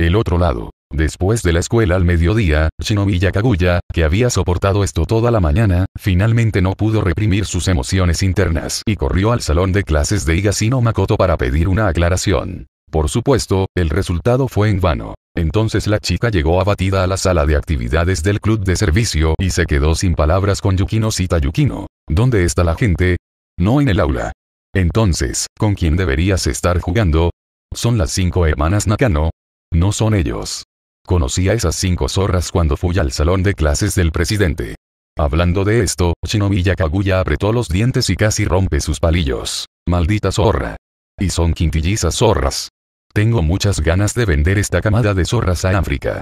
El otro lado. Después de la escuela al mediodía, Shinomi Yakaguya, que había soportado esto toda la mañana, finalmente no pudo reprimir sus emociones internas y corrió al salón de clases de Igasino Makoto para pedir una aclaración. Por supuesto, el resultado fue en vano. Entonces la chica llegó abatida a la sala de actividades del club de servicio y se quedó sin palabras con Yukino Cita Yukino. ¿Dónde está la gente? No en el aula. Entonces, ¿con quién deberías estar jugando? ¿Son las cinco hermanas Nakano? No son ellos. Conocí a esas cinco zorras cuando fui al salón de clases del presidente. Hablando de esto, Shinobi Yakaguya apretó los dientes y casi rompe sus palillos. Maldita zorra. Y son quintillizas zorras. Tengo muchas ganas de vender esta camada de zorras a África.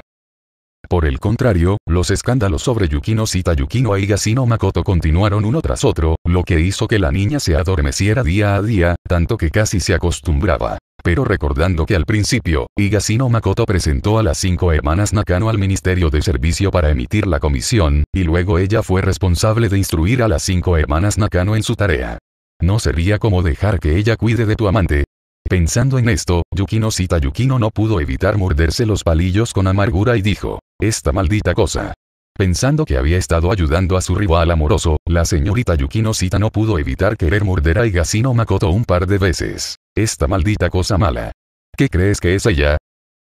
Por el contrario, los escándalos sobre Yukino Sita Yukino e Higasino Makoto continuaron uno tras otro, lo que hizo que la niña se adormeciera día a día, tanto que casi se acostumbraba. Pero recordando que al principio, Higasino Makoto presentó a las cinco hermanas Nakano al Ministerio de Servicio para emitir la comisión, y luego ella fue responsable de instruir a las cinco hermanas Nakano en su tarea. No sería como dejar que ella cuide de tu amante, Pensando en esto, Yukino Yukino no pudo evitar morderse los palillos con amargura y dijo, esta maldita cosa. Pensando que había estado ayudando a su rival amoroso, la señorita Yukino no pudo evitar querer morder a Igasino Makoto un par de veces. Esta maldita cosa mala. ¿Qué crees que es ella?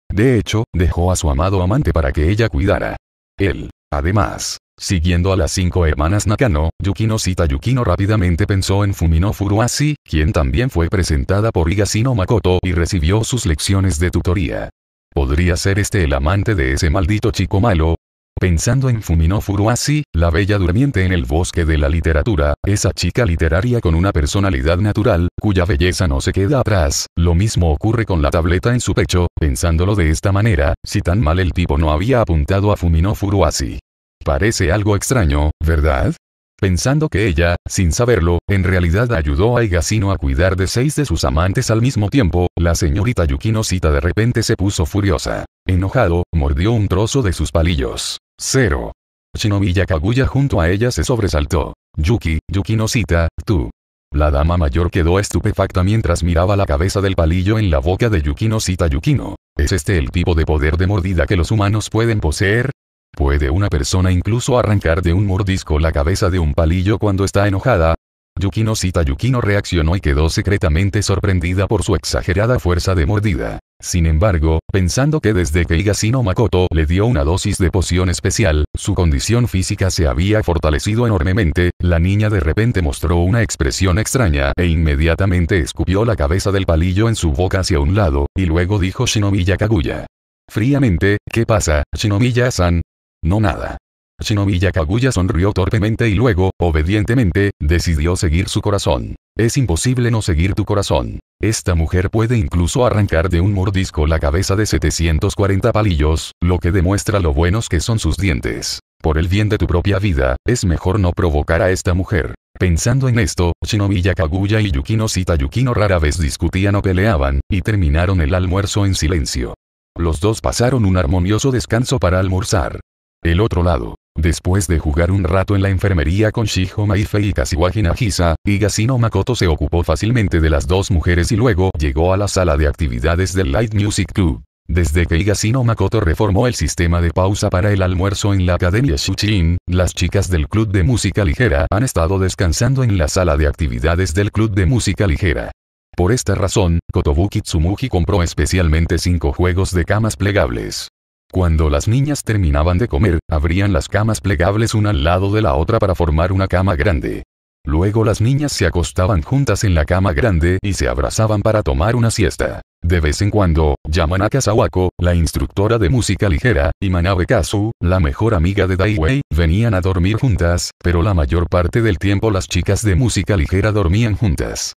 De hecho, dejó a su amado amante para que ella cuidara. Él, además, Siguiendo a las cinco hermanas Nakano, Yukino Sita Yukino rápidamente pensó en Fumino Furuasi, quien también fue presentada por Higashino Makoto y recibió sus lecciones de tutoría. ¿Podría ser este el amante de ese maldito chico malo? Pensando en Fumino Furuasi, la bella durmiente en el bosque de la literatura, esa chica literaria con una personalidad natural, cuya belleza no se queda atrás, lo mismo ocurre con la tableta en su pecho, pensándolo de esta manera, si tan mal el tipo no había apuntado a Fumino Furuasi. Parece algo extraño, ¿verdad? Pensando que ella, sin saberlo, en realidad ayudó a Igasino a cuidar de seis de sus amantes al mismo tiempo, la señorita Yukino de repente se puso furiosa. Enojado, mordió un trozo de sus palillos. Cero. Shinobi Yakaguya junto a ella se sobresaltó. Yuki, Yukino Sita, tú. La dama mayor quedó estupefacta mientras miraba la cabeza del palillo en la boca de Yukino Sita Yukino. ¿Es este el tipo de poder de mordida que los humanos pueden poseer? ¿Puede una persona incluso arrancar de un mordisco la cabeza de un palillo cuando está enojada? Yukino Cita Yukino reaccionó y quedó secretamente sorprendida por su exagerada fuerza de mordida. Sin embargo, pensando que desde que Higashino Makoto le dio una dosis de poción especial, su condición física se había fortalecido enormemente, la niña de repente mostró una expresión extraña e inmediatamente escupió la cabeza del palillo en su boca hacia un lado, y luego dijo Shinomiya Kaguya. Fríamente, ¿qué pasa, Shinomiya-san? No nada. Shinobi Yakaguya sonrió torpemente y luego, obedientemente, decidió seguir su corazón. Es imposible no seguir tu corazón. Esta mujer puede incluso arrancar de un mordisco la cabeza de 740 palillos, lo que demuestra lo buenos que son sus dientes. Por el bien de tu propia vida, es mejor no provocar a esta mujer. Pensando en esto, Shinobi Yakaguya y Yukino Sita Yukino rara vez discutían o peleaban, y terminaron el almuerzo en silencio. Los dos pasaron un armonioso descanso para almorzar. El otro lado. Después de jugar un rato en la enfermería con Shiho Maifei y Kashiwagi Nagisa, Higashino Makoto se ocupó fácilmente de las dos mujeres y luego llegó a la sala de actividades del Light Music Club. Desde que Higashino Makoto reformó el sistema de pausa para el almuerzo en la Academia Shuchin, las chicas del Club de Música Ligera han estado descansando en la sala de actividades del Club de Música Ligera. Por esta razón, Kotobuki Tsumugi compró especialmente cinco juegos de camas plegables. Cuando las niñas terminaban de comer, abrían las camas plegables una al lado de la otra para formar una cama grande. Luego las niñas se acostaban juntas en la cama grande y se abrazaban para tomar una siesta. De vez en cuando, Yamanaka Sawako, la instructora de música ligera, y Manabe Kazu, la mejor amiga de Daiwei, venían a dormir juntas, pero la mayor parte del tiempo las chicas de música ligera dormían juntas.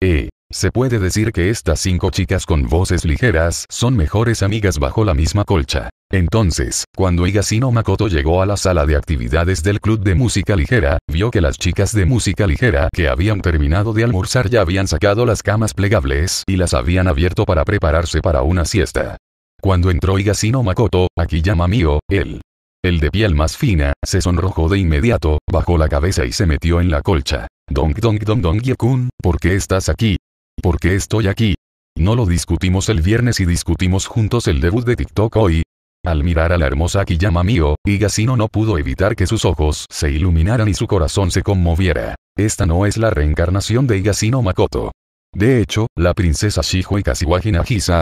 E. Se puede decir que estas cinco chicas con voces ligeras son mejores amigas bajo la misma colcha. Entonces, cuando Higashino Makoto llegó a la sala de actividades del club de música ligera, vio que las chicas de música ligera que habían terminado de almorzar ya habían sacado las camas plegables y las habían abierto para prepararse para una siesta. Cuando entró Higashino Makoto, aquí llama mío, él. El de piel más fina, se sonrojó de inmediato, bajó la cabeza y se metió en la colcha. Dong dong donk, dong yekun, ¿por qué estás aquí? ¿Por qué estoy aquí? No lo discutimos el viernes y discutimos juntos el debut de TikTok hoy. Al mirar a la hermosa Kiyama Mio, Igasino no pudo evitar que sus ojos se iluminaran y su corazón se conmoviera. Esta no es la reencarnación de Igasino Makoto. De hecho, la princesa Shijo y Kashiwagi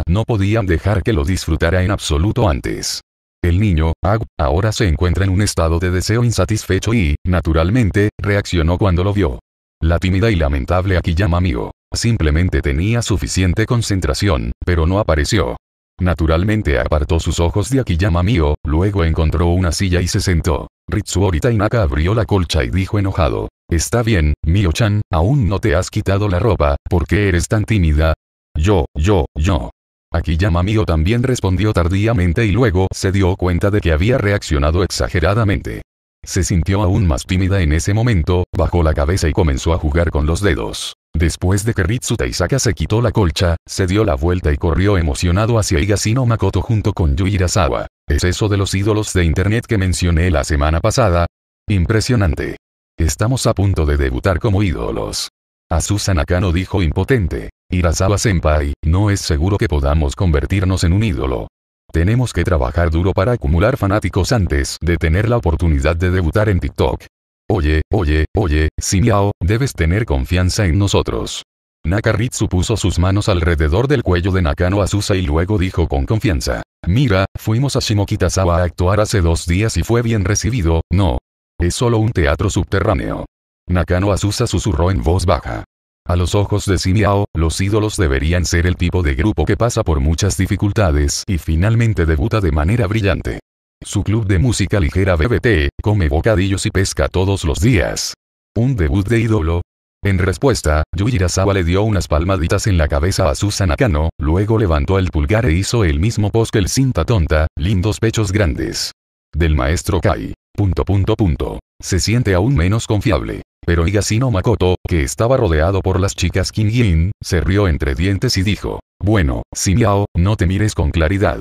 no podían dejar que lo disfrutara en absoluto antes. El niño, Ag, ahora se encuentra en un estado de deseo insatisfecho y, naturalmente, reaccionó cuando lo vio. La tímida y lamentable Akiyama Mio. Simplemente tenía suficiente concentración, pero no apareció. Naturalmente apartó sus ojos de Akiyama Mio, luego encontró una silla y se sentó. Ritsuori Tainaka abrió la colcha y dijo enojado. Está bien, Mio-chan, aún no te has quitado la ropa, ¿por qué eres tan tímida? Yo, yo, yo. Akiyama Mio también respondió tardíamente y luego se dio cuenta de que había reaccionado exageradamente. Se sintió aún más tímida en ese momento, bajó la cabeza y comenzó a jugar con los dedos. Después de que Ritsu Taisaka se quitó la colcha, se dio la vuelta y corrió emocionado hacia Higashino Makoto junto con Yui Irasawa. ¿Es eso de los ídolos de internet que mencioné la semana pasada? Impresionante. Estamos a punto de debutar como ídolos. Azusa Nakano dijo impotente. Irasawa senpai, no es seguro que podamos convertirnos en un ídolo. Tenemos que trabajar duro para acumular fanáticos antes de tener la oportunidad de debutar en TikTok. Oye, oye, oye, Simiao, debes tener confianza en nosotros. Nakaritsu puso sus manos alrededor del cuello de Nakano Azusa y luego dijo con confianza. Mira, fuimos a Shimokitazawa a actuar hace dos días y fue bien recibido, no. Es solo un teatro subterráneo. Nakano Azusa susurró en voz baja. A los ojos de Simiao, los ídolos deberían ser el tipo de grupo que pasa por muchas dificultades y finalmente debuta de manera brillante. Su club de música ligera BBT, come bocadillos y pesca todos los días. Un debut de ídolo. En respuesta, Yujirazawa le dio unas palmaditas en la cabeza a Susan Akano, luego levantó el pulgar e hizo el mismo pose que el cinta tonta, lindos pechos grandes. Del maestro Kai. Punto punto punto. Se siente aún menos confiable. Pero Higashino Makoto, que estaba rodeado por las chicas kin Yin, se rió entre dientes y dijo, bueno, Simiao, no te mires con claridad.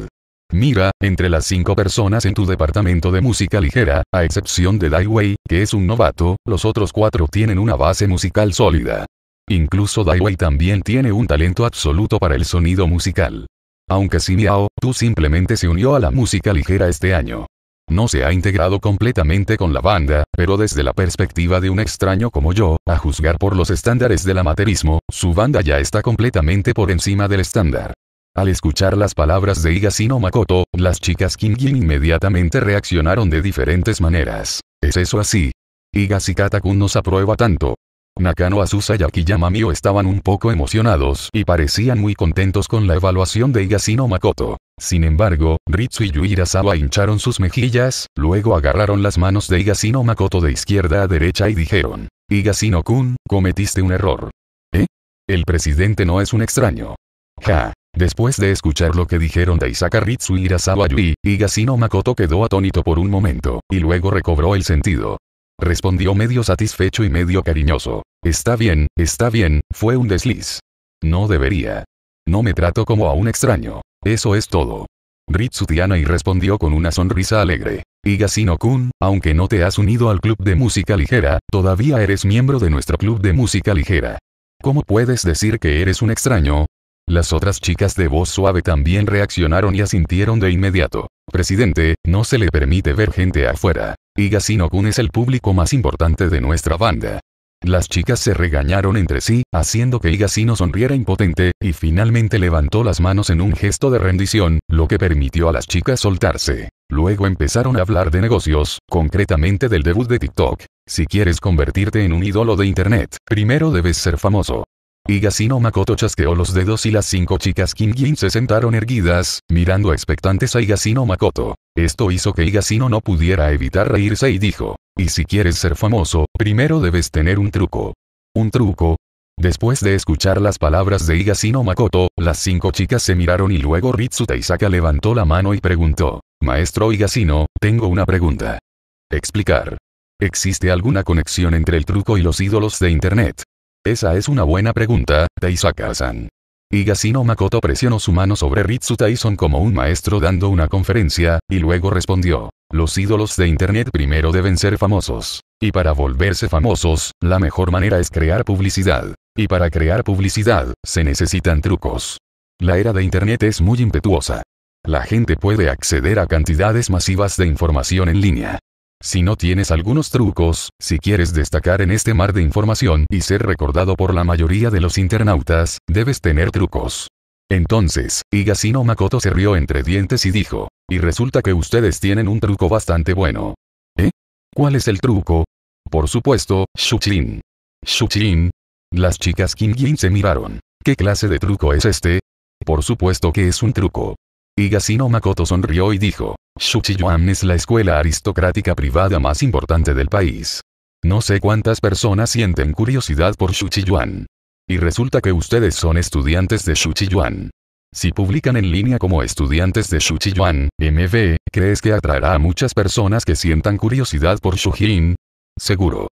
Mira, entre las cinco personas en tu departamento de música ligera, a excepción de Daiwei, que es un novato, los otros cuatro tienen una base musical sólida. Incluso Daiwei también tiene un talento absoluto para el sonido musical. Aunque si Miao, tú simplemente se unió a la música ligera este año. No se ha integrado completamente con la banda, pero desde la perspectiva de un extraño como yo, a juzgar por los estándares del amateurismo, su banda ya está completamente por encima del estándar. Al escuchar las palabras de Igasino Makoto, las chicas Kingin inmediatamente reaccionaron de diferentes maneras. ¿Es eso así? Higashi Katakun nos aprueba tanto. Nakano Azusa y Akiyama Mio estaban un poco emocionados y parecían muy contentos con la evaluación de Igasino Makoto. Sin embargo, Ritsu y Yuirasawa hincharon sus mejillas, luego agarraron las manos de Igasino Makoto de izquierda a derecha y dijeron, Igasino kun cometiste un error. ¿Eh? El presidente no es un extraño. Ja, Después de escuchar lo que dijeron Daisaka Ritsu y Irasawa Yui, Higashino Makoto quedó atónito por un momento, y luego recobró el sentido. Respondió medio satisfecho y medio cariñoso. Está bien, está bien, fue un desliz. No debería. No me trato como a un extraño. Eso es todo. Ritsu Tiana y respondió con una sonrisa alegre. Higashino-kun, aunque no te has unido al club de música ligera, todavía eres miembro de nuestro club de música ligera. ¿Cómo puedes decir que eres un extraño? Las otras chicas de voz suave también reaccionaron y asintieron de inmediato. Presidente, no se le permite ver gente afuera. Y kun es el público más importante de nuestra banda. Las chicas se regañaron entre sí, haciendo que Igasino sonriera impotente, y finalmente levantó las manos en un gesto de rendición, lo que permitió a las chicas soltarse. Luego empezaron a hablar de negocios, concretamente del debut de TikTok. Si quieres convertirte en un ídolo de Internet, primero debes ser famoso. Igasino Makoto chasqueó los dedos y las cinco chicas Kingin se sentaron erguidas, mirando expectantes a Igasino Makoto. Esto hizo que Igasino no pudiera evitar reírse y dijo, y si quieres ser famoso, primero debes tener un truco. ¿Un truco? Después de escuchar las palabras de Igasino Makoto, las cinco chicas se miraron y luego Ritsu Teisaka levantó la mano y preguntó, Maestro Igasino, tengo una pregunta. Explicar. ¿Existe alguna conexión entre el truco y los ídolos de Internet? Esa es una buena pregunta, Teisaka-san. Higashino Makoto presionó su mano sobre Ritsu Tyson como un maestro dando una conferencia, y luego respondió. Los ídolos de Internet primero deben ser famosos. Y para volverse famosos, la mejor manera es crear publicidad. Y para crear publicidad, se necesitan trucos. La era de Internet es muy impetuosa. La gente puede acceder a cantidades masivas de información en línea. Si no tienes algunos trucos, si quieres destacar en este mar de información y ser recordado por la mayoría de los internautas, debes tener trucos. Entonces, Higashino Makoto se rió entre dientes y dijo, y resulta que ustedes tienen un truco bastante bueno. ¿Eh? ¿Cuál es el truco? Por supuesto, Shuchin. Shuchin. Las chicas Kim se miraron. ¿Qué clase de truco es este? Por supuesto que es un truco. Higashino Makoto sonrió y dijo, Shuchiyuan es la escuela aristocrática privada más importante del país. No sé cuántas personas sienten curiosidad por Shuchiyuan. Y resulta que ustedes son estudiantes de Shuchijuan. Si publican en línea como estudiantes de Shuchijuan, MV, ¿crees que atraerá a muchas personas que sientan curiosidad por Shujin? Seguro.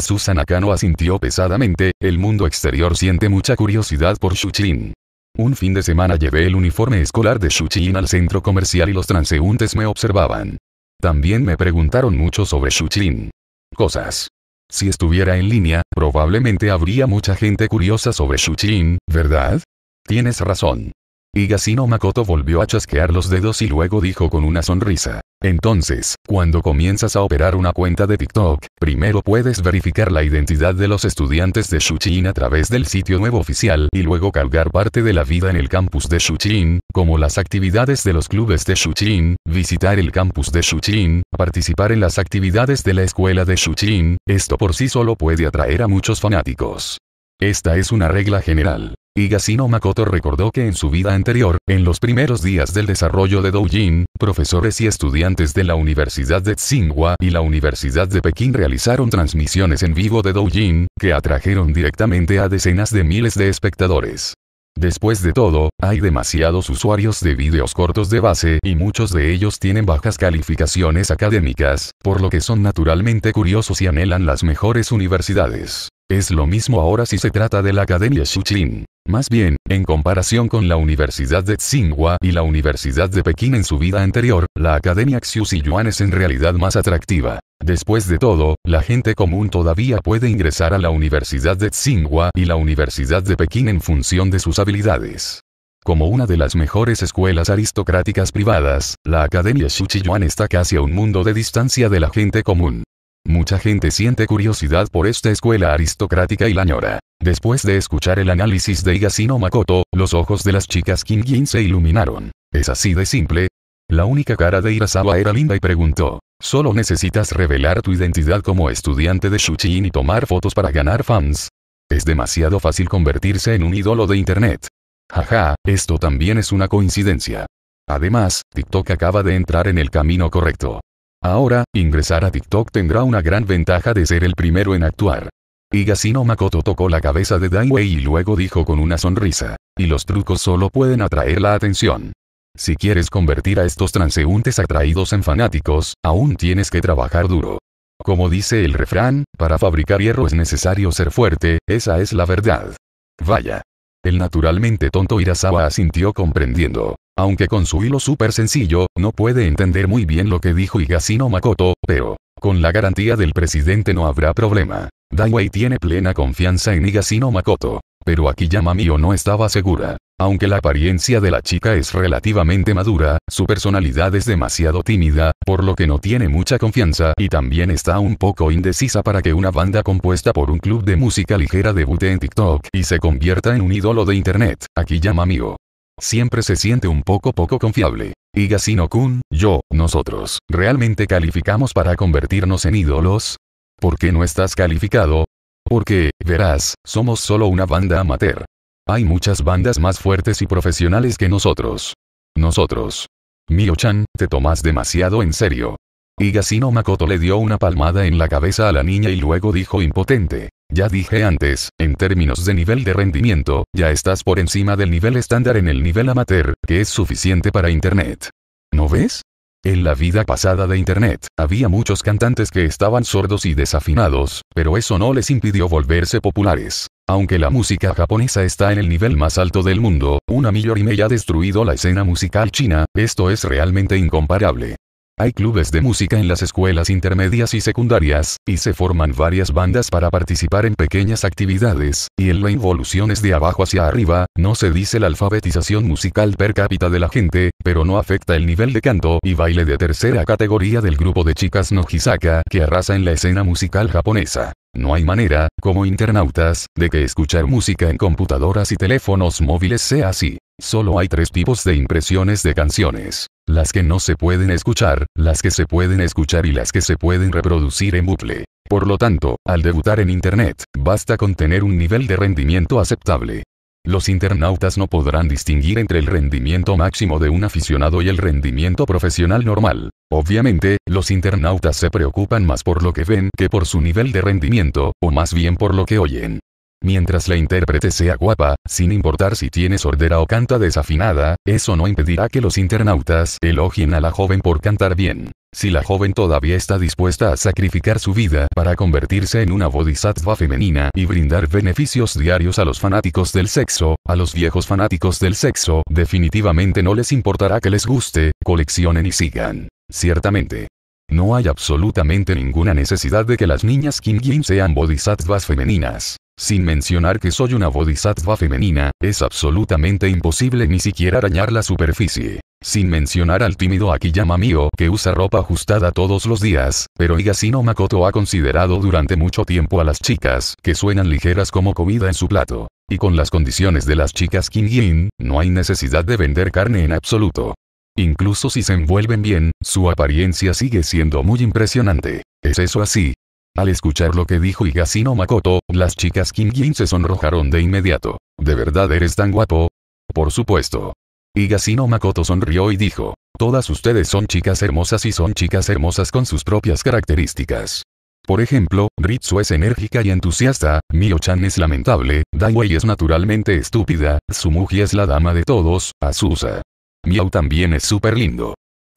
Susan Nakano asintió pesadamente, el mundo exterior siente mucha curiosidad por Shujin. Un fin de semana llevé el uniforme escolar de Shuchin al centro comercial y los transeúntes me observaban. También me preguntaron mucho sobre Shuchin. Cosas. Si estuviera en línea, probablemente habría mucha gente curiosa sobre Shuchin, ¿verdad? Tienes razón. Y Gasino Makoto volvió a chasquear los dedos y luego dijo con una sonrisa. Entonces, cuando comienzas a operar una cuenta de TikTok, primero puedes verificar la identidad de los estudiantes de Shuchin a través del sitio nuevo oficial y luego cargar parte de la vida en el campus de Shuchin, como las actividades de los clubes de Shuchin, visitar el campus de Shuchin, participar en las actividades de la escuela de Shuchin, esto por sí solo puede atraer a muchos fanáticos. Esta es una regla general. Higashino Makoto recordó que en su vida anterior, en los primeros días del desarrollo de Doujin, profesores y estudiantes de la Universidad de Tsinghua y la Universidad de Pekín realizaron transmisiones en vivo de Doujin, que atrajeron directamente a decenas de miles de espectadores. Después de todo, hay demasiados usuarios de vídeos cortos de base y muchos de ellos tienen bajas calificaciones académicas, por lo que son naturalmente curiosos y anhelan las mejores universidades. Es lo mismo ahora si se trata de la Academia Shuchin. Más bien, en comparación con la Universidad de Tsinghua y la Universidad de Pekín en su vida anterior, la Academia Yuan es en realidad más atractiva. Después de todo, la gente común todavía puede ingresar a la Universidad de Tsinghua y la Universidad de Pekín en función de sus habilidades. Como una de las mejores escuelas aristocráticas privadas, la Academia Yuan está casi a un mundo de distancia de la gente común. Mucha gente siente curiosidad por esta escuela aristocrática y la ñora. Después de escuchar el análisis de Higashino Makoto, los ojos de las chicas kin Jin se iluminaron. ¿Es así de simple? La única cara de Irasawa era linda y preguntó. Solo necesitas revelar tu identidad como estudiante de Shuchin y tomar fotos para ganar fans. Es demasiado fácil convertirse en un ídolo de internet. Jaja, esto también es una coincidencia. Además, TikTok acaba de entrar en el camino correcto. Ahora, ingresar a TikTok tendrá una gran ventaja de ser el primero en actuar. Higashino Makoto tocó la cabeza de Daiwei y luego dijo con una sonrisa. Y los trucos solo pueden atraer la atención. Si quieres convertir a estos transeúntes atraídos en fanáticos, aún tienes que trabajar duro. Como dice el refrán, para fabricar hierro es necesario ser fuerte, esa es la verdad. Vaya. El naturalmente tonto Irasawa asintió comprendiendo. Aunque con su hilo súper sencillo, no puede entender muy bien lo que dijo Higashino Makoto, pero, con la garantía del presidente no habrá problema. Daiwei tiene plena confianza en Higashino Makoto. Pero Akiyama Mio no estaba segura. Aunque la apariencia de la chica es relativamente madura, su personalidad es demasiado tímida, por lo que no tiene mucha confianza y también está un poco indecisa para que una banda compuesta por un club de música ligera debute en TikTok y se convierta en un ídolo de internet. Akiyama Mio Siempre se siente un poco poco confiable. Y kun yo, nosotros, ¿realmente calificamos para convertirnos en ídolos? ¿Por qué no estás calificado? Porque, verás, somos solo una banda amateur. Hay muchas bandas más fuertes y profesionales que nosotros. Nosotros. Mio-chan, te tomas demasiado en serio. Y Makoto le dio una palmada en la cabeza a la niña y luego dijo impotente. Ya dije antes, en términos de nivel de rendimiento, ya estás por encima del nivel estándar en el nivel amateur, que es suficiente para Internet. ¿No ves? En la vida pasada de Internet, había muchos cantantes que estaban sordos y desafinados, pero eso no les impidió volverse populares. Aunque la música japonesa está en el nivel más alto del mundo, una y ya ha destruido la escena musical china, esto es realmente incomparable. Hay clubes de música en las escuelas intermedias y secundarias, y se forman varias bandas para participar en pequeñas actividades, y en la involución es de abajo hacia arriba, no se dice la alfabetización musical per cápita de la gente, pero no afecta el nivel de canto y baile de tercera categoría del grupo de chicas Nojisaka que arrasa en la escena musical japonesa. No hay manera, como internautas, de que escuchar música en computadoras y teléfonos móviles sea así. Solo hay tres tipos de impresiones de canciones. Las que no se pueden escuchar, las que se pueden escuchar y las que se pueden reproducir en bucle. Por lo tanto, al debutar en Internet, basta con tener un nivel de rendimiento aceptable. Los internautas no podrán distinguir entre el rendimiento máximo de un aficionado y el rendimiento profesional normal. Obviamente, los internautas se preocupan más por lo que ven que por su nivel de rendimiento, o más bien por lo que oyen. Mientras la intérprete sea guapa, sin importar si tiene sordera o canta desafinada, eso no impedirá que los internautas elogien a la joven por cantar bien. Si la joven todavía está dispuesta a sacrificar su vida para convertirse en una bodhisattva femenina y brindar beneficios diarios a los fanáticos del sexo, a los viejos fanáticos del sexo, definitivamente no les importará que les guste, coleccionen y sigan. Ciertamente. No hay absolutamente ninguna necesidad de que las niñas Kingin sean bodhisattvas femeninas. Sin mencionar que soy una bodhisattva femenina, es absolutamente imposible ni siquiera arañar la superficie. Sin mencionar al tímido Akiyama mío que usa ropa ajustada todos los días, pero Higashino Makoto ha considerado durante mucho tiempo a las chicas que suenan ligeras como comida en su plato. Y con las condiciones de las chicas Kin no hay necesidad de vender carne en absoluto. Incluso si se envuelven bien, su apariencia sigue siendo muy impresionante. ¿Es eso así? Al escuchar lo que dijo Higashino Makoto, las chicas Kingin se sonrojaron de inmediato. ¿De verdad eres tan guapo? Por supuesto. Higashino Makoto sonrió y dijo, todas ustedes son chicas hermosas y son chicas hermosas con sus propias características. Por ejemplo, Ritsu es enérgica y entusiasta, Mio-chan es lamentable, Daiwei es naturalmente estúpida, Sumugi es la dama de todos, Azusa. Miau también es súper lindo.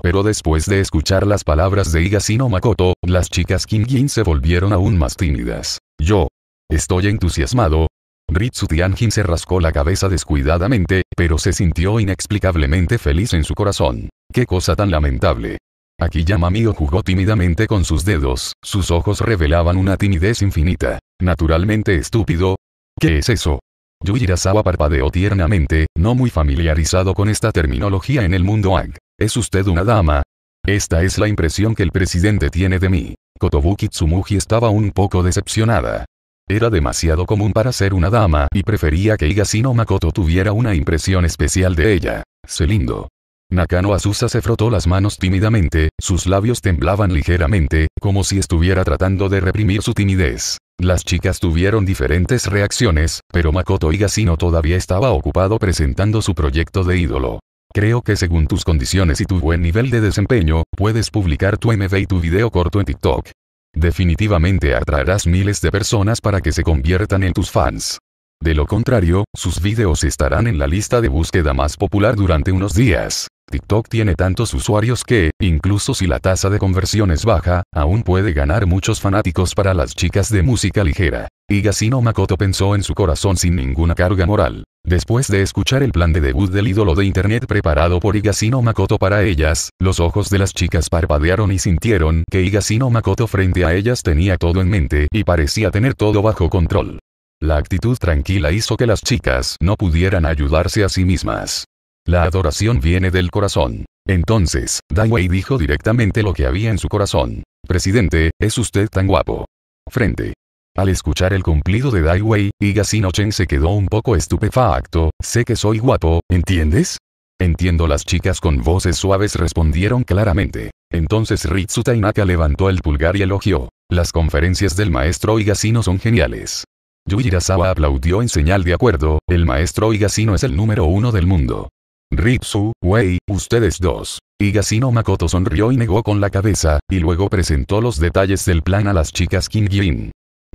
Pero después de escuchar las palabras de Higashino Makoto, las chicas Jin se volvieron aún más tímidas. Yo. Estoy entusiasmado. Ritsu Tianjin se rascó la cabeza descuidadamente, pero se sintió inexplicablemente feliz en su corazón. Qué cosa tan lamentable. Akiyama Mio jugó tímidamente con sus dedos, sus ojos revelaban una timidez infinita. Naturalmente estúpido. ¿Qué es eso? Yuirasawa parpadeó tiernamente, no muy familiarizado con esta terminología en el mundo AG. ¿Es usted una dama? Esta es la impresión que el presidente tiene de mí. Kotobuki Tsumugi estaba un poco decepcionada. Era demasiado común para ser una dama y prefería que Higashino Makoto tuviera una impresión especial de ella. Se lindo. Nakano Asusa se frotó las manos tímidamente, sus labios temblaban ligeramente, como si estuviera tratando de reprimir su timidez. Las chicas tuvieron diferentes reacciones, pero Makoto Higashino todavía estaba ocupado presentando su proyecto de ídolo. Creo que según tus condiciones y tu buen nivel de desempeño, puedes publicar tu MV y tu video corto en TikTok. Definitivamente atraerás miles de personas para que se conviertan en tus fans. De lo contrario, sus videos estarán en la lista de búsqueda más popular durante unos días. TikTok tiene tantos usuarios que, incluso si la tasa de conversión es baja, aún puede ganar muchos fanáticos para las chicas de música ligera. Y Gasino Makoto pensó en su corazón sin ninguna carga moral. Después de escuchar el plan de debut del ídolo de internet preparado por Igasino Makoto para ellas, los ojos de las chicas parpadearon y sintieron que Igasino Makoto frente a ellas tenía todo en mente y parecía tener todo bajo control. La actitud tranquila hizo que las chicas no pudieran ayudarse a sí mismas. La adoración viene del corazón. Entonces, Daiwei dijo directamente lo que había en su corazón. Presidente, es usted tan guapo. Frente. Al escuchar el cumplido de Dai Wei, Igasino Chen se quedó un poco estupefacto, sé que soy guapo, ¿entiendes? Entiendo las chicas con voces suaves respondieron claramente. Entonces Ritsu Tainaka levantó el pulgar y elogió. Las conferencias del maestro Igasino son geniales. Yujirasawa aplaudió en señal de acuerdo, el maestro Igasino es el número uno del mundo. Ritsu, Wei, ustedes dos. Igasino Makoto sonrió y negó con la cabeza, y luego presentó los detalles del plan a las chicas Kim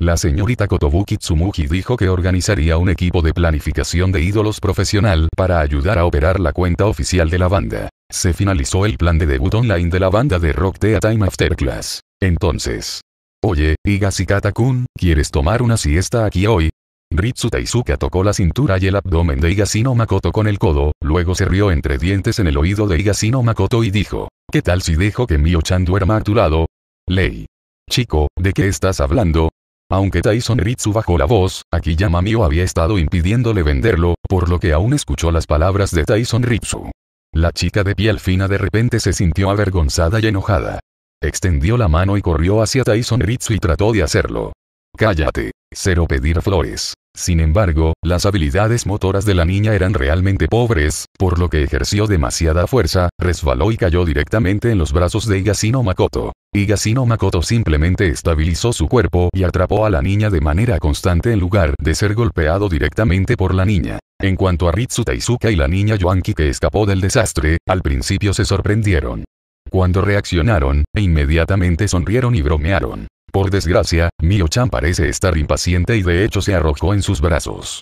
la señorita Kotobuki Tsumuki dijo que organizaría un equipo de planificación de ídolos profesional para ayudar a operar la cuenta oficial de la banda. Se finalizó el plan de debut online de la banda de rock The Time After Class. Entonces. Oye, higashi kun ¿quieres tomar una siesta aquí hoy? Ritsu Taisuka tocó la cintura y el abdomen de Higashino Makoto con el codo, luego se rió entre dientes en el oído de Higashino Makoto y dijo, ¿qué tal si dejo que Mio-chan duerma a tu lado? Ley. Chico, ¿de qué estás hablando? Aunque Tyson Ritsu bajó la voz, Akiyama Mio había estado impidiéndole venderlo, por lo que aún escuchó las palabras de Tyson Ritsu. La chica de piel fina de repente se sintió avergonzada y enojada. Extendió la mano y corrió hacia Tyson Ritsu y trató de hacerlo. Cállate. Cero pedir flores. Sin embargo, las habilidades motoras de la niña eran realmente pobres, por lo que ejerció demasiada fuerza, resbaló y cayó directamente en los brazos de Igasino Makoto. Igasino Makoto simplemente estabilizó su cuerpo y atrapó a la niña de manera constante en lugar de ser golpeado directamente por la niña. En cuanto a Ritsu Taizuka y la niña Yuanki que escapó del desastre, al principio se sorprendieron. Cuando reaccionaron, e inmediatamente sonrieron y bromearon. Por desgracia, Mio-chan parece estar impaciente y de hecho se arrojó en sus brazos.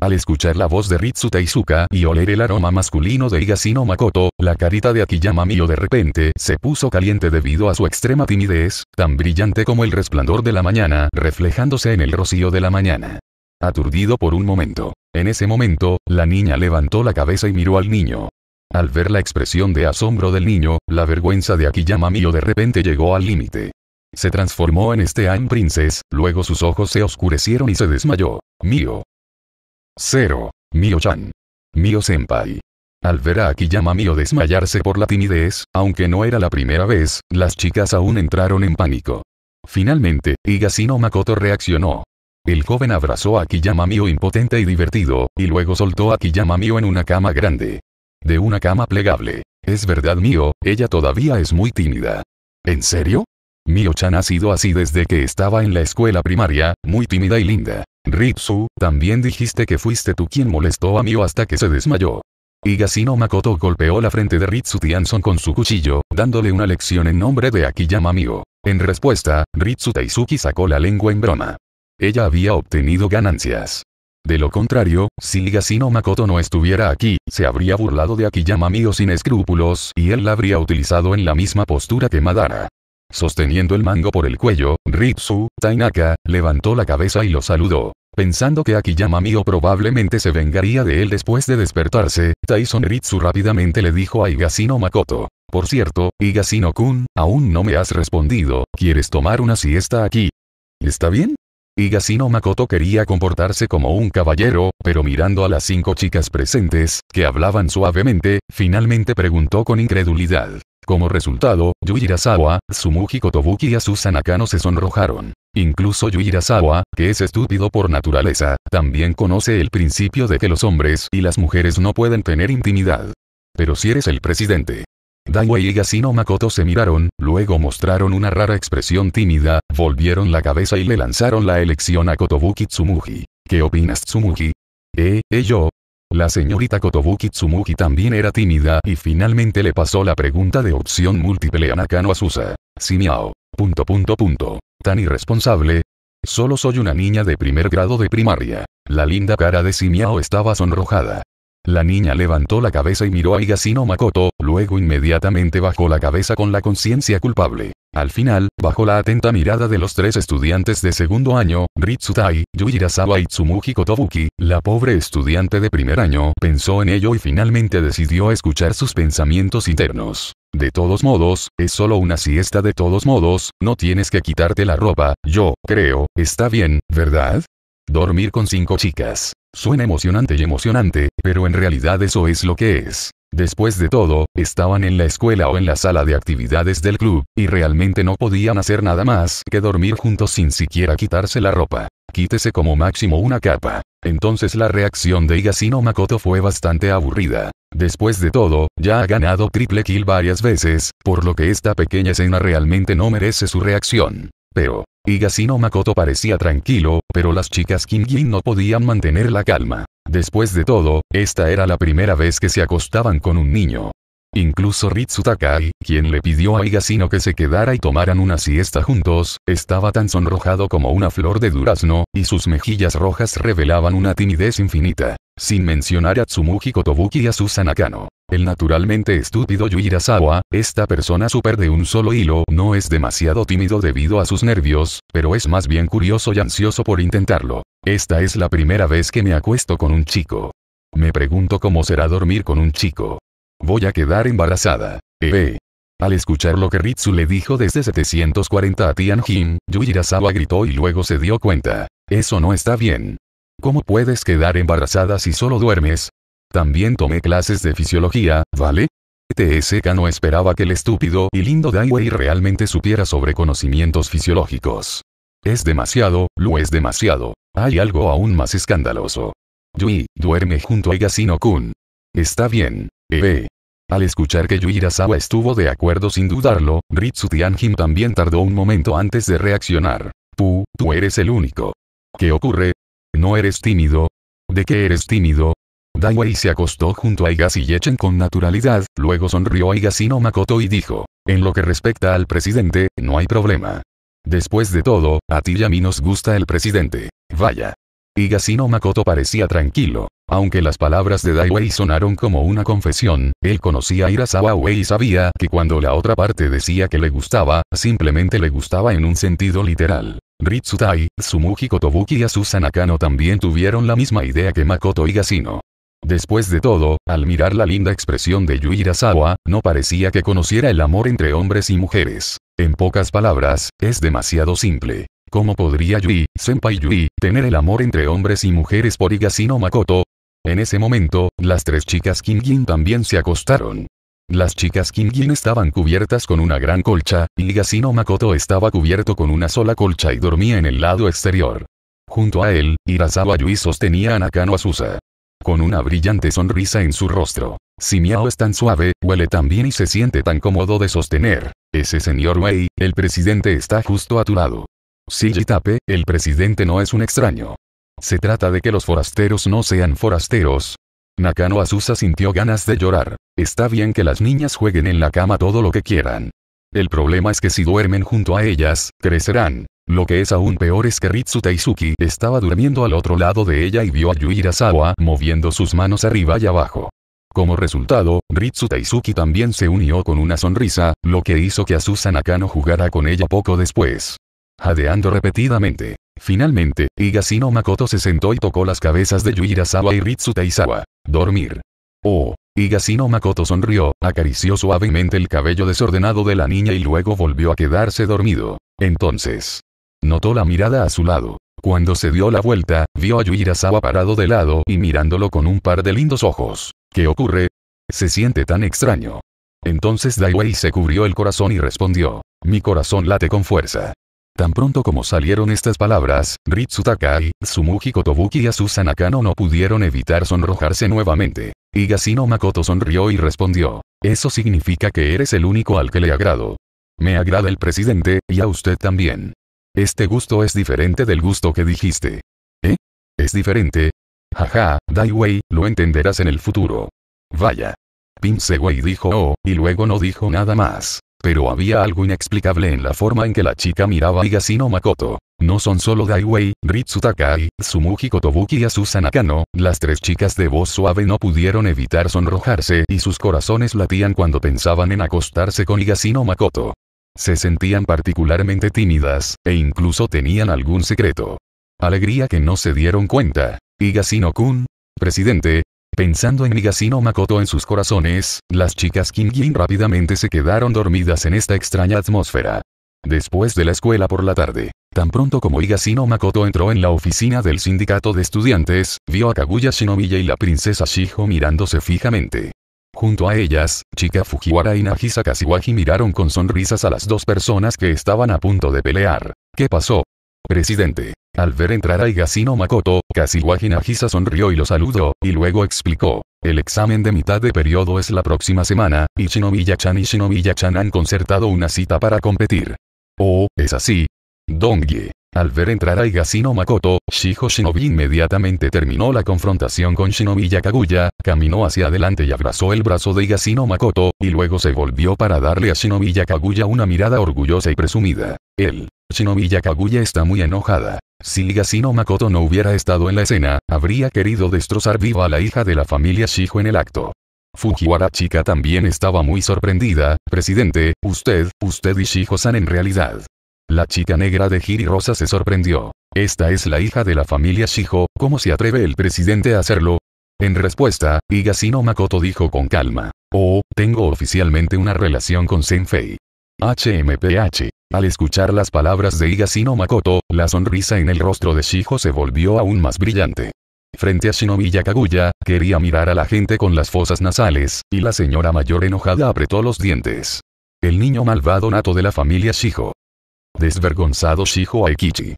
Al escuchar la voz de Ritsu Teizuka y oler el aroma masculino de Higashino Makoto, la carita de Akiyama Mio de repente se puso caliente debido a su extrema timidez, tan brillante como el resplandor de la mañana reflejándose en el rocío de la mañana. Aturdido por un momento. En ese momento, la niña levantó la cabeza y miró al niño. Al ver la expresión de asombro del niño, la vergüenza de Akiyama Mio de repente llegó al límite. Se transformó en este Ain Princess, luego sus ojos se oscurecieron y se desmayó. Mio. Cero. Mio-chan. Mio-senpai. Al ver a Akiyama Mio desmayarse por la timidez, aunque no era la primera vez, las chicas aún entraron en pánico. Finalmente, Higashino Makoto reaccionó. El joven abrazó a Akiyama Mio impotente y divertido, y luego soltó a Akiyama Mio en una cama grande de una cama plegable. Es verdad Mio, ella todavía es muy tímida. ¿En serio? Mio-chan ha sido así desde que estaba en la escuela primaria, muy tímida y linda. Ritsu, también dijiste que fuiste tú quien molestó a Mio hasta que se desmayó. Higashino Makoto golpeó la frente de Ritsu Tianson con su cuchillo, dándole una lección en nombre de Akiyama Mio. En respuesta, Ritsu Taisuki sacó la lengua en broma. Ella había obtenido ganancias. De lo contrario, si Igasino Makoto no estuviera aquí, se habría burlado de Akiyama Mio sin escrúpulos y él la habría utilizado en la misma postura que Madara. Sosteniendo el mango por el cuello, Ritsu, Tainaka, levantó la cabeza y lo saludó. Pensando que Akiyama Mio probablemente se vengaría de él después de despertarse, Tyson Ritsu rápidamente le dijo a Igasino Makoto. Por cierto, Igasino kun aún no me has respondido, ¿quieres tomar una siesta aquí? ¿Está bien? Y Makoto quería comportarse como un caballero, pero mirando a las cinco chicas presentes, que hablaban suavemente, finalmente preguntó con incredulidad. Como resultado, Yuirasawa, Sumuji Kotobuki y Azusa Nakano se sonrojaron. Incluso Yuirasawa, que es estúpido por naturaleza, también conoce el principio de que los hombres y las mujeres no pueden tener intimidad. Pero si eres el presidente, Daiwa y Gasino Makoto se miraron, luego mostraron una rara expresión tímida, volvieron la cabeza y le lanzaron la elección a Kotobuki Tsumugi. ¿Qué opinas Tsumugi? Eh, eh yo. La señorita Kotobuki Tsumugi también era tímida y finalmente le pasó la pregunta de opción múltiple a Nakano Asusa. Simiao. Punto punto punto. Tan irresponsable. Solo soy una niña de primer grado de primaria. La linda cara de Simiao estaba sonrojada. La niña levantó la cabeza y miró a Igasino Makoto, luego inmediatamente bajó la cabeza con la conciencia culpable. Al final, bajo la atenta mirada de los tres estudiantes de segundo año, Ritsutai, Yuirasawa y Tsumuji Kotobuki, la pobre estudiante de primer año pensó en ello y finalmente decidió escuchar sus pensamientos internos. De todos modos, es solo una siesta de todos modos, no tienes que quitarte la ropa, yo, creo, está bien, ¿verdad? Dormir con cinco chicas. Suena emocionante y emocionante, pero en realidad eso es lo que es. Después de todo, estaban en la escuela o en la sala de actividades del club, y realmente no podían hacer nada más que dormir juntos sin siquiera quitarse la ropa. Quítese como máximo una capa. Entonces la reacción de Igasino Makoto fue bastante aburrida. Después de todo, ya ha ganado triple kill varias veces, por lo que esta pequeña escena realmente no merece su reacción. Pero, Igasino Makoto parecía tranquilo, pero las chicas Kingin no podían mantener la calma. Después de todo, esta era la primera vez que se acostaban con un niño. Incluso Ritsu Takai, quien le pidió a Igasino que se quedara y tomaran una siesta juntos, estaba tan sonrojado como una flor de durazno, y sus mejillas rojas revelaban una timidez infinita. Sin mencionar a Tsumuji Kotobuki y a Susanakano. El naturalmente estúpido Yuirasawa, esta persona super de un solo hilo, no es demasiado tímido debido a sus nervios, pero es más bien curioso y ansioso por intentarlo. Esta es la primera vez que me acuesto con un chico. Me pregunto cómo será dormir con un chico. Voy a quedar embarazada. Eh. eh. Al escuchar lo que Ritsu le dijo desde 740 a Tianjin, Yuirasawa gritó y luego se dio cuenta. Eso no está bien. ¿Cómo puedes quedar embarazada si solo duermes? También tomé clases de fisiología, ¿vale? TSK no esperaba que el estúpido y lindo Daiwei realmente supiera sobre conocimientos fisiológicos. Es demasiado, lo es demasiado. Hay algo aún más escandaloso. Yui, duerme junto a Yasino-kun. Está bien, bebé. Al escuchar que Yui Irasawa estuvo de acuerdo sin dudarlo, Ritsu Tianjin también tardó un momento antes de reaccionar. Tú, tú eres el único. ¿Qué ocurre? ¿No eres tímido? ¿De qué eres tímido? Daiwei se acostó junto a Higashi Yechen con naturalidad, luego sonrió a Igasino Makoto y dijo, en lo que respecta al presidente, no hay problema. Después de todo, a ti y a mí nos gusta el presidente. Vaya. Igasino Makoto parecía tranquilo. Aunque las palabras de Daiwei sonaron como una confesión, él conocía a Irasawa Wei y sabía que cuando la otra parte decía que le gustaba, simplemente le gustaba en un sentido literal. Ritsutai, Sumuji Kotobuki y Azusa también tuvieron la misma idea que Makoto y Gasino. Después de todo, al mirar la linda expresión de Yui Irazawa, no parecía que conociera el amor entre hombres y mujeres. En pocas palabras, es demasiado simple. ¿Cómo podría Yui, Senpai Yui, tener el amor entre hombres y mujeres por Igasino Makoto? En ese momento, las tres chicas Kingin también se acostaron. Las chicas Kingin estaban cubiertas con una gran colcha, y Higashino Makoto estaba cubierto con una sola colcha y dormía en el lado exterior. Junto a él, Irazawa Yui sostenía a Nakano Asusa con una brillante sonrisa en su rostro. Si Miao es tan suave, huele tan bien y se siente tan cómodo de sostener. Ese señor Wei, el presidente está justo a tu lado. Si Tape, el presidente no es un extraño. Se trata de que los forasteros no sean forasteros. Nakano Asusa sintió ganas de llorar. Está bien que las niñas jueguen en la cama todo lo que quieran. El problema es que si duermen junto a ellas, crecerán. Lo que es aún peor es que Ritsu estaba durmiendo al otro lado de ella y vio a Yuirazawa moviendo sus manos arriba y abajo. Como resultado, Ritsu también se unió con una sonrisa, lo que hizo que Azusa Nakano jugara con ella poco después. Jadeando repetidamente. Finalmente, Igasino Makoto se sentó y tocó las cabezas de Yuirazawa y Ritsu Dormir. Oh. Igasino Makoto sonrió, acarició suavemente el cabello desordenado de la niña y luego volvió a quedarse dormido. Entonces, Notó la mirada a su lado. Cuando se dio la vuelta, vio a Yuirasawa parado de lado y mirándolo con un par de lindos ojos. ¿Qué ocurre? Se siente tan extraño. Entonces Daiwei se cubrió el corazón y respondió. Mi corazón late con fuerza. Tan pronto como salieron estas palabras, Ritsutakai, Sumuji, Kotobuki y Azusa no pudieron evitar sonrojarse nuevamente. Gasino Makoto sonrió y respondió. Eso significa que eres el único al que le agrado. Me agrada el presidente, y a usted también. Este gusto es diferente del gusto que dijiste. ¿Eh? Es diferente. Jaja, Daiwei, lo entenderás en el futuro. Vaya. Pinsewei dijo oh, y luego no dijo nada más. Pero había algo inexplicable en la forma en que la chica miraba a Higashino Makoto. No son solo Daiwei, Ritsu Takai, Sumuji Kotobuki y Azusa las tres chicas de voz suave no pudieron evitar sonrojarse y sus corazones latían cuando pensaban en acostarse con Higashino Makoto. Se sentían particularmente tímidas, e incluso tenían algún secreto. Alegría que no se dieron cuenta. Higasino kun presidente, Pensando en Igasinomakoto Makoto en sus corazones, las chicas Kingin rápidamente se quedaron dormidas en esta extraña atmósfera. Después de la escuela por la tarde, tan pronto como Igasinomakoto Makoto entró en la oficina del sindicato de estudiantes, vio a Kaguya Shinomiya y la princesa Shijo mirándose fijamente. Junto a ellas, Chika Fujiwara y Nagisa Kashiwagi miraron con sonrisas a las dos personas que estaban a punto de pelear. ¿Qué pasó? Presidente. Al ver entrar a Higashino Makoto, Kashiwagi Nagisa sonrió y lo saludó, y luego explicó. El examen de mitad de periodo es la próxima semana, y Shinomiya-chan y Shinomiya-chan han concertado una cita para competir. Oh, es así. Dongye. Al ver entrar a Higashino Makoto, Shiho Shinobi inmediatamente terminó la confrontación con Shinobi Yakaguya, caminó hacia adelante y abrazó el brazo de Higashino Makoto, y luego se volvió para darle a Shinobi Yakaguya una mirada orgullosa y presumida. Él, Shinobi Yakaguya está muy enojada. Si Higashino Makoto no hubiera estado en la escena, habría querido destrozar viva a la hija de la familia Shijo en el acto. Fujiwara chica también estaba muy sorprendida, presidente, usted, usted y shijo san en realidad, la chica negra de Giri Rosa se sorprendió. Esta es la hija de la familia Shijo, ¿cómo se atreve el presidente a hacerlo? En respuesta, Higashino Makoto dijo con calma. Oh, tengo oficialmente una relación con Senfei. HMPH. Al escuchar las palabras de Higashino Makoto, la sonrisa en el rostro de Shijo se volvió aún más brillante. Frente a Shinobi Yakaguya, quería mirar a la gente con las fosas nasales, y la señora mayor enojada apretó los dientes. El niño malvado nato de la familia Shijo desvergonzado Shijo Aikichi.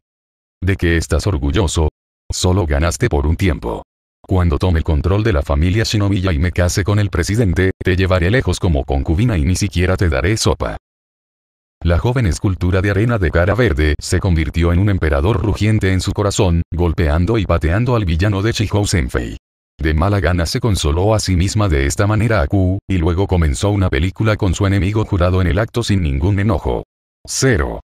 ¿De qué estás orgulloso? Solo ganaste por un tiempo. Cuando tome control de la familia Shinomiya y me case con el presidente, te llevaré lejos como concubina y ni siquiera te daré sopa. La joven escultura de arena de cara verde se convirtió en un emperador rugiente en su corazón, golpeando y pateando al villano de Shijo Senfei. De mala gana se consoló a sí misma de esta manera a Ku, y luego comenzó una película con su enemigo jurado en el acto sin ningún enojo. Cero.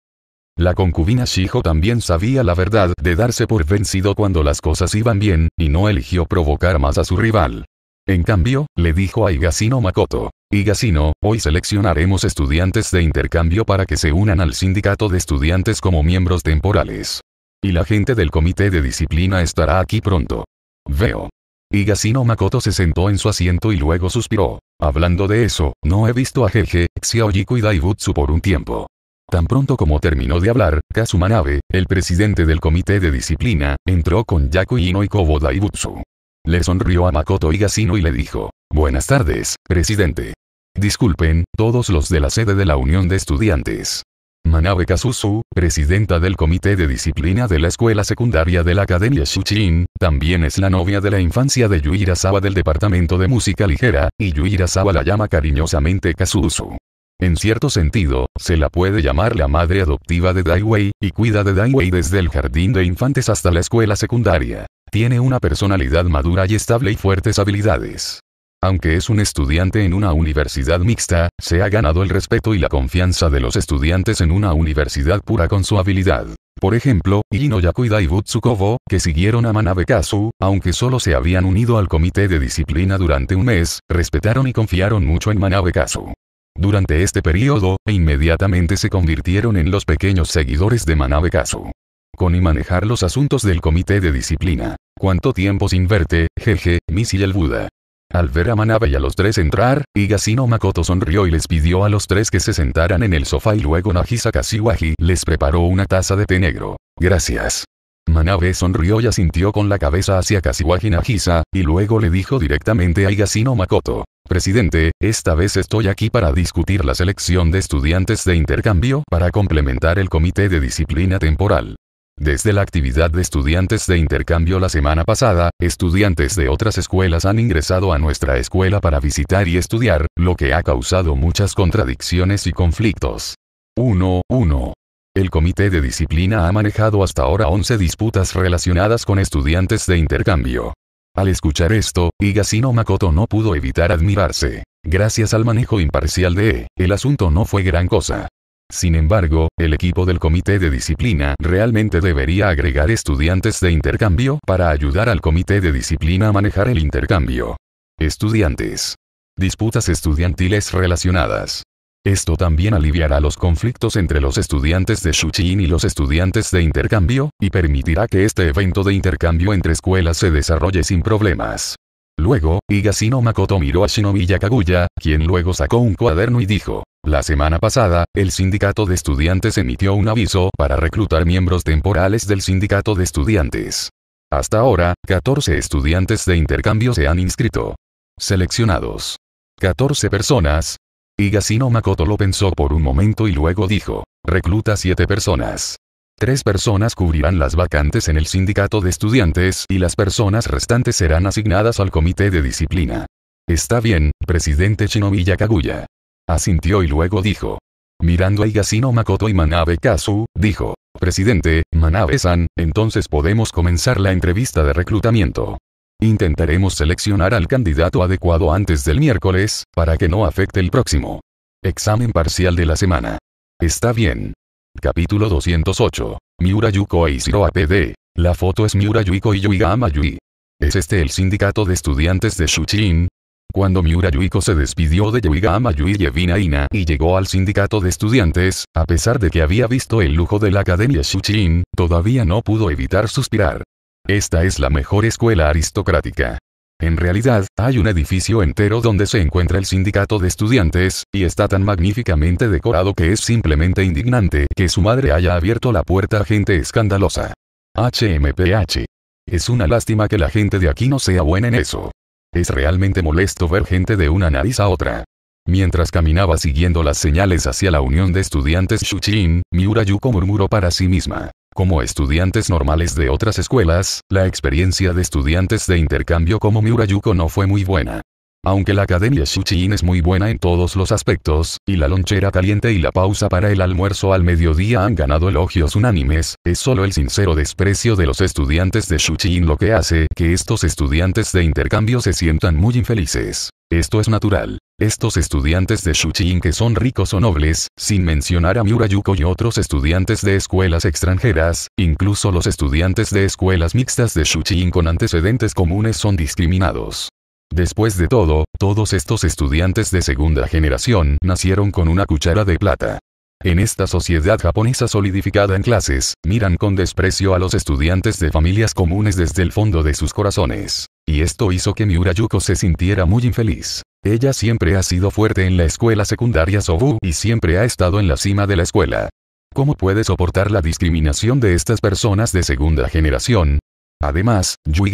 La concubina Shijo también sabía la verdad de darse por vencido cuando las cosas iban bien, y no eligió provocar más a su rival. En cambio, le dijo a Higashino Makoto. Higashino, hoy seleccionaremos estudiantes de intercambio para que se unan al sindicato de estudiantes como miembros temporales. Y la gente del comité de disciplina estará aquí pronto. Veo. Higashino Makoto se sentó en su asiento y luego suspiró. Hablando de eso, no he visto a Jeje, Xiaoyiku y Daibutsu por un tiempo. Tan pronto como terminó de hablar, Kazumanabe, el presidente del comité de disciplina, entró con Yaku y Koboda Daibutsu. Le sonrió a Makoto Igasino y le dijo, Buenas tardes, presidente. Disculpen, todos los de la sede de la Unión de Estudiantes. Manabe Kazuzu, presidenta del Comité de Disciplina de la Escuela Secundaria de la Academia Shuchin, también es la novia de la infancia de Yuira del Departamento de Música Ligera, y Yuira la llama cariñosamente Kazuzu. En cierto sentido, se la puede llamar la madre adoptiva de Daiwei, y cuida de Daiwei desde el jardín de infantes hasta la escuela secundaria. Tiene una personalidad madura y estable y fuertes habilidades. Aunque es un estudiante en una universidad mixta, se ha ganado el respeto y la confianza de los estudiantes en una universidad pura con su habilidad. Por ejemplo, Ino Yakuida y Butsukobo, que siguieron a Manabe Kazu, aunque solo se habían unido al comité de disciplina durante un mes, respetaron y confiaron mucho en Manabe Kazu. Durante este periodo, e inmediatamente se convirtieron en los pequeños seguidores de Manabe Kazu. Con y manejar los asuntos del comité de disciplina. ¿Cuánto tiempo se verte, jeje, Missy y el Buda? Al ver a Manabe y a los tres entrar, Higashino Makoto sonrió y les pidió a los tres que se sentaran en el sofá y luego Nagisa Kashiwagi les preparó una taza de té negro. Gracias. Manabe sonrió y asintió con la cabeza hacia Kashiwagi Nagisa, y luego le dijo directamente a Higashino Makoto. Presidente, esta vez estoy aquí para discutir la selección de estudiantes de intercambio para complementar el comité de disciplina temporal. Desde la actividad de estudiantes de intercambio la semana pasada, estudiantes de otras escuelas han ingresado a nuestra escuela para visitar y estudiar, lo que ha causado muchas contradicciones y conflictos. 1. 1. El Comité de Disciplina ha manejado hasta ahora 11 disputas relacionadas con estudiantes de intercambio. Al escuchar esto, Igasino Makoto no pudo evitar admirarse. Gracias al manejo imparcial de e, el asunto no fue gran cosa. Sin embargo, el equipo del comité de disciplina realmente debería agregar estudiantes de intercambio para ayudar al comité de disciplina a manejar el intercambio. Estudiantes. Disputas estudiantiles relacionadas. Esto también aliviará los conflictos entre los estudiantes de Shuchin y los estudiantes de intercambio, y permitirá que este evento de intercambio entre escuelas se desarrolle sin problemas. Luego, Higashino Makoto miró a Shinobi Yakaguya, quien luego sacó un cuaderno y dijo, la semana pasada, el sindicato de estudiantes emitió un aviso para reclutar miembros temporales del sindicato de estudiantes. Hasta ahora, 14 estudiantes de intercambio se han inscrito. Seleccionados. 14 personas, Higashino Makoto lo pensó por un momento y luego dijo, recluta siete personas. Tres personas cubrirán las vacantes en el sindicato de estudiantes y las personas restantes serán asignadas al comité de disciplina. Está bien, presidente Shinomiya Yakaguya. Asintió y luego dijo. Mirando a Igasino Makoto y Manabe Kazu, dijo, presidente, Manabe-san, entonces podemos comenzar la entrevista de reclutamiento. Intentaremos seleccionar al candidato adecuado antes del miércoles, para que no afecte el próximo. Examen parcial de la semana. Está bien. Capítulo 208. Miura Yuko e APD. La foto es Miura Yuko y Yuigama Yui. ¿Es este el sindicato de estudiantes de Shuchin? Cuando Miura Yuko se despidió de Yuigama Yui y Evina Ina y llegó al sindicato de estudiantes, a pesar de que había visto el lujo de la academia Shuchin, todavía no pudo evitar suspirar. Esta es la mejor escuela aristocrática. En realidad, hay un edificio entero donde se encuentra el sindicato de estudiantes, y está tan magníficamente decorado que es simplemente indignante que su madre haya abierto la puerta a gente escandalosa. HMPH. Es una lástima que la gente de aquí no sea buena en eso. Es realmente molesto ver gente de una nariz a otra. Mientras caminaba siguiendo las señales hacia la unión de estudiantes Shuchin, Miura Yuko murmuró para sí misma. Como estudiantes normales de otras escuelas, la experiencia de estudiantes de intercambio como Miura Yuko no fue muy buena. Aunque la academia Shuchin es muy buena en todos los aspectos, y la lonchera caliente y la pausa para el almuerzo al mediodía han ganado elogios unánimes, es solo el sincero desprecio de los estudiantes de Shuchin lo que hace que estos estudiantes de intercambio se sientan muy infelices. Esto es natural. Estos estudiantes de Shuchin que son ricos o nobles, sin mencionar a Miura Yuko y otros estudiantes de escuelas extranjeras, incluso los estudiantes de escuelas mixtas de Shuchin con antecedentes comunes son discriminados. Después de todo, todos estos estudiantes de segunda generación nacieron con una cuchara de plata. En esta sociedad japonesa solidificada en clases, miran con desprecio a los estudiantes de familias comunes desde el fondo de sus corazones. Y esto hizo que Miura Yuko se sintiera muy infeliz. Ella siempre ha sido fuerte en la escuela secundaria Sobu y siempre ha estado en la cima de la escuela. ¿Cómo puede soportar la discriminación de estas personas de segunda generación? Además, Yui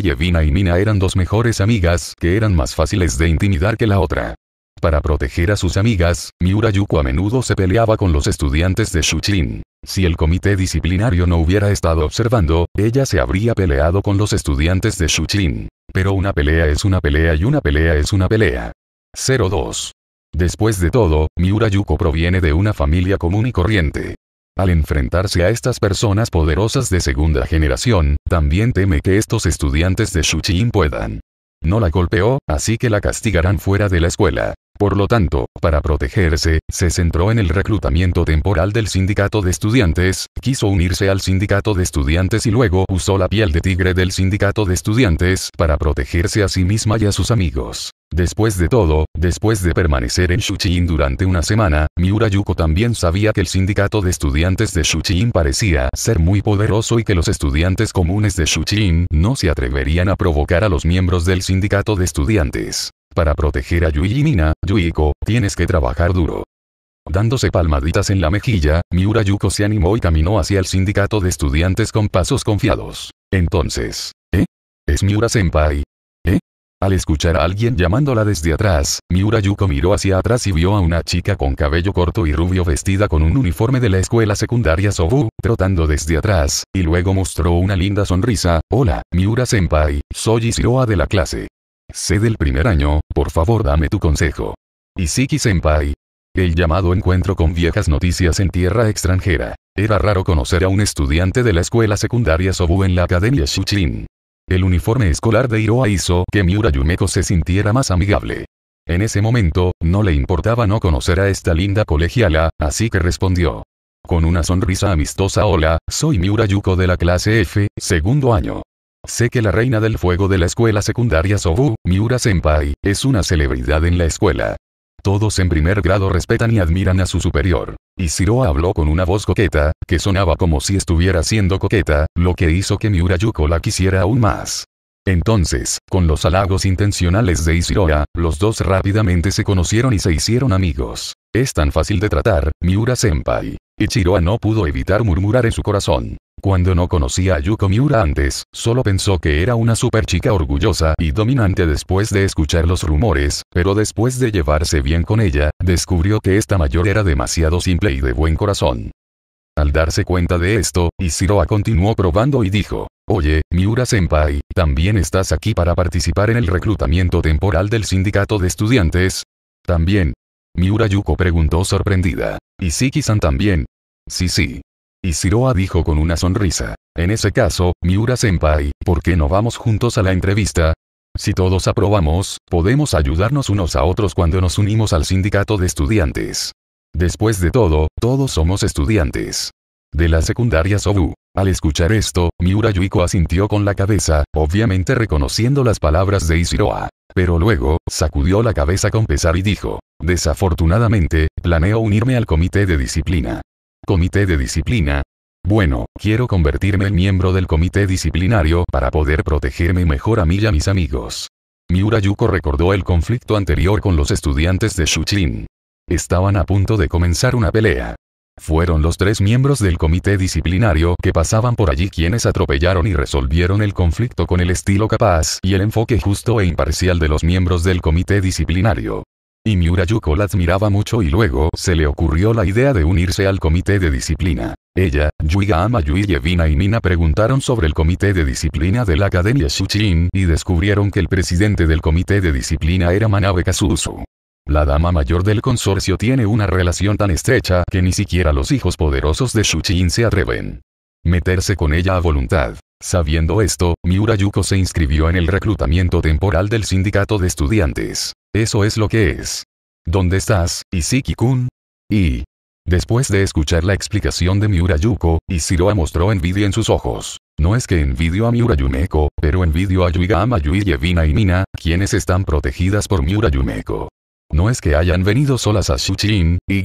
Yevina y Mina eran dos mejores amigas que eran más fáciles de intimidar que la otra. Para proteger a sus amigas, Miura Yuko a menudo se peleaba con los estudiantes de Shuchin. Si el comité disciplinario no hubiera estado observando, ella se habría peleado con los estudiantes de Shuchin. Pero una pelea es una pelea y una pelea es una pelea. 02. Después de todo, Miura Yuko proviene de una familia común y corriente. Al enfrentarse a estas personas poderosas de segunda generación, también teme que estos estudiantes de Shuchin puedan. No la golpeó, así que la castigarán fuera de la escuela. Por lo tanto, para protegerse, se centró en el reclutamiento temporal del sindicato de estudiantes, quiso unirse al sindicato de estudiantes y luego usó la piel de tigre del sindicato de estudiantes para protegerse a sí misma y a sus amigos. Después de todo, después de permanecer en Shuchin durante una semana, Miura Yuko también sabía que el sindicato de estudiantes de Shuchin parecía ser muy poderoso y que los estudiantes comunes de Shuchin no se atreverían a provocar a los miembros del sindicato de estudiantes. Para proteger a Yui y Mina, Yuiko, tienes que trabajar duro. Dándose palmaditas en la mejilla, Miura Yuko se animó y caminó hacia el sindicato de estudiantes con pasos confiados. Entonces, ¿eh? ¿Es Miura Senpai? Al escuchar a alguien llamándola desde atrás, Miura Yuko miró hacia atrás y vio a una chica con cabello corto y rubio vestida con un uniforme de la escuela secundaria Sobu, trotando desde atrás, y luego mostró una linda sonrisa, Hola, Miura-senpai, soy Isiroa de la clase. Sé del primer año, por favor dame tu consejo. Isiki-senpai. El llamado encuentro con viejas noticias en tierra extranjera. Era raro conocer a un estudiante de la escuela secundaria Sobu en la academia Shuchin. El uniforme escolar de Hiroa hizo que Miura Yumeko se sintiera más amigable. En ese momento, no le importaba no conocer a esta linda colegiala, así que respondió. Con una sonrisa amistosa Hola, soy Miura Yuko de la clase F, segundo año. Sé que la reina del fuego de la escuela secundaria Sobu, Miura Senpai, es una celebridad en la escuela. Todos en primer grado respetan y admiran a su superior. Y habló con una voz coqueta, que sonaba como si estuviera siendo coqueta, lo que hizo que Miura Yuko la quisiera aún más. Entonces, con los halagos intencionales de Ishiroa, los dos rápidamente se conocieron y se hicieron amigos. Es tan fácil de tratar, Miura-senpai. Ichiroa no pudo evitar murmurar en su corazón cuando no conocía a Yuko Miura antes, solo pensó que era una super chica orgullosa y dominante después de escuchar los rumores, pero después de llevarse bien con ella, descubrió que esta mayor era demasiado simple y de buen corazón. Al darse cuenta de esto, Isiroa continuó probando y dijo, Oye, Miura-senpai, ¿también estás aquí para participar en el reclutamiento temporal del sindicato de estudiantes? También. Miura Yuko preguntó sorprendida. ¿Y Siki-san también? Sí sí. Y dijo con una sonrisa. En ese caso, Miura-senpai, ¿por qué no vamos juntos a la entrevista? Si todos aprobamos, podemos ayudarnos unos a otros cuando nos unimos al sindicato de estudiantes. Después de todo, todos somos estudiantes. De la secundaria Sobu. Al escuchar esto, Miura Yuiko asintió con la cabeza, obviamente reconociendo las palabras de Isiroa. Pero luego, sacudió la cabeza con pesar y dijo, desafortunadamente, planeo unirme al comité de disciplina. Comité de Disciplina. Bueno, quiero convertirme en miembro del comité disciplinario para poder protegerme mejor a mí y a mis amigos. Miura Yuko recordó el conflicto anterior con los estudiantes de Shuchin. Estaban a punto de comenzar una pelea. Fueron los tres miembros del comité disciplinario que pasaban por allí quienes atropellaron y resolvieron el conflicto con el estilo capaz y el enfoque justo e imparcial de los miembros del comité disciplinario. Y Miura Yuko la admiraba mucho y luego se le ocurrió la idea de unirse al comité de disciplina. Ella, Yuiga Ama y y Mina preguntaron sobre el comité de disciplina de la Academia Shuchin y descubrieron que el presidente del comité de disciplina era Manabe Kazuzu. La dama mayor del consorcio tiene una relación tan estrecha que ni siquiera los hijos poderosos de Shuchin se atreven meterse con ella a voluntad. Sabiendo esto, Miura Yuko se inscribió en el reclutamiento temporal del sindicato de estudiantes. Eso es lo que es. ¿Dónde estás, Isiki-kun? Y... Después de escuchar la explicación de Miura Yuko, Isiroa mostró envidia en sus ojos. No es que envidio a Miura Yumeko, pero envidio a Yuiga Yui y y Mina, quienes están protegidas por Miura Yumeko. No es que hayan venido solas a Shuchin, Y.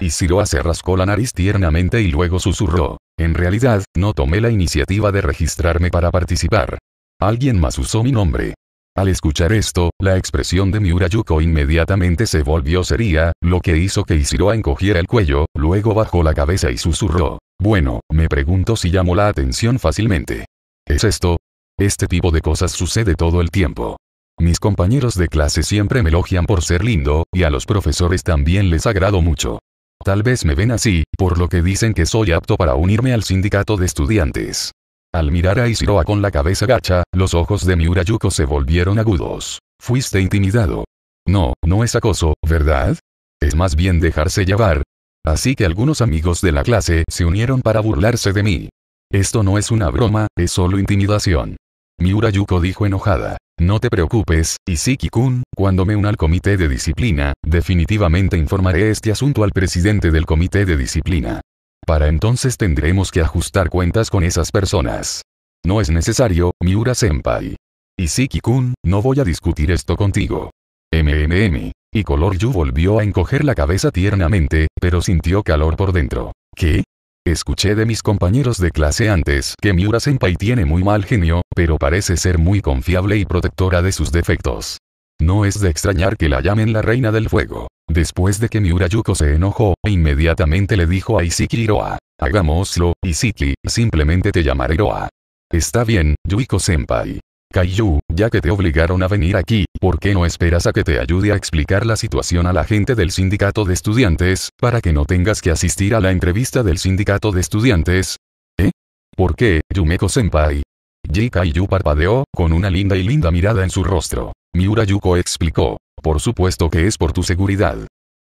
Isiroa se rascó la nariz tiernamente y luego susurró. En realidad, no tomé la iniciativa de registrarme para participar. Alguien más usó mi nombre. Al escuchar esto, la expresión de Miura Yuko inmediatamente se volvió seria, lo que hizo que Isiroa encogiera el cuello, luego bajó la cabeza y susurró. Bueno, me pregunto si llamó la atención fácilmente. ¿Es esto? Este tipo de cosas sucede todo el tiempo. Mis compañeros de clase siempre me elogian por ser lindo, y a los profesores también les agrado mucho. Tal vez me ven así, por lo que dicen que soy apto para unirme al sindicato de estudiantes. Al mirar a Isiroa con la cabeza gacha, los ojos de Miura Yuko se volvieron agudos. Fuiste intimidado. No, no es acoso, ¿verdad? Es más bien dejarse llevar. Así que algunos amigos de la clase se unieron para burlarse de mí. Esto no es una broma, es solo intimidación. Miura dijo enojada. No te preocupes, Isiki-kun, cuando me una al comité de disciplina, definitivamente informaré este asunto al presidente del comité de disciplina. Para entonces tendremos que ajustar cuentas con esas personas. No es necesario, Miura-senpai. Isiki-kun, no voy a discutir esto contigo. MMM. Y Color Yu volvió a encoger la cabeza tiernamente, pero sintió calor por dentro. ¿Qué? Escuché de mis compañeros de clase antes que Miura Senpai tiene muy mal genio, pero parece ser muy confiable y protectora de sus defectos. No es de extrañar que la llamen la reina del fuego. Después de que Miura Yuko se enojó, inmediatamente le dijo a Isiki Hiroa. Hagámoslo, Isiki, simplemente te llamaré Hiroa. Está bien, Yuiko Senpai. Kaiju, ya que te obligaron a venir aquí, ¿por qué no esperas a que te ayude a explicar la situación a la gente del sindicato de estudiantes, para que no tengas que asistir a la entrevista del sindicato de estudiantes? ¿Eh? ¿Por qué, Yumeko-senpai? Ji parpadeó, con una linda y linda mirada en su rostro. Miura Yuko explicó. Por supuesto que es por tu seguridad.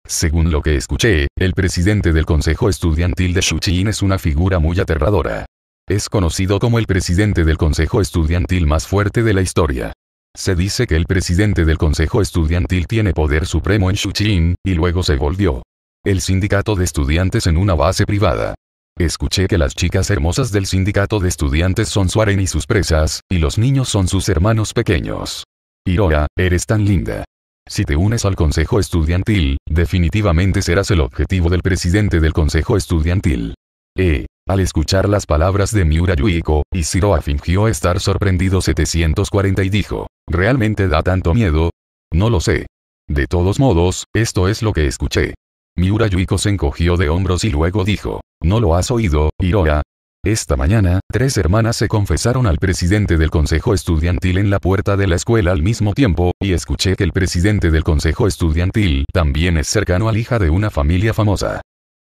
Según lo que escuché, el presidente del consejo estudiantil de Shuchin es una figura muy aterradora. Es conocido como el presidente del consejo estudiantil más fuerte de la historia. Se dice que el presidente del consejo estudiantil tiene poder supremo en Shuchin y luego se volvió el sindicato de estudiantes en una base privada. Escuché que las chicas hermosas del sindicato de estudiantes son Suaren y sus presas, y los niños son sus hermanos pequeños. Iroha, eres tan linda. Si te unes al consejo estudiantil, definitivamente serás el objetivo del presidente del consejo estudiantil. Eh, al escuchar las palabras de Miura Yuiko, Isiroa fingió estar sorprendido 740 y dijo, ¿realmente da tanto miedo? No lo sé. De todos modos, esto es lo que escuché. Miura Yuiko se encogió de hombros y luego dijo, ¿no lo has oído, Hiroa? Esta mañana, tres hermanas se confesaron al presidente del consejo estudiantil en la puerta de la escuela al mismo tiempo, y escuché que el presidente del consejo estudiantil también es cercano al hija de una familia famosa.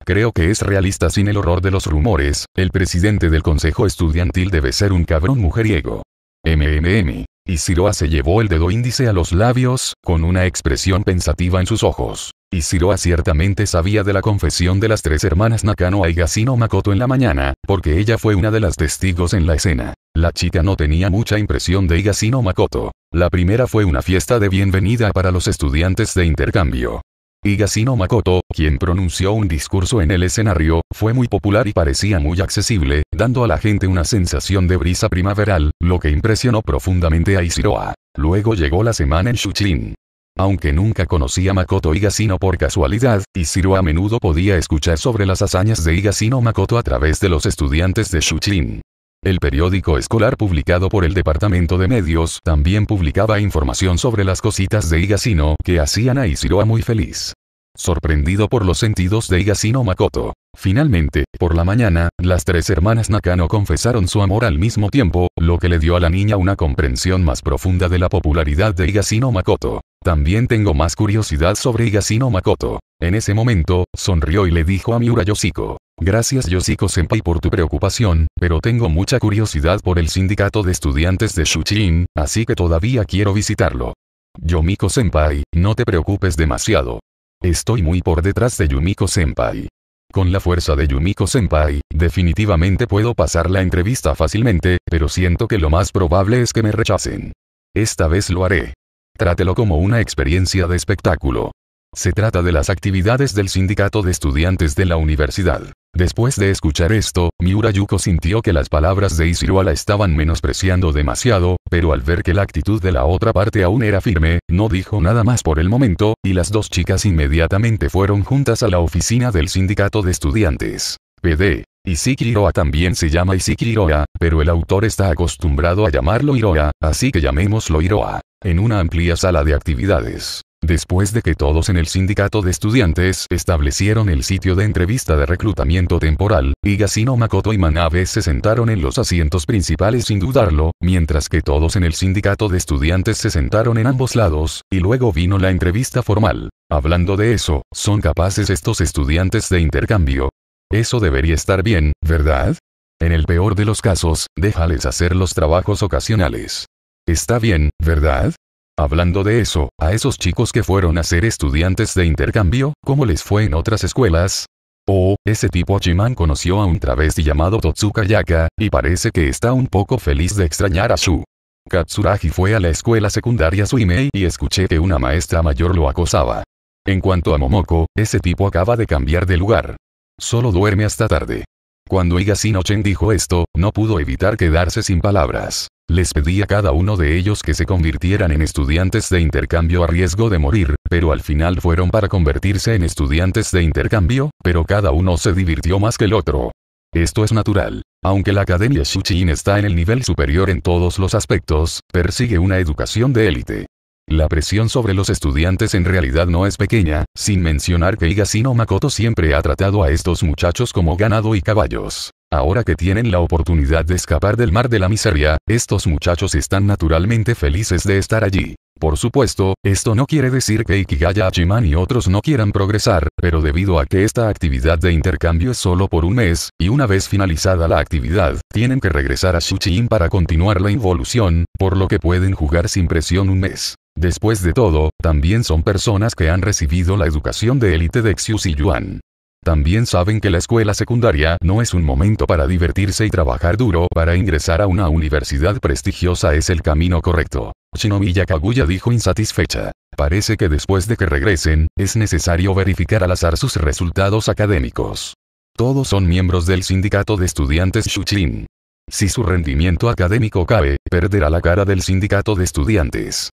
Creo que es realista sin el horror de los rumores, el presidente del consejo estudiantil debe ser un cabrón mujeriego. MMM. Y Siroa se llevó el dedo índice a los labios, con una expresión pensativa en sus ojos. Y Siroa ciertamente sabía de la confesión de las tres hermanas Nakano Igasino Makoto en la mañana, porque ella fue una de las testigos en la escena. La chica no tenía mucha impresión de Igasino Makoto. La primera fue una fiesta de bienvenida para los estudiantes de intercambio. Igasino Makoto, quien pronunció un discurso en el escenario, fue muy popular y parecía muy accesible, dando a la gente una sensación de brisa primaveral, lo que impresionó profundamente a Isiroa. Luego llegó la semana en Shuchin. Aunque nunca conocía a Makoto Igasino por casualidad, Ishiroa a menudo podía escuchar sobre las hazañas de Igasino Makoto a través de los estudiantes de Shuchin. El periódico escolar publicado por el Departamento de Medios también publicaba información sobre las cositas de Igasino que hacían a Isiroa muy feliz. Sorprendido por los sentidos de Igasino Makoto. Finalmente, por la mañana, las tres hermanas Nakano confesaron su amor al mismo tiempo, lo que le dio a la niña una comprensión más profunda de la popularidad de Igasino Makoto. También tengo más curiosidad sobre Igasino Makoto. En ese momento, sonrió y le dijo a Miura Yoshiko. Gracias Yoshiko Senpai por tu preocupación, pero tengo mucha curiosidad por el sindicato de estudiantes de Shuchin, así que todavía quiero visitarlo. Yomiko Senpai, no te preocupes demasiado. Estoy muy por detrás de Yumiko Senpai. Con la fuerza de Yumiko Senpai, definitivamente puedo pasar la entrevista fácilmente, pero siento que lo más probable es que me rechacen. Esta vez lo haré. Trátelo como una experiencia de espectáculo. Se trata de las actividades del sindicato de estudiantes de la universidad. Después de escuchar esto, Miura Yuko sintió que las palabras de Ishiroa la estaban menospreciando demasiado, pero al ver que la actitud de la otra parte aún era firme, no dijo nada más por el momento, y las dos chicas inmediatamente fueron juntas a la oficina del sindicato de estudiantes. PD. Isikiroa también se llama Isikiroa, pero el autor está acostumbrado a llamarlo Iroha, así que llamémoslo iroa En una amplia sala de actividades. Después de que todos en el sindicato de estudiantes establecieron el sitio de entrevista de reclutamiento temporal, Higashino Makoto y Manabe se sentaron en los asientos principales sin dudarlo, mientras que todos en el sindicato de estudiantes se sentaron en ambos lados, y luego vino la entrevista formal. Hablando de eso, ¿son capaces estos estudiantes de intercambio? Eso debería estar bien, ¿verdad? En el peor de los casos, déjales hacer los trabajos ocasionales. Está bien, ¿verdad? Hablando de eso, a esos chicos que fueron a ser estudiantes de intercambio, ¿cómo les fue en otras escuelas? Oh, ese tipo Chiman conoció a un travesti llamado Totsuka Yaka, y parece que está un poco feliz de extrañar a Shu. Katsuragi fue a la escuela secundaria Suimei y escuché que una maestra mayor lo acosaba. En cuanto a Momoko, ese tipo acaba de cambiar de lugar. Solo duerme hasta tarde. Cuando Igasino chen dijo esto, no pudo evitar quedarse sin palabras. Les pedí a cada uno de ellos que se convirtieran en estudiantes de intercambio a riesgo de morir, pero al final fueron para convertirse en estudiantes de intercambio, pero cada uno se divirtió más que el otro. Esto es natural. Aunque la Academia Shuchin está en el nivel superior en todos los aspectos, persigue una educación de élite. La presión sobre los estudiantes en realidad no es pequeña, sin mencionar que Higashino Makoto siempre ha tratado a estos muchachos como ganado y caballos. Ahora que tienen la oportunidad de escapar del mar de la miseria, estos muchachos están naturalmente felices de estar allí. Por supuesto, esto no quiere decir que Ikigaya Achiman y otros no quieran progresar, pero debido a que esta actividad de intercambio es solo por un mes, y una vez finalizada la actividad, tienen que regresar a Shuchiin para continuar la involución, por lo que pueden jugar sin presión un mes. Después de todo, también son personas que han recibido la educación de élite de y Yuan. También saben que la escuela secundaria no es un momento para divertirse y trabajar duro para ingresar a una universidad prestigiosa es el camino correcto. Shinomi Kaguya dijo insatisfecha. Parece que después de que regresen, es necesario verificar al azar sus resultados académicos. Todos son miembros del sindicato de estudiantes Shuchin. Si su rendimiento académico cae, perderá la cara del sindicato de estudiantes.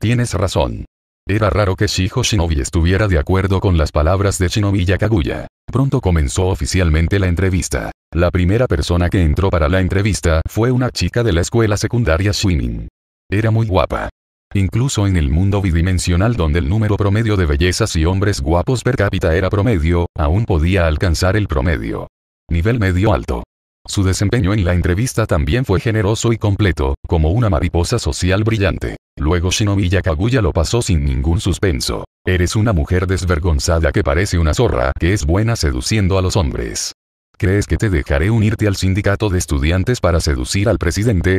Tienes razón. Era raro que Shiho Shinobi estuviera de acuerdo con las palabras de Shinobi Yakaguya. Pronto comenzó oficialmente la entrevista. La primera persona que entró para la entrevista fue una chica de la escuela secundaria Swimming. Era muy guapa. Incluso en el mundo bidimensional donde el número promedio de bellezas y hombres guapos per cápita era promedio, aún podía alcanzar el promedio. Nivel medio alto. Su desempeño en la entrevista también fue generoso y completo, como una mariposa social brillante. Luego Shinobi Yakaguya lo pasó sin ningún suspenso. Eres una mujer desvergonzada que parece una zorra que es buena seduciendo a los hombres. ¿Crees que te dejaré unirte al sindicato de estudiantes para seducir al presidente?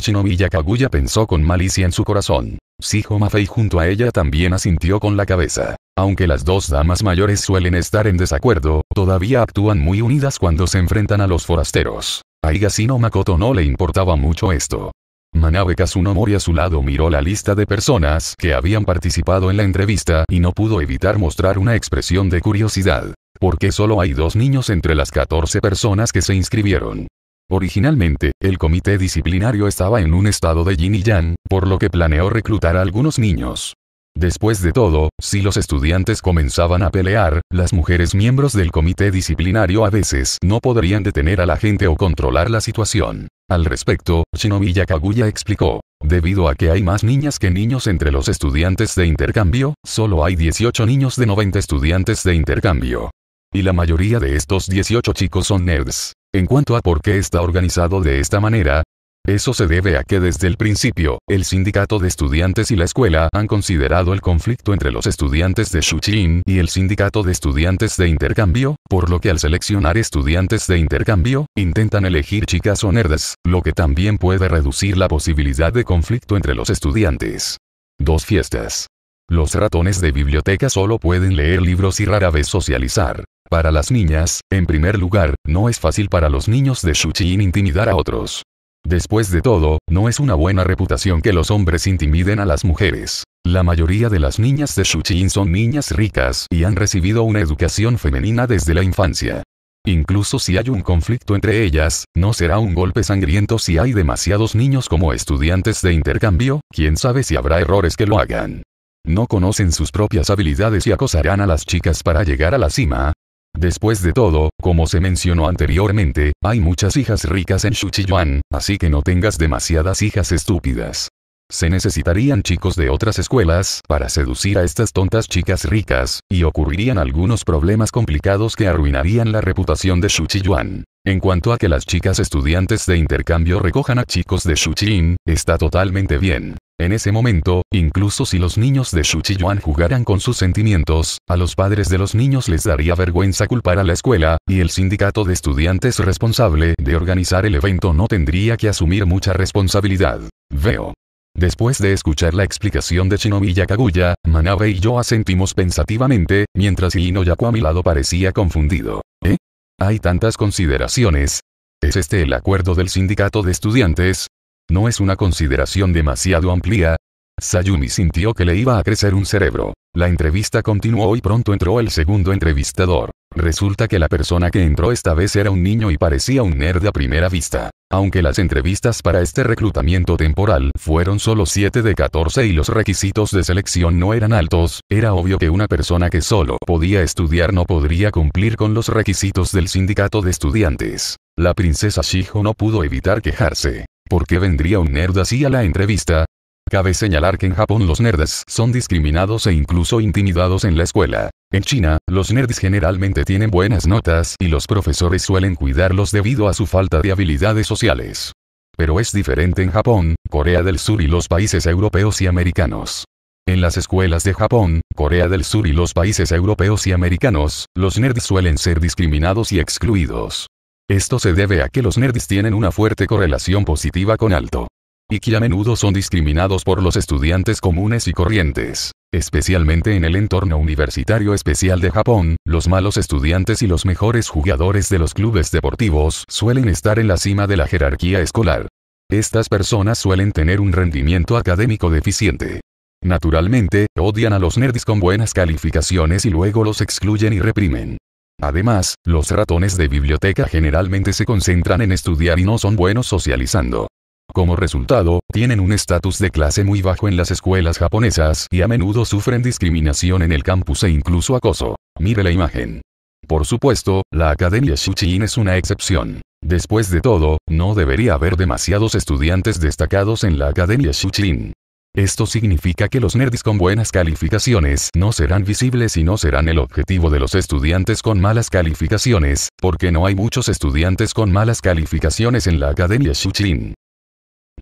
Shinobi Yakaguya pensó con malicia en su corazón. Sijo Mafei junto a ella también asintió con la cabeza. Aunque las dos damas mayores suelen estar en desacuerdo, todavía actúan muy unidas cuando se enfrentan a los forasteros. A Higashino Makoto no le importaba mucho esto. Manabe Kazunomori a su lado miró la lista de personas que habían participado en la entrevista y no pudo evitar mostrar una expresión de curiosidad. Porque solo hay dos niños entre las 14 personas que se inscribieron. Originalmente, el comité disciplinario estaba en un estado de yin y yang, por lo que planeó reclutar a algunos niños. Después de todo, si los estudiantes comenzaban a pelear, las mujeres miembros del comité disciplinario a veces no podrían detener a la gente o controlar la situación. Al respecto, Shinobi Yakaguya explicó, debido a que hay más niñas que niños entre los estudiantes de intercambio, solo hay 18 niños de 90 estudiantes de intercambio. Y la mayoría de estos 18 chicos son nerds. En cuanto a por qué está organizado de esta manera, eso se debe a que desde el principio, el sindicato de estudiantes y la escuela han considerado el conflicto entre los estudiantes de Shuchin y el sindicato de estudiantes de intercambio, por lo que al seleccionar estudiantes de intercambio, intentan elegir chicas o nerds, lo que también puede reducir la posibilidad de conflicto entre los estudiantes. Dos fiestas. Los ratones de biblioteca solo pueden leer libros y rara vez socializar. Para las niñas, en primer lugar, no es fácil para los niños de Shuchín intimidar a otros. Después de todo, no es una buena reputación que los hombres intimiden a las mujeres. La mayoría de las niñas de Shuchin son niñas ricas y han recibido una educación femenina desde la infancia. Incluso si hay un conflicto entre ellas, no será un golpe sangriento si hay demasiados niños como estudiantes de intercambio, quién sabe si habrá errores que lo hagan. No conocen sus propias habilidades y acosarán a las chicas para llegar a la cima, Después de todo, como se mencionó anteriormente, hay muchas hijas ricas en Shuchiyuan, así que no tengas demasiadas hijas estúpidas. Se necesitarían chicos de otras escuelas para seducir a estas tontas chicas ricas, y ocurrirían algunos problemas complicados que arruinarían la reputación de Shuchiyuan. En cuanto a que las chicas estudiantes de intercambio recojan a chicos de Shuchiyuan, está totalmente bien. En ese momento, incluso si los niños de Juan jugaran con sus sentimientos, a los padres de los niños les daría vergüenza culpar a la escuela, y el sindicato de estudiantes responsable de organizar el evento no tendría que asumir mucha responsabilidad. Veo. Después de escuchar la explicación de y Yakaguya, Manabe y yo asentimos pensativamente, mientras Yaku a mi lado parecía confundido. ¿Eh? Hay tantas consideraciones. ¿Es este el acuerdo del sindicato de estudiantes? No es una consideración demasiado amplia. Sayumi sintió que le iba a crecer un cerebro. La entrevista continuó y pronto entró el segundo entrevistador. Resulta que la persona que entró esta vez era un niño y parecía un nerd a primera vista. Aunque las entrevistas para este reclutamiento temporal fueron solo 7 de 14 y los requisitos de selección no eran altos, era obvio que una persona que solo podía estudiar no podría cumplir con los requisitos del sindicato de estudiantes. La princesa Shijo no pudo evitar quejarse. ¿Por qué vendría un nerd así a la entrevista? Cabe señalar que en Japón los nerds son discriminados e incluso intimidados en la escuela. En China, los nerds generalmente tienen buenas notas y los profesores suelen cuidarlos debido a su falta de habilidades sociales. Pero es diferente en Japón, Corea del Sur y los países europeos y americanos. En las escuelas de Japón, Corea del Sur y los países europeos y americanos, los nerds suelen ser discriminados y excluidos. Esto se debe a que los nerds tienen una fuerte correlación positiva con alto y que a menudo son discriminados por los estudiantes comunes y corrientes. Especialmente en el entorno universitario especial de Japón, los malos estudiantes y los mejores jugadores de los clubes deportivos suelen estar en la cima de la jerarquía escolar. Estas personas suelen tener un rendimiento académico deficiente. Naturalmente, odian a los nerds con buenas calificaciones y luego los excluyen y reprimen. Además, los ratones de biblioteca generalmente se concentran en estudiar y no son buenos socializando. Como resultado, tienen un estatus de clase muy bajo en las escuelas japonesas y a menudo sufren discriminación en el campus e incluso acoso. Mire la imagen. Por supuesto, la Academia Shuchin es una excepción. Después de todo, no debería haber demasiados estudiantes destacados en la Academia Shuchin. Esto significa que los nerds con buenas calificaciones no serán visibles y no serán el objetivo de los estudiantes con malas calificaciones, porque no hay muchos estudiantes con malas calificaciones en la Academia Shuchin.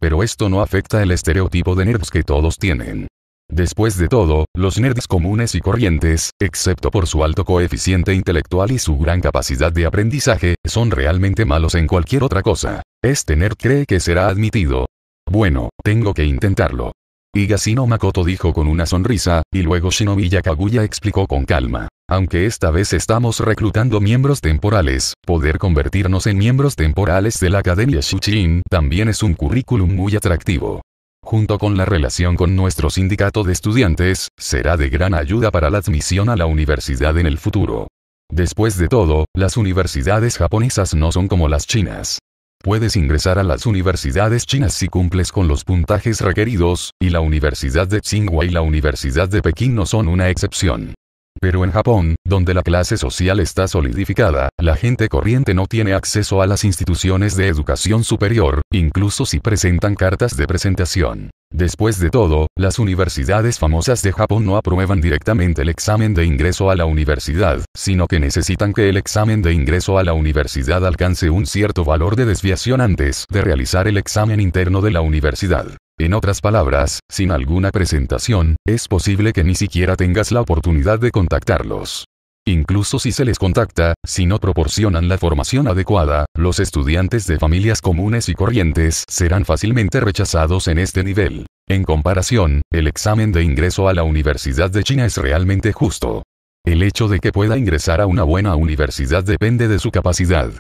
Pero esto no afecta el estereotipo de nerds que todos tienen. Después de todo, los nerds comunes y corrientes, excepto por su alto coeficiente intelectual y su gran capacidad de aprendizaje, son realmente malos en cualquier otra cosa. Este nerd cree que será admitido. Bueno, tengo que intentarlo. Higashino Makoto dijo con una sonrisa, y luego Shinobi Yakaguya explicó con calma. Aunque esta vez estamos reclutando miembros temporales, poder convertirnos en miembros temporales de la Academia Shuchin también es un currículum muy atractivo. Junto con la relación con nuestro sindicato de estudiantes, será de gran ayuda para la admisión a la universidad en el futuro. Después de todo, las universidades japonesas no son como las chinas. Puedes ingresar a las universidades chinas si cumples con los puntajes requeridos, y la Universidad de Tsinghua y la Universidad de Pekín no son una excepción. Pero en Japón, donde la clase social está solidificada, la gente corriente no tiene acceso a las instituciones de educación superior, incluso si presentan cartas de presentación. Después de todo, las universidades famosas de Japón no aprueban directamente el examen de ingreso a la universidad, sino que necesitan que el examen de ingreso a la universidad alcance un cierto valor de desviación antes de realizar el examen interno de la universidad. En otras palabras, sin alguna presentación, es posible que ni siquiera tengas la oportunidad de contactarlos. Incluso si se les contacta, si no proporcionan la formación adecuada, los estudiantes de familias comunes y corrientes serán fácilmente rechazados en este nivel. En comparación, el examen de ingreso a la Universidad de China es realmente justo. El hecho de que pueda ingresar a una buena universidad depende de su capacidad.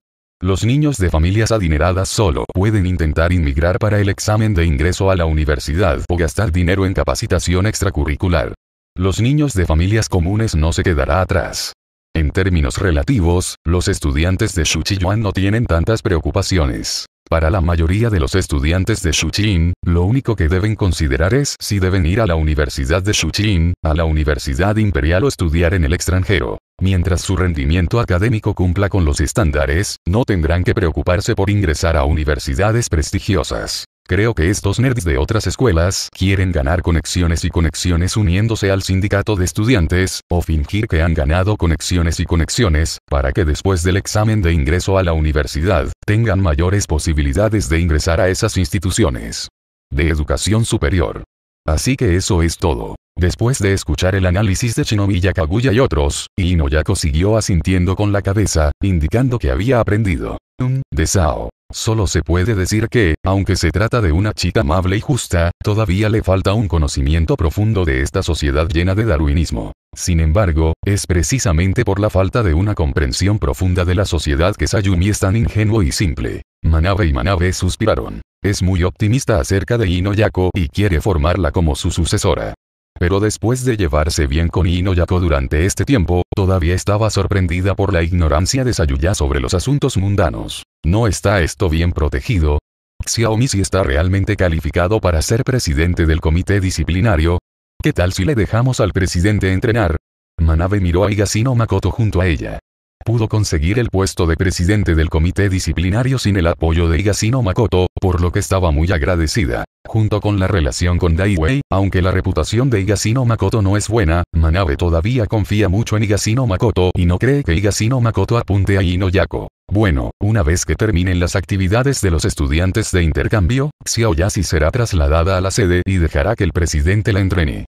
Los niños de familias adineradas solo pueden intentar inmigrar para el examen de ingreso a la universidad o gastar dinero en capacitación extracurricular. Los niños de familias comunes no se quedará atrás. En términos relativos, los estudiantes de Xuchiyuan no tienen tantas preocupaciones. Para la mayoría de los estudiantes de Xuchín, lo único que deben considerar es si deben ir a la Universidad de Xuchín, a la Universidad Imperial o estudiar en el extranjero. Mientras su rendimiento académico cumpla con los estándares, no tendrán que preocuparse por ingresar a universidades prestigiosas. Creo que estos nerds de otras escuelas quieren ganar conexiones y conexiones uniéndose al sindicato de estudiantes, o fingir que han ganado conexiones y conexiones, para que después del examen de ingreso a la universidad, tengan mayores posibilidades de ingresar a esas instituciones de educación superior. Así que eso es todo. Después de escuchar el análisis de Shinobi Yakaguya y otros, Inoyako siguió asintiendo con la cabeza, indicando que había aprendido. Un desao. Solo se puede decir que, aunque se trata de una chica amable y justa, todavía le falta un conocimiento profundo de esta sociedad llena de darwinismo. Sin embargo, es precisamente por la falta de una comprensión profunda de la sociedad que Sayumi es tan ingenuo y simple. Manabe y Manabe suspiraron. Es muy optimista acerca de Inoyako y quiere formarla como su sucesora. Pero después de llevarse bien con Inoyako durante este tiempo, todavía estaba sorprendida por la ignorancia de Sayuya sobre los asuntos mundanos. ¿No está esto bien protegido? Xiaomi si está realmente calificado para ser presidente del comité disciplinario. ¿Qué tal si le dejamos al presidente entrenar? Manabe miró a Higashino Makoto junto a ella pudo conseguir el puesto de presidente del comité disciplinario sin el apoyo de Higashino Makoto, por lo que estaba muy agradecida. Junto con la relación con Daiwei, aunque la reputación de Higashino Makoto no es buena, Manabe todavía confía mucho en Higashino Makoto y no cree que Higashino Makoto apunte a Inoyako. Bueno, una vez que terminen las actividades de los estudiantes de intercambio, Xiaoyasi será trasladada a la sede y dejará que el presidente la entrene.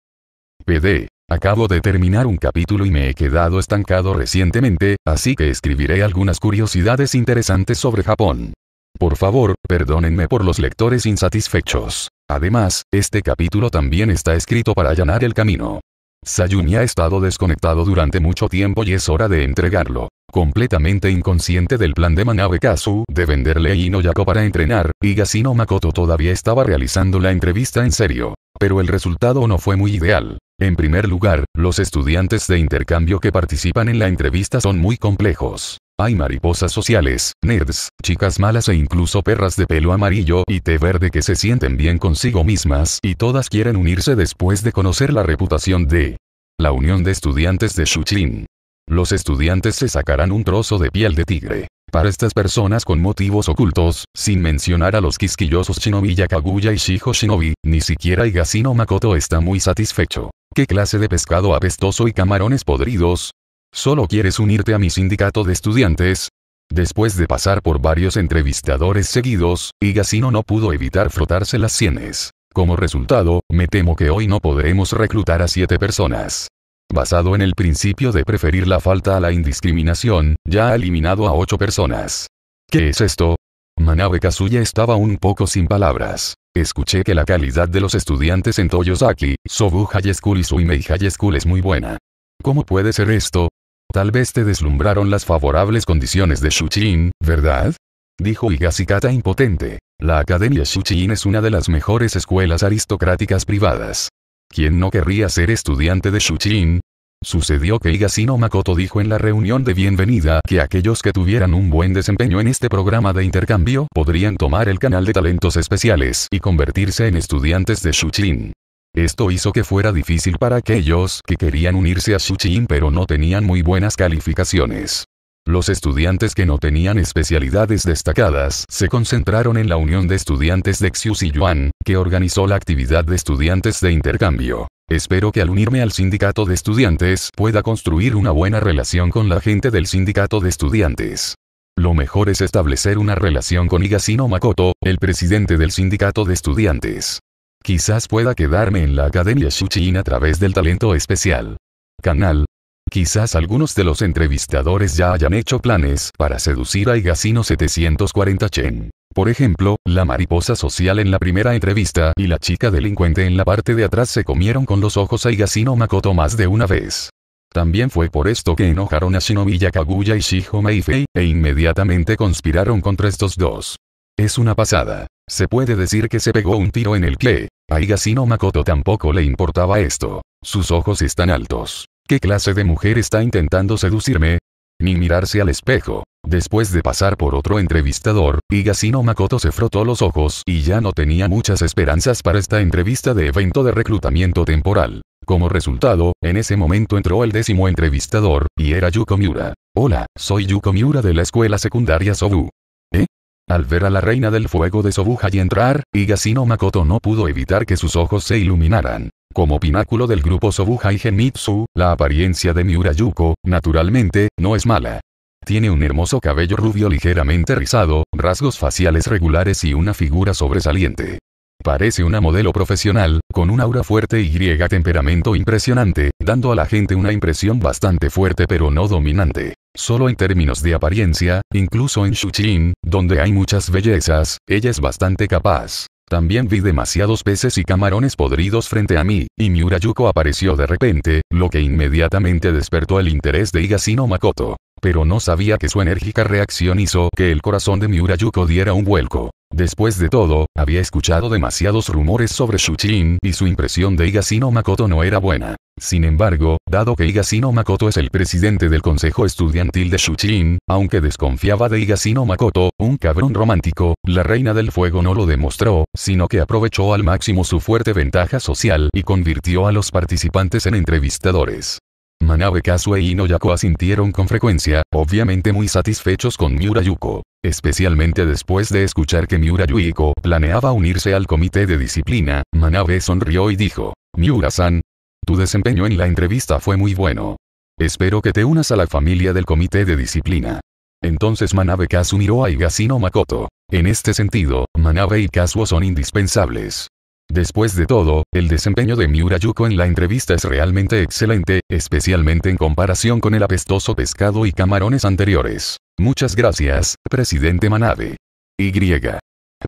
PD. Acabo de terminar un capítulo y me he quedado estancado recientemente, así que escribiré algunas curiosidades interesantes sobre Japón. Por favor, perdónenme por los lectores insatisfechos. Además, este capítulo también está escrito para allanar el camino. Sayumi ha estado desconectado durante mucho tiempo y es hora de entregarlo completamente inconsciente del plan de Manabe Kazu de venderle a Inoyako para entrenar, y Gasino Makoto todavía estaba realizando la entrevista en serio. Pero el resultado no fue muy ideal. En primer lugar, los estudiantes de intercambio que participan en la entrevista son muy complejos. Hay mariposas sociales, nerds, chicas malas e incluso perras de pelo amarillo y té verde que se sienten bien consigo mismas y todas quieren unirse después de conocer la reputación de la Unión de Estudiantes de Shuchin. Los estudiantes se sacarán un trozo de piel de tigre. Para estas personas con motivos ocultos, sin mencionar a los quisquillosos Shinobi Yakaguya y Shijo Shinobi, ni siquiera Higashino Makoto está muy satisfecho. ¿Qué clase de pescado apestoso y camarones podridos? ¿Solo quieres unirte a mi sindicato de estudiantes? Después de pasar por varios entrevistadores seguidos, Higashino no pudo evitar frotarse las sienes. Como resultado, me temo que hoy no podremos reclutar a siete personas basado en el principio de preferir la falta a la indiscriminación, ya ha eliminado a ocho personas. ¿Qué es esto? Manabe Kazuya estaba un poco sin palabras. Escuché que la calidad de los estudiantes en Toyosaki, Sobu High School y Suimei High School es muy buena. ¿Cómo puede ser esto? Tal vez te deslumbraron las favorables condiciones de Shuchin, ¿verdad? Dijo Higashikata impotente. La Academia Shuchin es una de las mejores escuelas aristocráticas privadas. ¿Quién no querría ser estudiante de Shuchin? Sucedió que Higashino Makoto dijo en la reunión de bienvenida que aquellos que tuvieran un buen desempeño en este programa de intercambio podrían tomar el canal de talentos especiales y convertirse en estudiantes de Shuchin. Esto hizo que fuera difícil para aquellos que querían unirse a Shuchin pero no tenían muy buenas calificaciones. Los estudiantes que no tenían especialidades destacadas se concentraron en la Unión de Estudiantes de y Yuan, que organizó la actividad de estudiantes de intercambio. Espero que al unirme al sindicato de estudiantes pueda construir una buena relación con la gente del sindicato de estudiantes. Lo mejor es establecer una relación con Higashino Makoto, el presidente del sindicato de estudiantes. Quizás pueda quedarme en la Academia Shuchin a través del talento especial. Canal, Quizás algunos de los entrevistadores ya hayan hecho planes para seducir a Igasino 740 Chen. Por ejemplo, la mariposa social en la primera entrevista y la chica delincuente en la parte de atrás se comieron con los ojos a Igasino Makoto más de una vez. También fue por esto que enojaron a Shinomi Yakaguya y Shiho Meifei, e inmediatamente conspiraron contra estos dos. Es una pasada. Se puede decir que se pegó un tiro en el pie. A Igasino Makoto tampoco le importaba esto. Sus ojos están altos. ¿Qué clase de mujer está intentando seducirme? Ni mirarse al espejo. Después de pasar por otro entrevistador, Higashino Makoto se frotó los ojos y ya no tenía muchas esperanzas para esta entrevista de evento de reclutamiento temporal. Como resultado, en ese momento entró el décimo entrevistador, y era Yuko Miura. Hola, soy Yuko Miura de la escuela secundaria Sobu. Al ver a la reina del fuego de y entrar, Higashino Makoto no pudo evitar que sus ojos se iluminaran. Como pináculo del grupo y Genmitsu, la apariencia de Miura Yuko, naturalmente, no es mala. Tiene un hermoso cabello rubio ligeramente rizado, rasgos faciales regulares y una figura sobresaliente. Parece una modelo profesional, con un aura fuerte y griega temperamento impresionante, dando a la gente una impresión bastante fuerte pero no dominante. Solo en términos de apariencia, incluso en Shuchin, donde hay muchas bellezas, ella es bastante capaz. También vi demasiados peces y camarones podridos frente a mí, y Miurayuko apareció de repente, lo que inmediatamente despertó el interés de Igasino Makoto. Pero no sabía que su enérgica reacción hizo que el corazón de Miurayuko diera un vuelco. Después de todo, había escuchado demasiados rumores sobre Shuchin y su impresión de Higashino Makoto no era buena. Sin embargo, dado que Higashino Makoto es el presidente del consejo estudiantil de Shuchin, aunque desconfiaba de Higashino Makoto, un cabrón romántico, la reina del fuego no lo demostró, sino que aprovechó al máximo su fuerte ventaja social y convirtió a los participantes en entrevistadores. Manabe Kasue y Noyako asintieron con frecuencia, obviamente muy satisfechos con Miura Yuko. Especialmente después de escuchar que Miura Yuko planeaba unirse al comité de disciplina, Manabe sonrió y dijo, Miura-san, tu desempeño en la entrevista fue muy bueno. Espero que te unas a la familia del comité de disciplina. Entonces Manabe Kazuo miró a Higashino Makoto. En este sentido, Manabe y Kazuo son indispensables. Después de todo, el desempeño de Miura Yuko en la entrevista es realmente excelente, especialmente en comparación con el apestoso pescado y camarones anteriores. Muchas gracias, presidente Manabe. Y.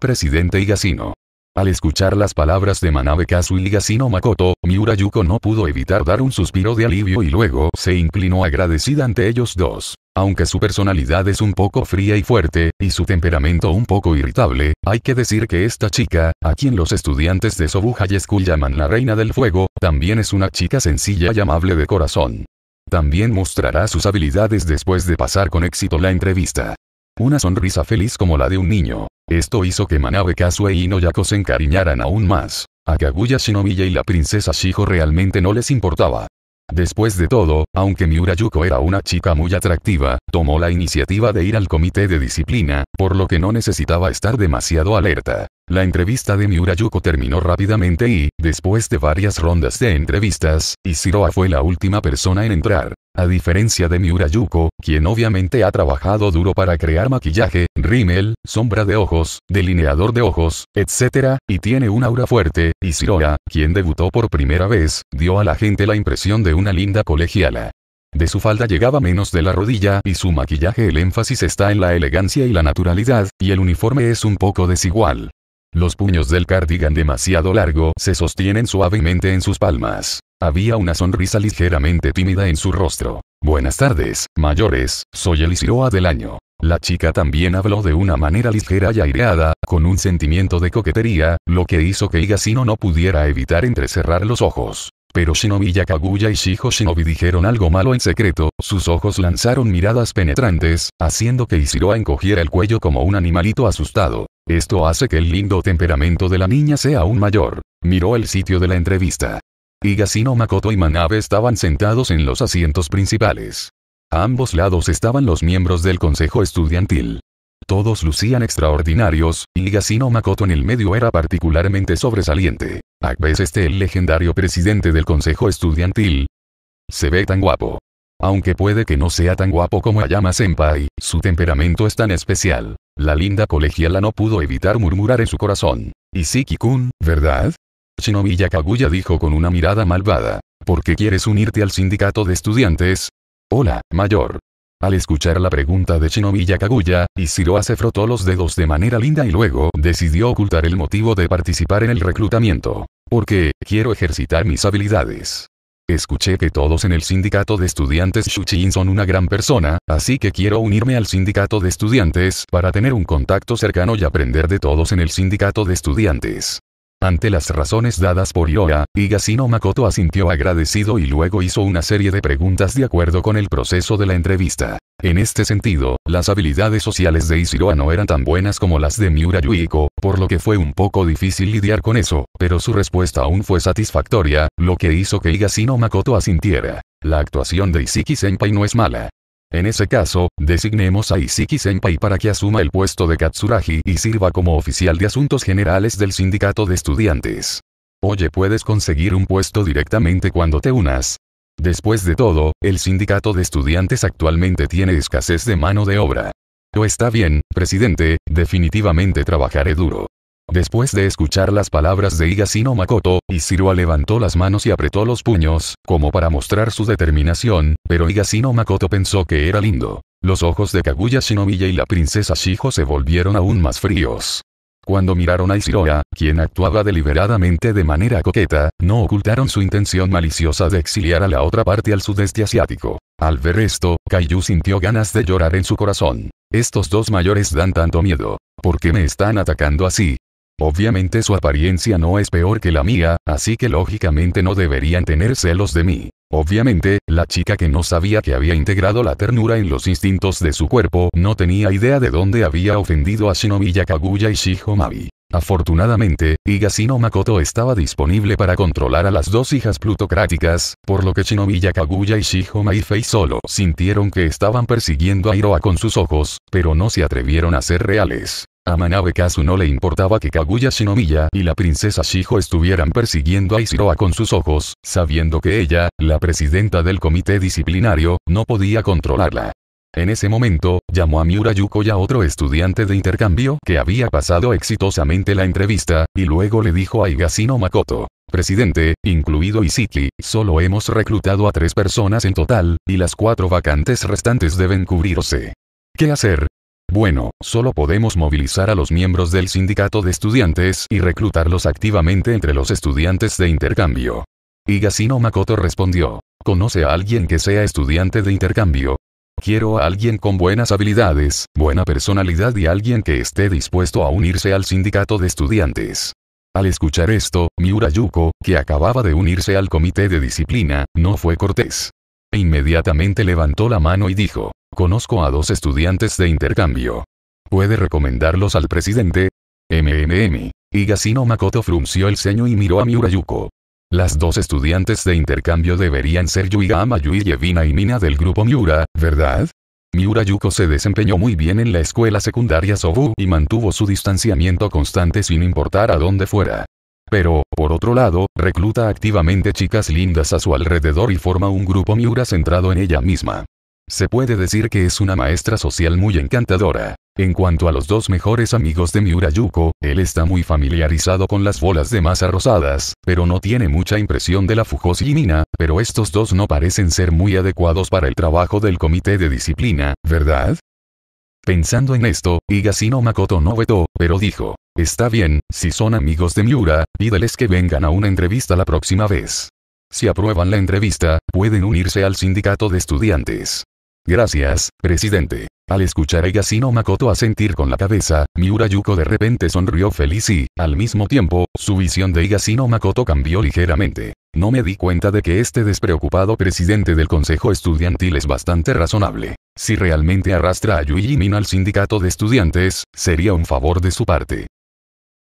Presidente Igasino. Al escuchar las palabras de Manabe Kazu y Gasino Makoto, Miura Yuko no pudo evitar dar un suspiro de alivio y luego se inclinó agradecida ante ellos dos. Aunque su personalidad es un poco fría y fuerte, y su temperamento un poco irritable, hay que decir que esta chica, a quien los estudiantes de Sobu High School llaman la Reina del Fuego, también es una chica sencilla y amable de corazón. También mostrará sus habilidades después de pasar con éxito la entrevista. Una sonrisa feliz como la de un niño. Esto hizo que Manabe Kasue y Inoyako se encariñaran aún más. A Kaguya Shinomiya y la princesa Shijo realmente no les importaba. Después de todo, aunque Miura Yuko era una chica muy atractiva, tomó la iniciativa de ir al comité de disciplina, por lo que no necesitaba estar demasiado alerta. La entrevista de Miura Yuko terminó rápidamente y, después de varias rondas de entrevistas, Isiroa fue la última persona en entrar. A diferencia de Miura Yuko, quien obviamente ha trabajado duro para crear maquillaje, rímel, sombra de ojos, delineador de ojos, etc., y tiene un aura fuerte, Isiroa, quien debutó por primera vez, dio a la gente la impresión de una linda colegiala. De su falda llegaba menos de la rodilla y su maquillaje el énfasis está en la elegancia y la naturalidad, y el uniforme es un poco desigual. Los puños del cardigan demasiado largo se sostienen suavemente en sus palmas. Había una sonrisa ligeramente tímida en su rostro. Buenas tardes, mayores, soy el Isiroa del año. La chica también habló de una manera ligera y aireada, con un sentimiento de coquetería, lo que hizo que Higashino no pudiera evitar entrecerrar los ojos. Pero Shinobi Yakaguya y Shijo Shinobi dijeron algo malo en secreto, sus ojos lanzaron miradas penetrantes, haciendo que Isiroa encogiera el cuello como un animalito asustado. Esto hace que el lindo temperamento de la niña sea aún mayor. Miró el sitio de la entrevista. Higashino Makoto y Manabe estaban sentados en los asientos principales. A ambos lados estaban los miembros del consejo estudiantil. Todos lucían extraordinarios, y Higashino Makoto en el medio era particularmente sobresaliente. A veces este el legendario presidente del consejo estudiantil. Se ve tan guapo. Aunque puede que no sea tan guapo como Ayama Senpai, su temperamento es tan especial. La linda colegiala no pudo evitar murmurar en su corazón. si Kikun, ¿verdad? Shinobi Yakaguya dijo con una mirada malvada. ¿Por qué quieres unirte al sindicato de estudiantes? Hola, mayor. Al escuchar la pregunta de Shinobi Yakaguya, Isiroa se frotó los dedos de manera linda y luego decidió ocultar el motivo de participar en el reclutamiento. Porque, quiero ejercitar mis habilidades. Escuché que todos en el sindicato de estudiantes Shuchin son una gran persona, así que quiero unirme al sindicato de estudiantes para tener un contacto cercano y aprender de todos en el sindicato de estudiantes. Ante las razones dadas por Iroha, Higashino Makoto asintió agradecido y luego hizo una serie de preguntas de acuerdo con el proceso de la entrevista. En este sentido, las habilidades sociales de Ishiroa no eran tan buenas como las de Miura Yuiko, por lo que fue un poco difícil lidiar con eso, pero su respuesta aún fue satisfactoria, lo que hizo que Higashino Makoto asintiera. La actuación de Isiki Senpai no es mala. En ese caso, designemos a Isiki Senpai para que asuma el puesto de Katsuragi y sirva como oficial de asuntos generales del sindicato de estudiantes. Oye, puedes conseguir un puesto directamente cuando te unas. Después de todo, el sindicato de estudiantes actualmente tiene escasez de mano de obra. Está bien, presidente, definitivamente trabajaré duro. Después de escuchar las palabras de Higashino Makoto, Isirua levantó las manos y apretó los puños, como para mostrar su determinación, pero Higashino Makoto pensó que era lindo. Los ojos de Kaguya Shinomiya y la princesa Shijo se volvieron aún más fríos. Cuando miraron a Isiroa, quien actuaba deliberadamente de manera coqueta, no ocultaron su intención maliciosa de exiliar a la otra parte al sudeste asiático. Al ver esto, Kaiju sintió ganas de llorar en su corazón. Estos dos mayores dan tanto miedo. ¿Por qué me están atacando así? Obviamente su apariencia no es peor que la mía, así que lógicamente no deberían tener celos de mí. Obviamente, la chica que no sabía que había integrado la ternura en los instintos de su cuerpo no tenía idea de dónde había ofendido a Shinobi Yakaguya y Shihomami. Afortunadamente, Igasino Makoto estaba disponible para controlar a las dos hijas plutocráticas, por lo que Shinomiya Kaguya y Shijo Maifei solo sintieron que estaban persiguiendo a Iroha con sus ojos, pero no se atrevieron a ser reales. A Manabe Kazu no le importaba que Kaguya Shinomiya y la princesa Shijo estuvieran persiguiendo a Iroha con sus ojos, sabiendo que ella, la presidenta del comité disciplinario, no podía controlarla. En ese momento, llamó a Miura Yuko y a otro estudiante de intercambio que había pasado exitosamente la entrevista, y luego le dijo a Igasino Makoto. Presidente, incluido Isiki, solo hemos reclutado a tres personas en total, y las cuatro vacantes restantes deben cubrirse. ¿Qué hacer? Bueno, solo podemos movilizar a los miembros del sindicato de estudiantes y reclutarlos activamente entre los estudiantes de intercambio. Igasino Makoto respondió. ¿Conoce a alguien que sea estudiante de intercambio? Quiero a alguien con buenas habilidades, buena personalidad y alguien que esté dispuesto a unirse al sindicato de estudiantes. Al escuchar esto, Miura que acababa de unirse al comité de disciplina, no fue cortés. Inmediatamente levantó la mano y dijo, conozco a dos estudiantes de intercambio. ¿Puede recomendarlos al presidente? MMM. Higashino Makoto frunció el ceño y miró a Miura las dos estudiantes de intercambio deberían ser Yuigama Yui Yevina y Mina del grupo Miura, ¿verdad? Miura Yuko se desempeñó muy bien en la escuela secundaria Sobu y mantuvo su distanciamiento constante sin importar a dónde fuera. Pero, por otro lado, recluta activamente chicas lindas a su alrededor y forma un grupo Miura centrado en ella misma. Se puede decir que es una maestra social muy encantadora. En cuanto a los dos mejores amigos de Miura Yuko, él está muy familiarizado con las bolas de masa rosadas, pero no tiene mucha impresión de la Fujoshi y Mina, pero estos dos no parecen ser muy adecuados para el trabajo del comité de disciplina, ¿verdad? Pensando en esto, Higashino Makoto no vetó, pero dijo, está bien, si son amigos de Miura, pídeles que vengan a una entrevista la próxima vez. Si aprueban la entrevista, pueden unirse al sindicato de estudiantes. Gracias, presidente. Al escuchar a Yasino Makoto a sentir con la cabeza, Miura Yuko de repente sonrió feliz y, al mismo tiempo, su visión de Igasino Makoto cambió ligeramente. No me di cuenta de que este despreocupado presidente del consejo estudiantil es bastante razonable. Si realmente arrastra a Yuji Min al sindicato de estudiantes, sería un favor de su parte.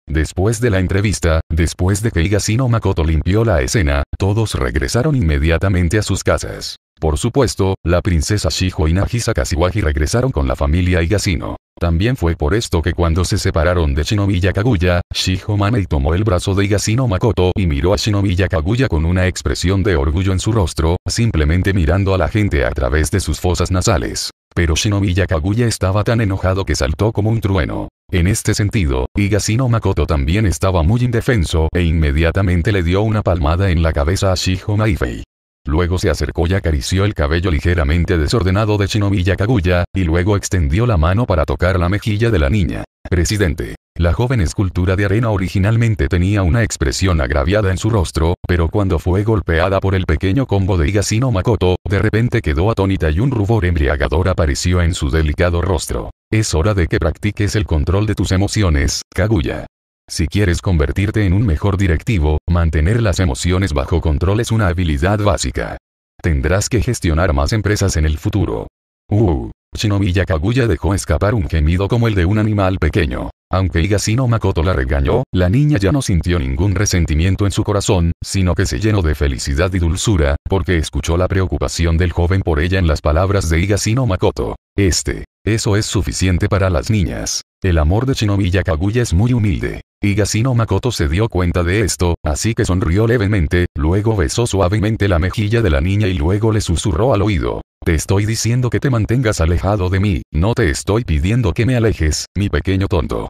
Después de la entrevista, después de que Higashino Makoto limpió la escena, todos regresaron inmediatamente a sus casas. Por supuesto, la princesa Shijo y Nagisa Kasiwagi regresaron con la familia Igasino. También fue por esto que cuando se separaron de Shinobi Yakaguya, Shiho Manei tomó el brazo de Igasino Makoto y miró a Shinobi Yakaguya con una expresión de orgullo en su rostro, simplemente mirando a la gente a través de sus fosas nasales. Pero Shinobi Yakaguya estaba tan enojado que saltó como un trueno. En este sentido, Igasino Makoto también estaba muy indefenso e inmediatamente le dio una palmada en la cabeza a Shiho Maifei. Luego se acercó y acarició el cabello ligeramente desordenado de Shinomiya Kaguya, y luego extendió la mano para tocar la mejilla de la niña. Presidente. La joven escultura de arena originalmente tenía una expresión agraviada en su rostro, pero cuando fue golpeada por el pequeño combo de Higashino Makoto, de repente quedó atónita y un rubor embriagador apareció en su delicado rostro. Es hora de que practiques el control de tus emociones, Kaguya. Si quieres convertirte en un mejor directivo, mantener las emociones bajo control es una habilidad básica. Tendrás que gestionar más empresas en el futuro. Uh, Shinobi Yakaguya dejó escapar un gemido como el de un animal pequeño. Aunque Higashino Makoto la regañó, la niña ya no sintió ningún resentimiento en su corazón, sino que se llenó de felicidad y dulzura, porque escuchó la preocupación del joven por ella en las palabras de Higashino Makoto. Este, eso es suficiente para las niñas. El amor de Shinobi Yakaguya es muy humilde. y Gasino Makoto se dio cuenta de esto, así que sonrió levemente, luego besó suavemente la mejilla de la niña y luego le susurró al oído. Te estoy diciendo que te mantengas alejado de mí, no te estoy pidiendo que me alejes, mi pequeño tonto.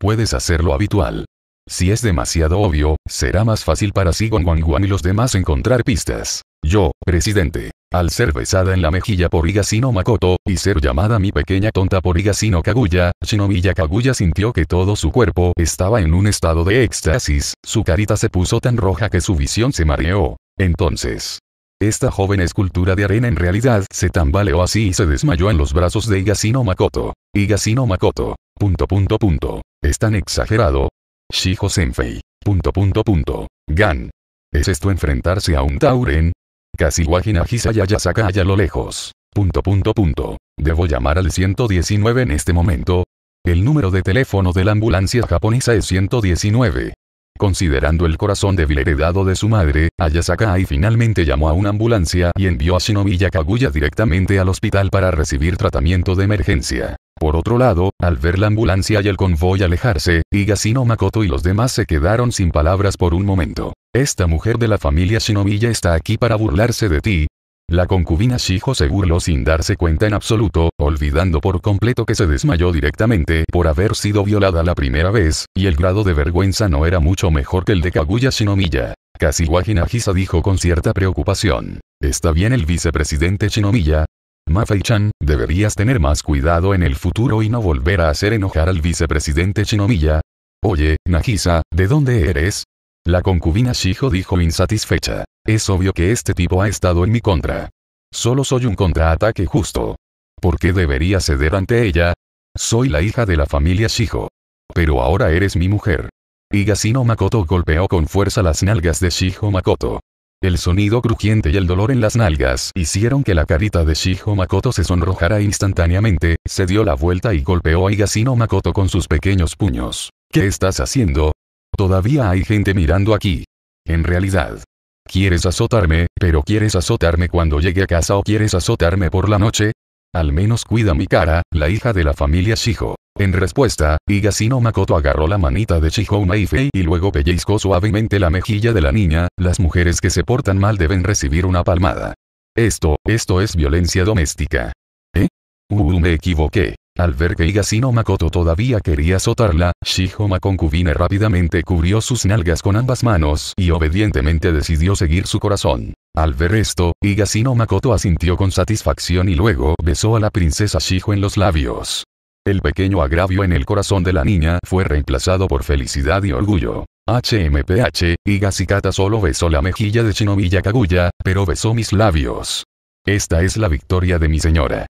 Puedes hacerlo habitual. Si es demasiado obvio, será más fácil para Sigon Wang y los demás encontrar pistas. Yo, presidente. Al ser besada en la mejilla por Higashino Makoto, y ser llamada mi pequeña tonta por Higashino Kaguya, Shinomiya Kaguya sintió que todo su cuerpo estaba en un estado de éxtasis, su carita se puso tan roja que su visión se mareó. Entonces, esta joven escultura de arena en realidad se tambaleó así y se desmayó en los brazos de Higashino Makoto. Higashino Makoto. Punto punto punto. Es tan exagerado. Shijo Senfei. Punto punto punto. Gan. ¿Es esto enfrentarse a un Tauren? Kashiwajinajisayayasaka allá a lo lejos. Punto punto punto. Debo llamar al 119 en este momento. El número de teléfono de la ambulancia japonesa es 119. Considerando el corazón débil heredado de su madre, Ayasakai finalmente llamó a una ambulancia y envió a Shinobi Kaguya directamente al hospital para recibir tratamiento de emergencia. Por otro lado, al ver la ambulancia y el convoy alejarse, Higashino Makoto y los demás se quedaron sin palabras por un momento. Esta mujer de la familia Shinobiya está aquí para burlarse de ti, la concubina Shijo se burló sin darse cuenta en absoluto, olvidando por completo que se desmayó directamente por haber sido violada la primera vez, y el grado de vergüenza no era mucho mejor que el de Kaguya Shinomiya. Kashiwagi Nagisa dijo con cierta preocupación. ¿Está bien el vicepresidente Shinomiya? Mafei-chan, deberías tener más cuidado en el futuro y no volver a hacer enojar al vicepresidente Shinomiya. Oye, Nagisa, ¿de dónde eres? La concubina Shijo dijo insatisfecha. Es obvio que este tipo ha estado en mi contra. Solo soy un contraataque justo. ¿Por qué debería ceder ante ella? Soy la hija de la familia Shijo. Pero ahora eres mi mujer. Higasino Makoto golpeó con fuerza las nalgas de Shijo Makoto. El sonido crujiente y el dolor en las nalgas hicieron que la carita de Shijo Makoto se sonrojara instantáneamente, se dio la vuelta y golpeó a Higasino Makoto con sus pequeños puños. ¿Qué estás haciendo? Todavía hay gente mirando aquí. En realidad, ¿Quieres azotarme, pero quieres azotarme cuando llegue a casa o quieres azotarme por la noche? Al menos cuida mi cara, la hija de la familia Shijo. En respuesta, Higashino Makoto agarró la manita de Shijo Maifei y luego pellizcó suavemente la mejilla de la niña, las mujeres que se portan mal deben recibir una palmada. Esto, esto es violencia doméstica. Uh, me equivoqué. Al ver que Higashino Makoto todavía quería azotarla, Shihoma concubina rápidamente cubrió sus nalgas con ambas manos y obedientemente decidió seguir su corazón. Al ver esto, Higashino Makoto asintió con satisfacción y luego besó a la princesa Shijo en los labios. El pequeño agravio en el corazón de la niña fue reemplazado por felicidad y orgullo. HMPH, Higashikata solo besó la mejilla de Shinomiya Kaguya, pero besó mis labios. Esta es la victoria de mi señora.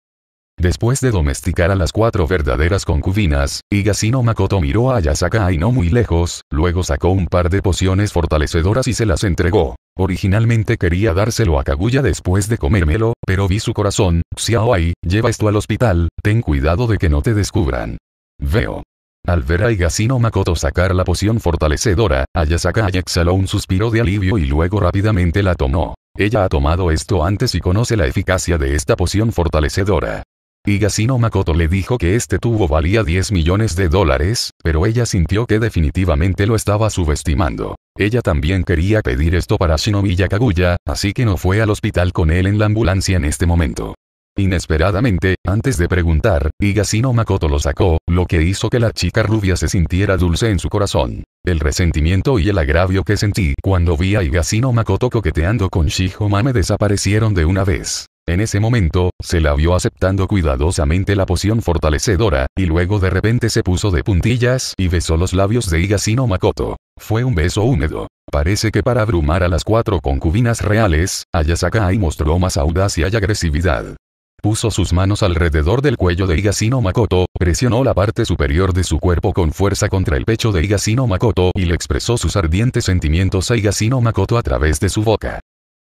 Después de domesticar a las cuatro verdaderas concubinas, Higashino Makoto miró a Ayasaka no muy lejos, luego sacó un par de pociones fortalecedoras y se las entregó. Originalmente quería dárselo a Kaguya después de comérmelo, pero vi su corazón, Xiao lleva esto al hospital, ten cuidado de que no te descubran. Veo. Al ver a Higashino Makoto sacar la poción fortalecedora, Ayasaka exhaló un suspiro de alivio y luego rápidamente la tomó. Ella ha tomado esto antes y conoce la eficacia de esta poción fortalecedora. Igasino Makoto le dijo que este tubo valía 10 millones de dólares, pero ella sintió que definitivamente lo estaba subestimando. Ella también quería pedir esto para Shinomi Yakaguya, así que no fue al hospital con él en la ambulancia en este momento. Inesperadamente, antes de preguntar, Higashino Makoto lo sacó, lo que hizo que la chica rubia se sintiera dulce en su corazón. El resentimiento y el agravio que sentí cuando vi a Higashino Makoto coqueteando con me desaparecieron de una vez. En ese momento, se la vio aceptando cuidadosamente la poción fortalecedora, y luego de repente se puso de puntillas y besó los labios de Higashino Makoto. Fue un beso húmedo. Parece que para abrumar a las cuatro concubinas reales, Ayasakai mostró más audacia y agresividad. Puso sus manos alrededor del cuello de Higashino Makoto, presionó la parte superior de su cuerpo con fuerza contra el pecho de Higashino Makoto y le expresó sus ardientes sentimientos a Higashino Makoto a través de su boca.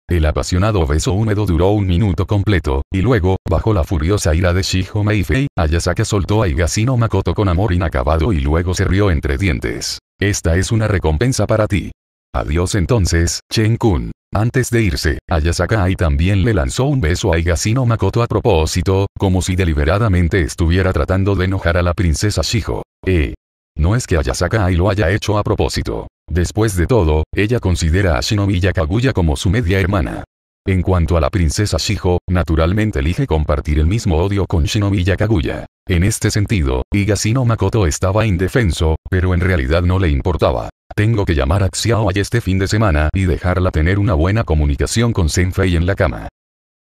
El apasionado beso húmedo duró un minuto completo, y luego, bajo la furiosa ira de Shiho Meifei, Ayasaka soltó a Higashino Makoto con amor inacabado y luego se rió entre dientes. Esta es una recompensa para ti. Adiós entonces, Chen Kun. Antes de irse, Ayasaka también le lanzó un beso a Higashino Makoto a propósito, como si deliberadamente estuviera tratando de enojar a la princesa Shijo. Eh. No es que Ayasaka Ai lo haya hecho a propósito. Después de todo, ella considera a Shinobi Yakaguya como su media hermana. En cuanto a la princesa Shijo, naturalmente elige compartir el mismo odio con Shinobi Yakaguya. En este sentido, Higashino Makoto estaba indefenso, pero en realidad no le importaba. Tengo que llamar a Xiaoai este fin de semana y dejarla tener una buena comunicación con Senfei en la cama.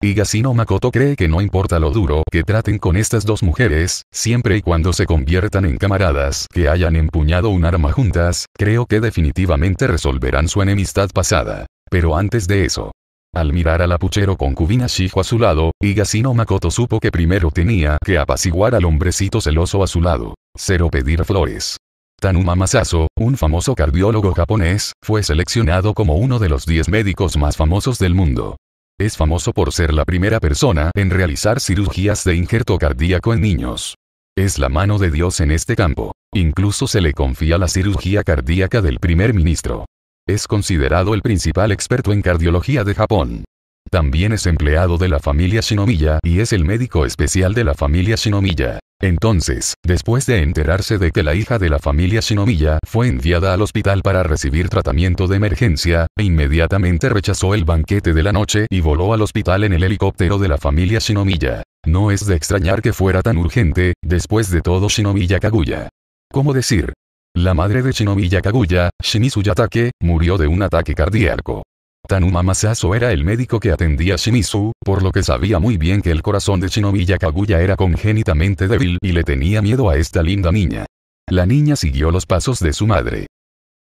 Y Makoto cree que no importa lo duro que traten con estas dos mujeres, siempre y cuando se conviertan en camaradas que hayan empuñado un arma juntas, creo que definitivamente resolverán su enemistad pasada. Pero antes de eso, al mirar a la puchero concubina Shijo a su lado, Higashino Makoto supo que primero tenía que apaciguar al hombrecito celoso a su lado. Cero pedir flores. Tanuma Masaso, un famoso cardiólogo japonés, fue seleccionado como uno de los 10 médicos más famosos del mundo. Es famoso por ser la primera persona en realizar cirugías de injerto cardíaco en niños. Es la mano de Dios en este campo. Incluso se le confía la cirugía cardíaca del primer ministro. Es considerado el principal experto en cardiología de Japón. También es empleado de la familia Shinomiya y es el médico especial de la familia Shinomiya. Entonces, después de enterarse de que la hija de la familia Shinomiya fue enviada al hospital para recibir tratamiento de emergencia, inmediatamente rechazó el banquete de la noche y voló al hospital en el helicóptero de la familia Shinomiya. No es de extrañar que fuera tan urgente, después de todo Shinomiya Kaguya. ¿Cómo decir? La madre de Shinomiya Kaguya, Shinisu Yatake, murió de un ataque cardíaco. Tanuma Masaso era el médico que atendía a Shimizu, por lo que sabía muy bien que el corazón de Shinomiya Kaguya era congénitamente débil y le tenía miedo a esta linda niña. La niña siguió los pasos de su madre.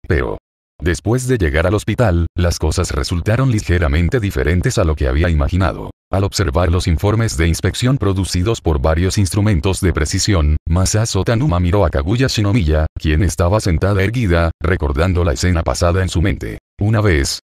Pero, Después de llegar al hospital, las cosas resultaron ligeramente diferentes a lo que había imaginado. Al observar los informes de inspección producidos por varios instrumentos de precisión, Masaso Tanuma miró a Kaguya Shinomiya, quien estaba sentada erguida, recordando la escena pasada en su mente. Una vez,